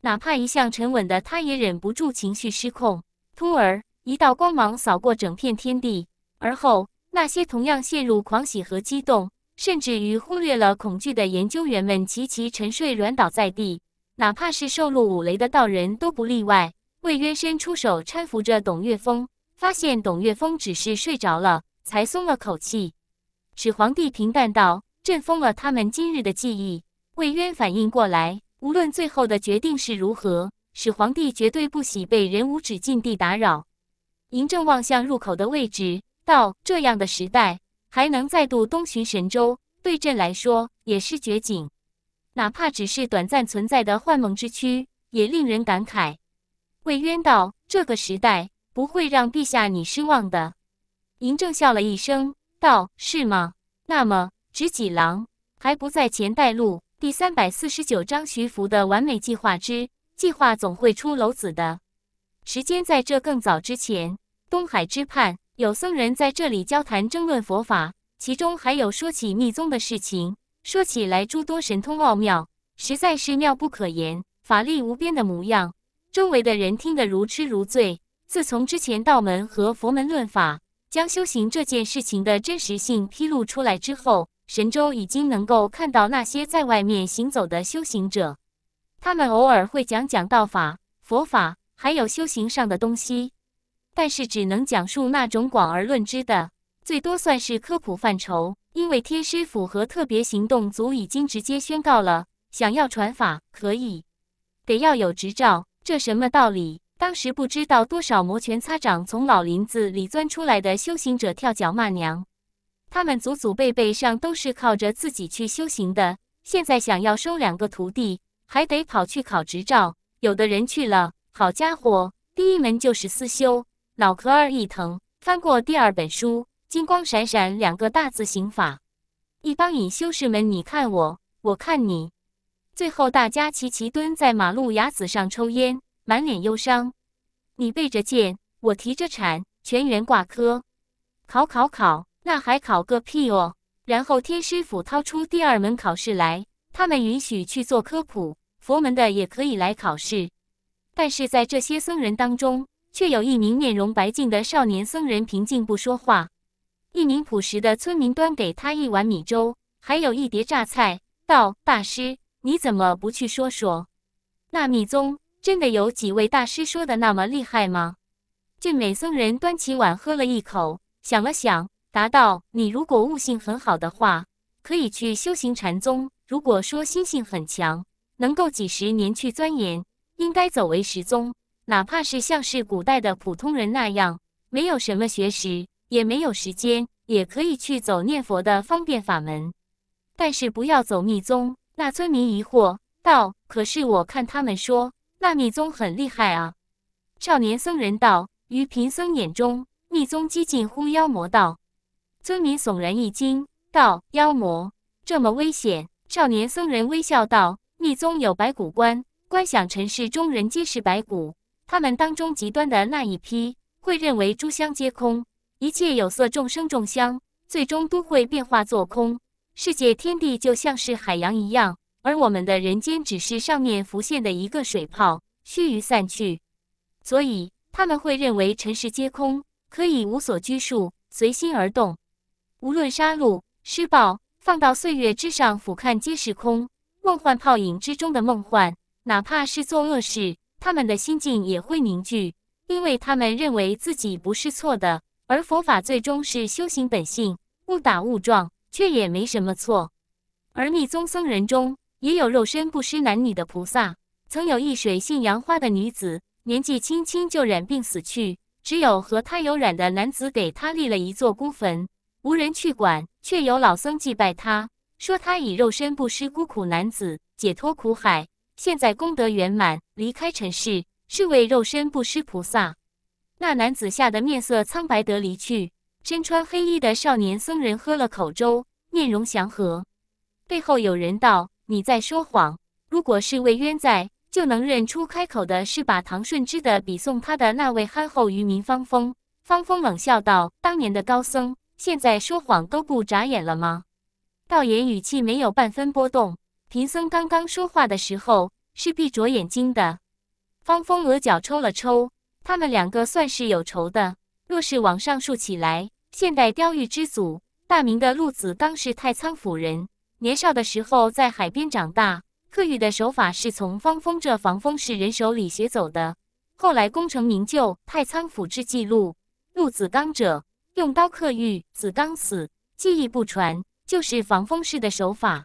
哪怕一向沉稳的他，也忍不住情绪失控。突而一道光芒扫过整片天地，而后那些同样陷入狂喜和激动，甚至于忽略了恐惧的研究员们，齐齐沉睡软倒在地。哪怕是受露五雷的道人都不例外。魏渊伸出手搀扶着董月峰，发现董月峰只是睡着了，才松了口气。始皇帝平淡道：“朕封了他们今日的记忆。”魏渊反应过来，无论最后的决定是如何，始皇帝绝对不喜被人无止境地打扰。嬴政望向入口的位置，道：“这样的时代，还能再度东巡神州，对朕来说也是绝景。哪怕只是短暂存在的幻梦之躯，也令人感慨。”魏渊道：“这个时代不会让陛下你失望的。”嬴政笑了一声，道：“是吗？那么执戟郎还不在前带路？”第三百四十九章徐福的完美计划之计划总会出篓子的。时间在这更早之前，东海之畔有僧人在这里交谈争论佛法，其中还有说起密宗的事情，说起来诸多神通奥妙，实在是妙不可言，法力无边的模样。周围的人听得如痴如醉。自从之前道门和佛门论法，将修行这件事情的真实性披露出来之后。神州已经能够看到那些在外面行走的修行者，他们偶尔会讲讲道法、佛法，还有修行上的东西，但是只能讲述那种广而论之的，最多算是科普范畴。因为天师府和特别行动组已经直接宣告了，想要传法可以，得要有执照。这什么道理？当时不知道多少摩拳擦掌从老林子里钻出来的修行者跳脚骂娘。他们祖祖辈辈上都是靠着自己去修行的，现在想要收两个徒弟，还得跑去考执照。有的人去了，好家伙，第一门就是思修，脑壳儿一疼，翻过第二本书，金光闪闪两个大字刑法。一帮隐修士们，你看我，我看你，最后大家齐齐蹲在马路牙子上抽烟，满脸忧伤。你背着剑，我提着铲，全员挂科，考考考。那还考个屁哦！然后天师府掏出第二门考试来，他们允许去做科普，佛门的也可以来考试。但是在这些僧人当中，却有一名面容白净的少年僧人平静不说话。一名朴实的村民端给他一碗米粥，还有一碟榨菜，道：“大师，你怎么不去说说？那密宗真的有几位大师说的那么厉害吗？”俊美僧人端起碗喝了一口，想了想。答道：“你如果悟性很好的话，可以去修行禅宗；如果说心性很强，能够几十年去钻研，应该走为实宗。哪怕是像是古代的普通人那样，没有什么学识，也没有时间，也可以去走念佛的方便法门。但是不要走密宗。”那村民疑惑道：“可是我看他们说，那密宗很厉害啊！”少年僧人道：“于贫僧眼中，密宗接近乎妖魔道。”村民悚然一惊，道：“妖魔这么危险！”少年僧人微笑道：“密宗有白骨观，观想尘世中人皆是白骨，他们当中极端的那一批，会认为诸相皆空，一切有色众生众相，最终都会变化作空。世界天地就像是海洋一样，而我们的人间只是上面浮现的一个水泡，须臾散去，所以他们会认为尘世皆空，可以无所拘束，随心而动。”无论杀戮、施暴，放到岁月之上俯瞰皆是空，梦幻泡影之中的梦幻，哪怕是做恶事，他们的心境也会凝聚，因为他们认为自己不是错的。而佛法最终是修行本性，误打误撞却也没什么错。而密宗僧人中也有肉身不施男女的菩萨，曾有一水性杨花的女子，年纪轻轻就染病死去，只有和她有染的男子给她立了一座孤坟。无人去管，却有老僧祭拜他，说他以肉身不失孤苦男子解脱苦海，现在功德圆满，离开尘世，是为肉身不失菩萨。那男子吓得面色苍白地离去。身穿黑衣的少年僧人喝了口粥，面容祥和。背后有人道：“你在说谎！如果是魏渊在，就能认出开口的是把唐顺之的笔送他的那位憨厚渔民方风。”方风冷笑道：“当年的高僧。”现在说谎都不眨眼了吗？道言语气没有半分波动。贫僧刚刚说话的时候是闭着眼睛的。方峰额角抽了抽。他们两个算是有仇的。若是往上竖起来，现代雕玉之祖大明的陆子刚是太仓府人，年少的时候在海边长大。刻玉的手法是从方峰这防风氏人手里学走的。后来功成名就，太仓府之记录陆子刚者。用刀刻玉，子刚死，技艺不传，就是防风式的手法。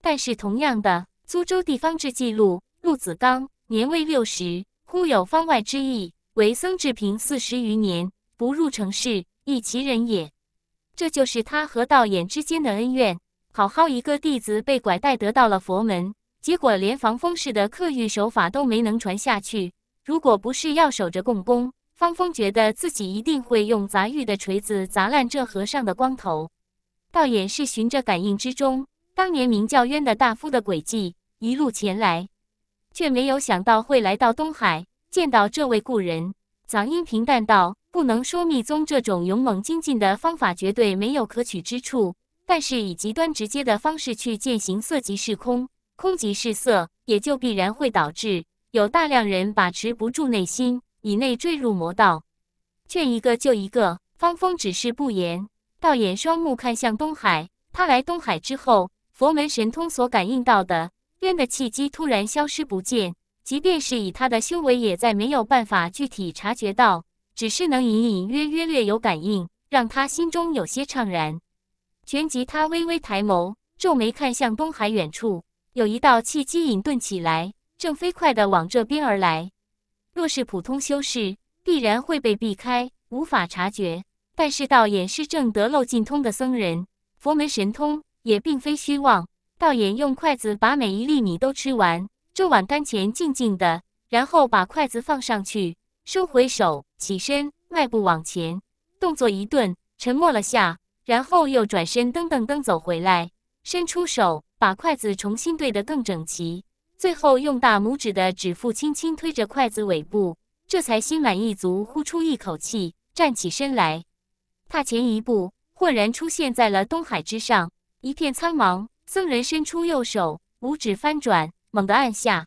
但是，同样的，苏州地方志记录，陆子刚年未六十，忽有方外之意，为僧至平四十余年，不入城市，亦其人也。这就是他和道衍之间的恩怨。好好一个弟子，被拐带得到了佛门，结果连防风式的刻玉手法都没能传下去。如果不是要守着共工。方峰觉得自己一定会用砸玉的锤子砸烂这和尚的光头，倒也是循着感应之中当年名叫渊的大夫的轨迹一路前来，却没有想到会来到东海见到这位故人。嗓音平淡道：“不能说密宗这种勇猛精进的方法绝对没有可取之处，但是以极端直接的方式去践行色即是空，空即是色，也就必然会导致有大量人把持不住内心。”以内坠入魔道，劝一个救一个。方峰只是不言，倒眼双目看向东海。他来东海之后，佛门神通所感应到的渊的契机突然消失不见，即便是以他的修为，也再没有办法具体察觉到，只是能隐隐约约略有感应，让他心中有些怅然。旋即，他微微抬眸，皱眉看向东海远处，有一道契机隐遁起来，正飞快的往这边而来。若是普通修士，必然会被避开，无法察觉。但是，道眼是正得漏尽通的僧人，佛门神通也并非虚妄。道眼用筷子把每一粒米都吃完，这碗丹前静静的，然后把筷子放上去，收回手，起身，迈步往前，动作一顿，沉默了下，然后又转身，噔噔噔走回来，伸出手，把筷子重新对得更整齐。最后用大拇指的指腹轻轻推着筷子尾部，这才心满意足呼出一口气，站起身来，踏前一步，豁然出现在了东海之上。一片苍茫，僧人伸出右手，五指翻转，猛地按下，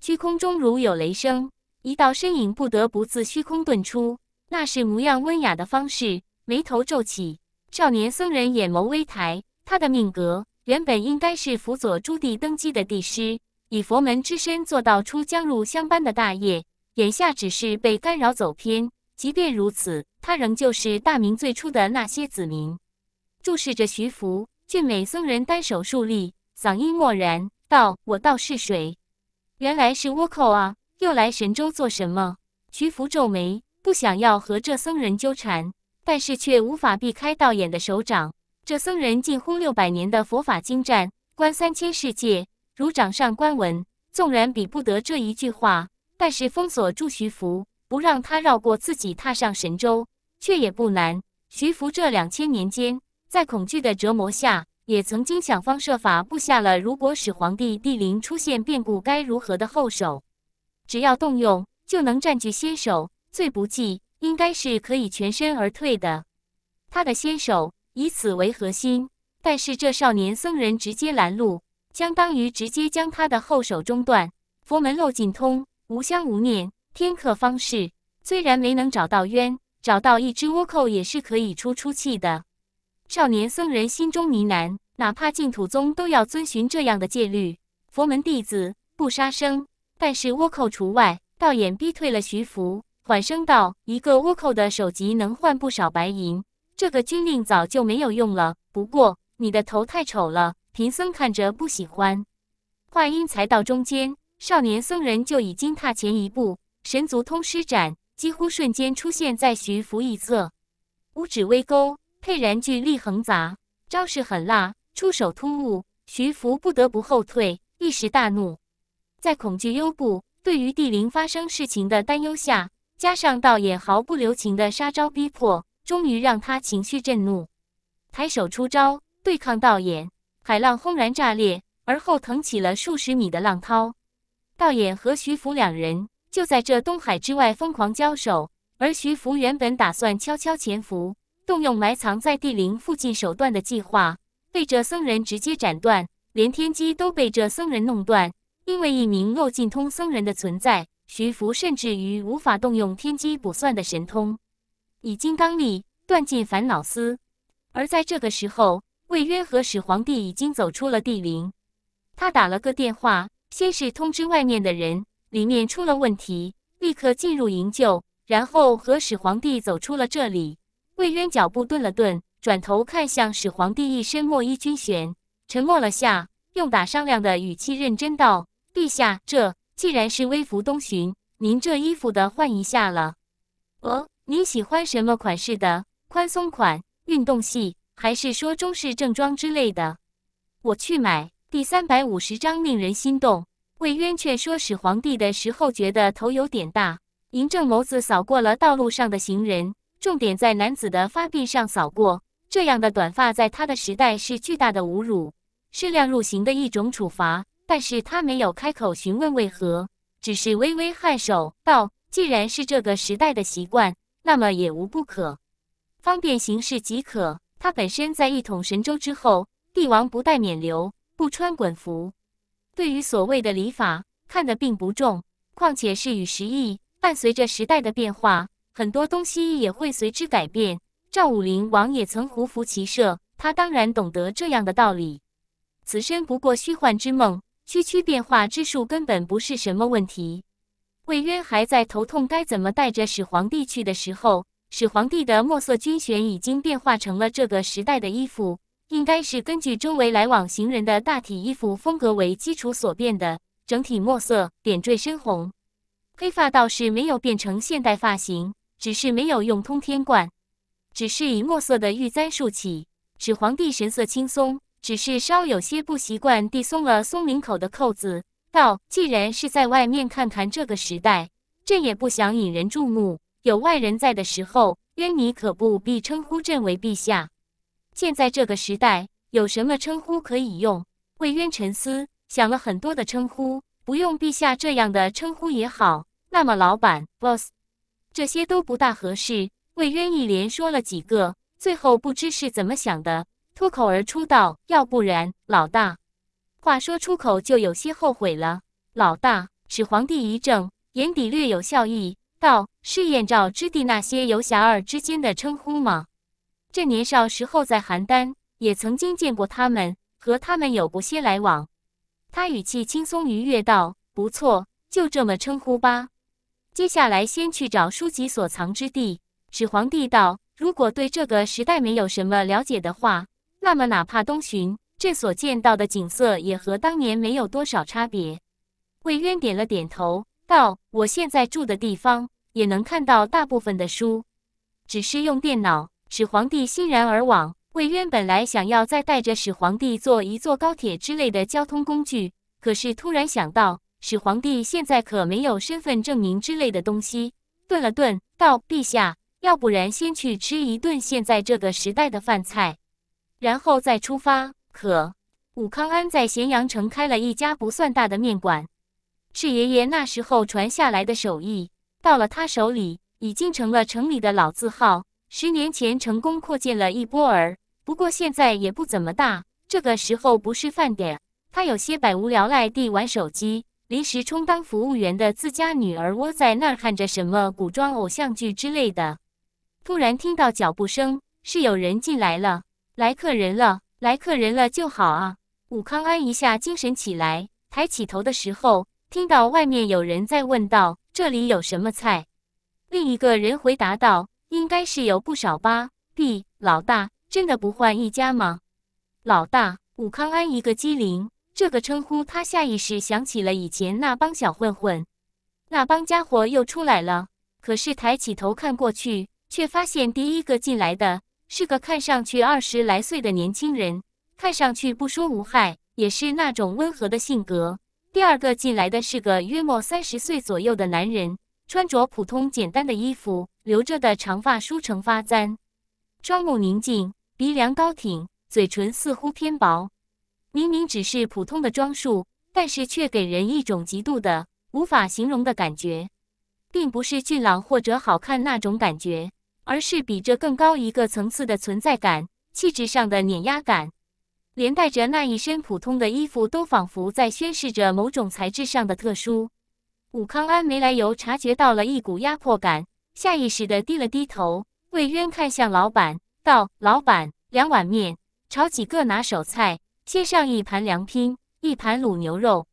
虚空中如有雷声，一道身影不得不自虚空遁出。那是模样温雅的方士，眉头皱起。少年僧人眼眸微抬，他的命格原本应该是辅佐朱棣登基的帝师。以佛门之身做到出将入湘般的大业，眼下只是被干扰走偏。即便如此，他仍旧是大明最初的那些子民。注视着徐福，俊美僧人单手竖立，嗓音漠然道：“我道是谁？原来是倭寇啊！又来神州做什么？”徐福皱眉，不想要和这僧人纠缠，但是却无法避开道眼的手掌。这僧人近乎六百年的佛法精湛，观三千世界。如掌上观文，纵然比不得这一句话，但是封锁住徐福，不让他绕过自己踏上神州，却也不难。徐福这两千年间，在恐惧的折磨下，也曾经想方设法布下了如果始皇帝帝陵出现变故该如何的后手，只要动用，就能占据先手，最不济应该是可以全身而退的。他的先手以此为核心，但是这少年僧人直接拦路。相当于直接将他的后手中断。佛门漏尽通，无相无念，天克方士虽然没能找到渊，找到一只倭寇也是可以出出气的。少年僧人心中呢喃，哪怕净土宗都要遵循这样的戒律，佛门弟子不杀生，但是倭寇除外。道眼逼退了徐福，缓声道：“一个倭寇的首级能换不少白银，这个军令早就没有用了。不过你的头太丑了。”贫僧看着不喜欢，话音才到中间，少年僧人就已经踏前一步，神足通施展，几乎瞬间出现在徐福一侧，五指微勾，沛然巨力横砸，招式狠辣，出手突兀。徐福不得不后退，一时大怒，在恐惧、幽部，对于地灵发生事情的担忧下，加上道眼毫不留情的杀招逼迫，终于让他情绪震怒，抬手出招对抗道眼，海浪轰然炸裂，而后腾起了数十米的浪涛。道衍和徐福两人就在这东海之外疯狂交手，而徐福原本打算悄悄潜伏，动用埋藏在地灵附近手段的计划，被这僧人直接斩断，连天机都被这僧人弄断。因为一名漏尽通僧人的存在，徐福甚至于无法动用天机卜算的神通，以金刚力断尽烦恼丝。而在这个时候。魏渊和始皇帝已经走出了帝陵。他打了个电话，先是通知外面的人里面出了问题，立刻进入营救，然后和始皇帝走出了这里。魏渊脚步顿了顿，转头看向始皇帝，一身墨衣军衔，沉默了下，用打商量的语气认真道：“陛下，这既然是微服东巡，您这衣服的换一下了。哦，您喜欢什么款式的？宽松款，运动系。”还是说中式正装之类的，我去买。第三百五十章令人心动。魏渊劝说始皇帝的时候觉得头有点大。嬴政眸子扫过了道路上的行人，重点在男子的发鬓上扫过。这样的短发在他的时代是巨大的侮辱，适量入刑的一种处罚。但是他没有开口询问为何，只是微微颔首道：“既然是这个时代的习惯，那么也无不可，方便行事即可。”他本身在一统神州之后，帝王不戴冕旒，不穿衮服，对于所谓的礼法看得并不重。况且是与时意，伴随着时代的变化，很多东西也会随之改变。赵武灵王也曾胡服骑射，他当然懂得这样的道理。此身不过虚幻之梦，区区变化之术根本不是什么问题。魏渊还在头痛该怎么带着始皇帝去的时候。始皇帝的墨色军衔已经变化成了这个时代的衣服，应该是根据周围来往行人的大体衣服风格为基础所变的。整体墨色点缀深红，黑发倒是没有变成现代发型，只是没有用通天冠，只是以墨色的玉簪竖起。始皇帝神色轻松，只是稍有些不习惯地松了松领口的扣子，道：“既然是在外面看看这个时代，朕也不想引人注目。”有外人在的时候，渊你可不必称呼朕为陛下。现在这个时代，有什么称呼可以用？魏渊沉思，想了很多的称呼，不用陛下这样的称呼也好。那么，老板、boss，这些都不大合适。魏渊一连说了几个，最后不知是怎么想的，脱口而出道：“要不然，老大。”话说出口就有些后悔了。老大，始皇帝一怔，眼底略有笑意。道是燕赵之地那些游侠儿之间的称呼吗？这年少时候在邯郸也曾经见过他们，和他们有过些来往。他语气轻松愉悦道：“不错，就这么称呼吧。”接下来先去找书籍所藏之地。始皇帝道：“如果对这个时代没有什么了解的话，那么哪怕东巡，朕所见到的景色也和当年没有多少差别。”魏渊点了点头。到我现在住的地方也能看到大部分的书，只是用电脑。”始皇帝欣然而往。魏渊本来想要再带着始皇帝坐一座高铁之类的交通工具，可是突然想到，始皇帝现在可没有身份证明之类的东西。顿了顿，道：“陛下，要不然先去吃一顿现在这个时代的饭菜，然后再出发。”可武康安在咸阳城开了一家不算大的面馆。是爷爷那时候传下来的手艺，到了他手里已经成了城里的老字号。十年前成功扩建了一波儿，不过现在也不怎么大。这个时候不是饭点，他有些百无聊赖地玩手机。临时充当服务员的自家女儿窝在那儿看着什么古装偶像剧之类的，突然听到脚步声，是有人进来了。来客人了，来客人了就好啊！武康安一下精神起来，抬起头的时候。听到外面有人在问道：“这里有什么菜？”另一个人回答道：“应该是有不少吧。”“弟老大，真的不换一家吗？”老大武康安一个机灵，这个称呼他下意识想起了以前那帮小混混。那帮家伙又出来了，可是抬起头看过去，却发现第一个进来的是个看上去二十来岁的年轻人，看上去不说无害，也是那种温和的性格。第二个进来的是个约莫三十岁左右的男人，穿着普通简单的衣服，留着的长发梳成发簪，双目宁静，鼻梁高挺，嘴唇似乎偏薄。明明只是普通的装束，但是却给人一种极度的无法形容的感觉，并不是俊朗或者好看那种感觉，而是比这更高一个层次的存在感，气质上的碾压感。连带着那一身普通的衣服，都仿佛在宣示着某种材质上的特殊。武康安没来由察觉到了一股压迫感，下意识的低了低头。魏渊看向老板，道：“老板，两碗面，炒几个拿手菜，先上一盘凉拼，一盘卤牛肉。”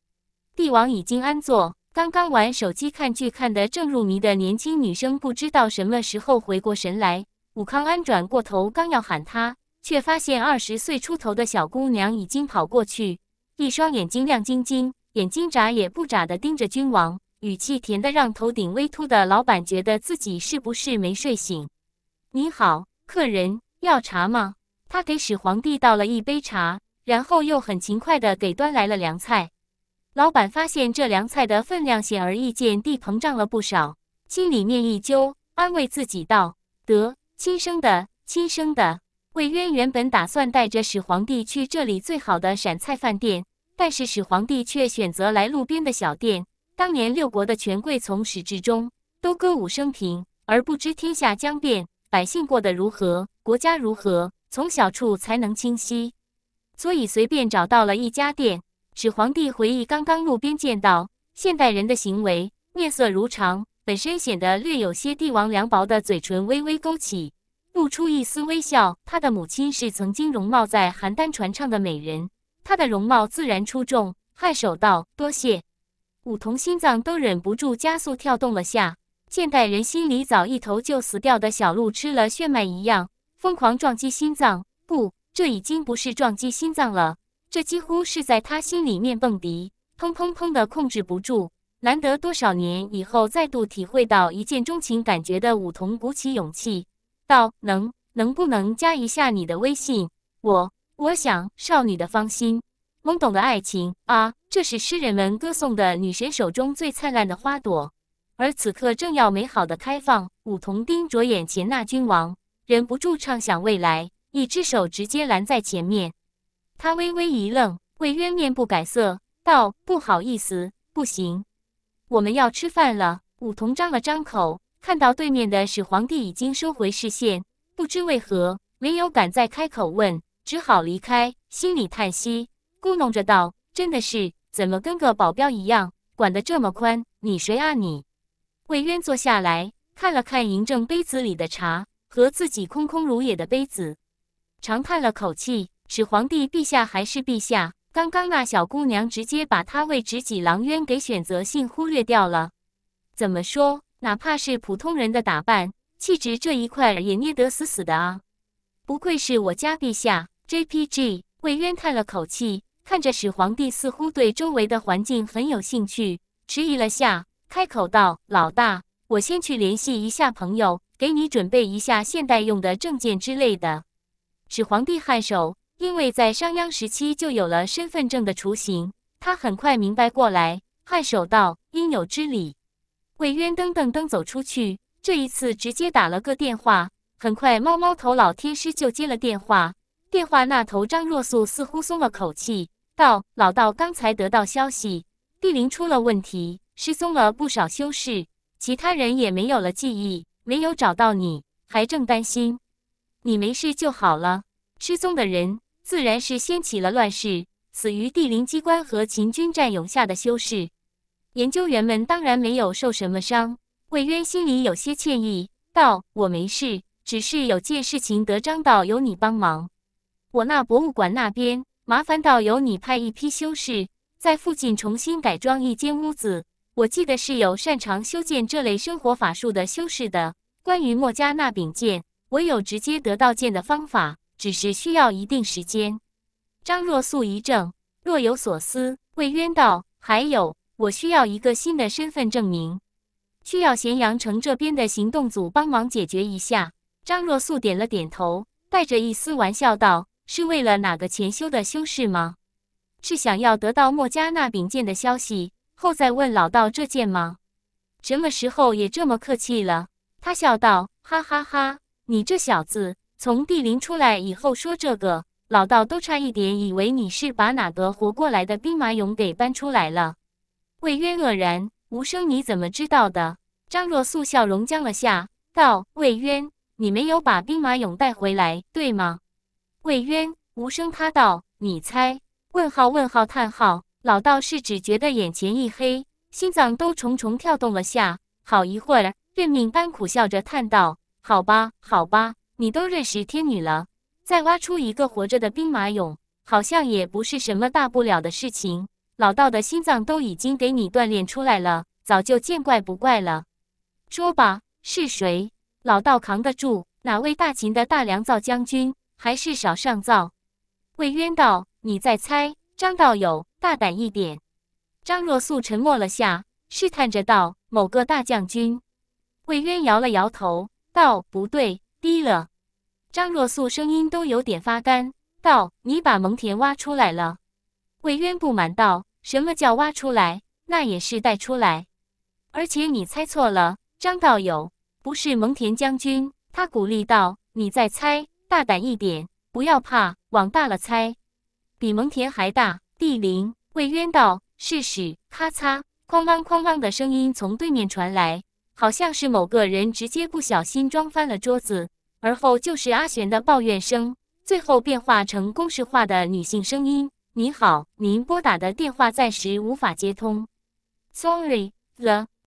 帝王已经安坐，刚刚玩手机看剧看得正入迷的年轻女生，不知道什么时候回过神来。武康安转过头，刚要喊他。却发现二十岁出头的小姑娘已经跑过去，一双眼睛亮晶晶，眼睛眨也不眨的盯着君王，语气甜的让头顶微秃的老板觉得自己是不是没睡醒。你好，客人要茶吗？他给始皇帝倒了一杯茶，然后又很勤快的给端来了凉菜。老板发现这凉菜的分量显而易见地膨胀了不少，心里面一揪，安慰自己道：“得，亲生的，亲生的。”魏渊原本打算带着始皇帝去这里最好的陕菜饭店，但是始皇帝却选择来路边的小店。当年六国的权贵从始至终都歌舞升平，而不知天下将变，百姓过得如何，国家如何，从小处才能清晰。所以随便找到了一家店。始皇帝回忆刚刚路边见到现代人的行为，面色如常，本身显得略有些帝王凉薄的嘴唇微微勾起。露出一丝微笑。他的母亲是曾经容貌在邯郸传唱的美人，她的容貌自然出众。颔首道：“多谢。”武桐心脏都忍不住加速跳动了下，现代人心里早一头就死掉的小鹿吃了血脉一样，疯狂撞击心脏。不，这已经不是撞击心脏了，这几乎是在他心里面蹦迪，砰砰砰的，控制不住。难得多少年以后再度体会到一见钟情感觉的武桐，鼓起勇气。道能能不能加一下你的微信？我我想少女的芳心，懵懂的爱情啊，这是诗人们歌颂的女神手中最灿烂的花朵，而此刻正要美好的开放。武桐盯着眼前那君王，忍不住畅想未来，一只手直接拦在前面。他微微一愣，魏渊面不改色道：“不好意思，不行，我们要吃饭了。”武桐张了张口。看到对面的始皇帝已经收回视线，不知为何没有敢再开口问，只好离开，心里叹息，咕哝着道：“真的是怎么跟个保镖一样，管得这么宽？你谁啊你？”魏渊坐下来，看了看嬴政杯子里的茶和自己空空如也的杯子，长叹了口气：“始皇帝陛下还是陛下，刚刚那小姑娘直接把他为执戟郎渊给选择性忽略掉了，怎么说？”哪怕是普通人的打扮、气质这一块也捏得死死的啊！不愧是我家陛下。JPG 魏渊叹了口气，看着始皇帝，似乎对周围的环境很有兴趣，迟疑了下，开口道：“老大，我先去联系一下朋友，给你准备一下现代用的证件之类的。”始皇帝颔首，因为在商鞅时期就有了身份证的雏形，他很快明白过来，颔首道：“应有之理。”魏渊噔噔噔走出去，这一次直接打了个电话。很快，猫猫头老天师就接了电话。电话那头，张若素似乎松了口气，道：“老道刚才得到消息，地灵出了问题，失踪了不少修士，其他人也没有了记忆，没有找到你，还正担心。你没事就好了。失踪的人，自然是掀起了乱世，死于地灵机关和秦军战勇下的修士。”研究员们当然没有受什么伤，魏渊心里有些歉意，道：“我没事，只是有件事情得张导有你帮忙。我那博物馆那边麻烦道有你派一批修士在附近重新改装一间屋子。我记得是有擅长修建这类生活法术的修士的。关于墨家那柄剑，唯有直接得到剑的方法，只是需要一定时间。”张若素一怔，若有所思。魏渊道：“还有。”我需要一个新的身份证明，需要咸阳城这边的行动组帮忙解决一下。张若素点了点头，带着一丝玩笑道：“是为了哪个前修的修士吗？是想要得到墨家那柄剑的消息后，再问老道这剑吗？什么时候也这么客气了？”他笑道：“哈哈哈，你这小子从地灵出来以后说这个，老道都差一点以为你是把哪个活过来的兵马俑给搬出来了。”魏渊愕然，无声，你怎么知道的？张若素笑容僵了下，道：“魏渊，你没有把兵马俑带回来，对吗？”魏渊无声，他道：“你猜？”问号问号叹号，老道士只觉得眼前一黑，心脏都重重跳动了下。好一会儿，任命般苦笑着叹道：“好吧，好吧，你都认识天女了，再挖出一个活着的兵马俑，好像也不是什么大不了的事情。”老道的心脏都已经给你锻炼出来了，早就见怪不怪了。说吧，是谁？老道扛得住哪位大秦的大良造将军？还是少上灶？魏渊道：“你再猜。”张道友，大胆一点。张若素沉默了下，试探着道：“某个大将军。”魏渊摇了摇头，道：“不对，低了。”张若素声音都有点发干，道：“你把蒙恬挖出来了。”魏渊不满道。什么叫挖出来？那也是带出来。而且你猜错了，张道友不是蒙恬将军。他鼓励道：“你再猜，大胆一点，不要怕，往大了猜，比蒙恬还大。”帝陵魏渊道：“试试。”咔嚓，哐啷哐啷的声音从对面传来，好像是某个人直接不小心撞翻了桌子。而后就是阿玄的抱怨声，最后变化成公式化的女性声音。您好，您拨打的电话暂时无法接通，Sorry 了。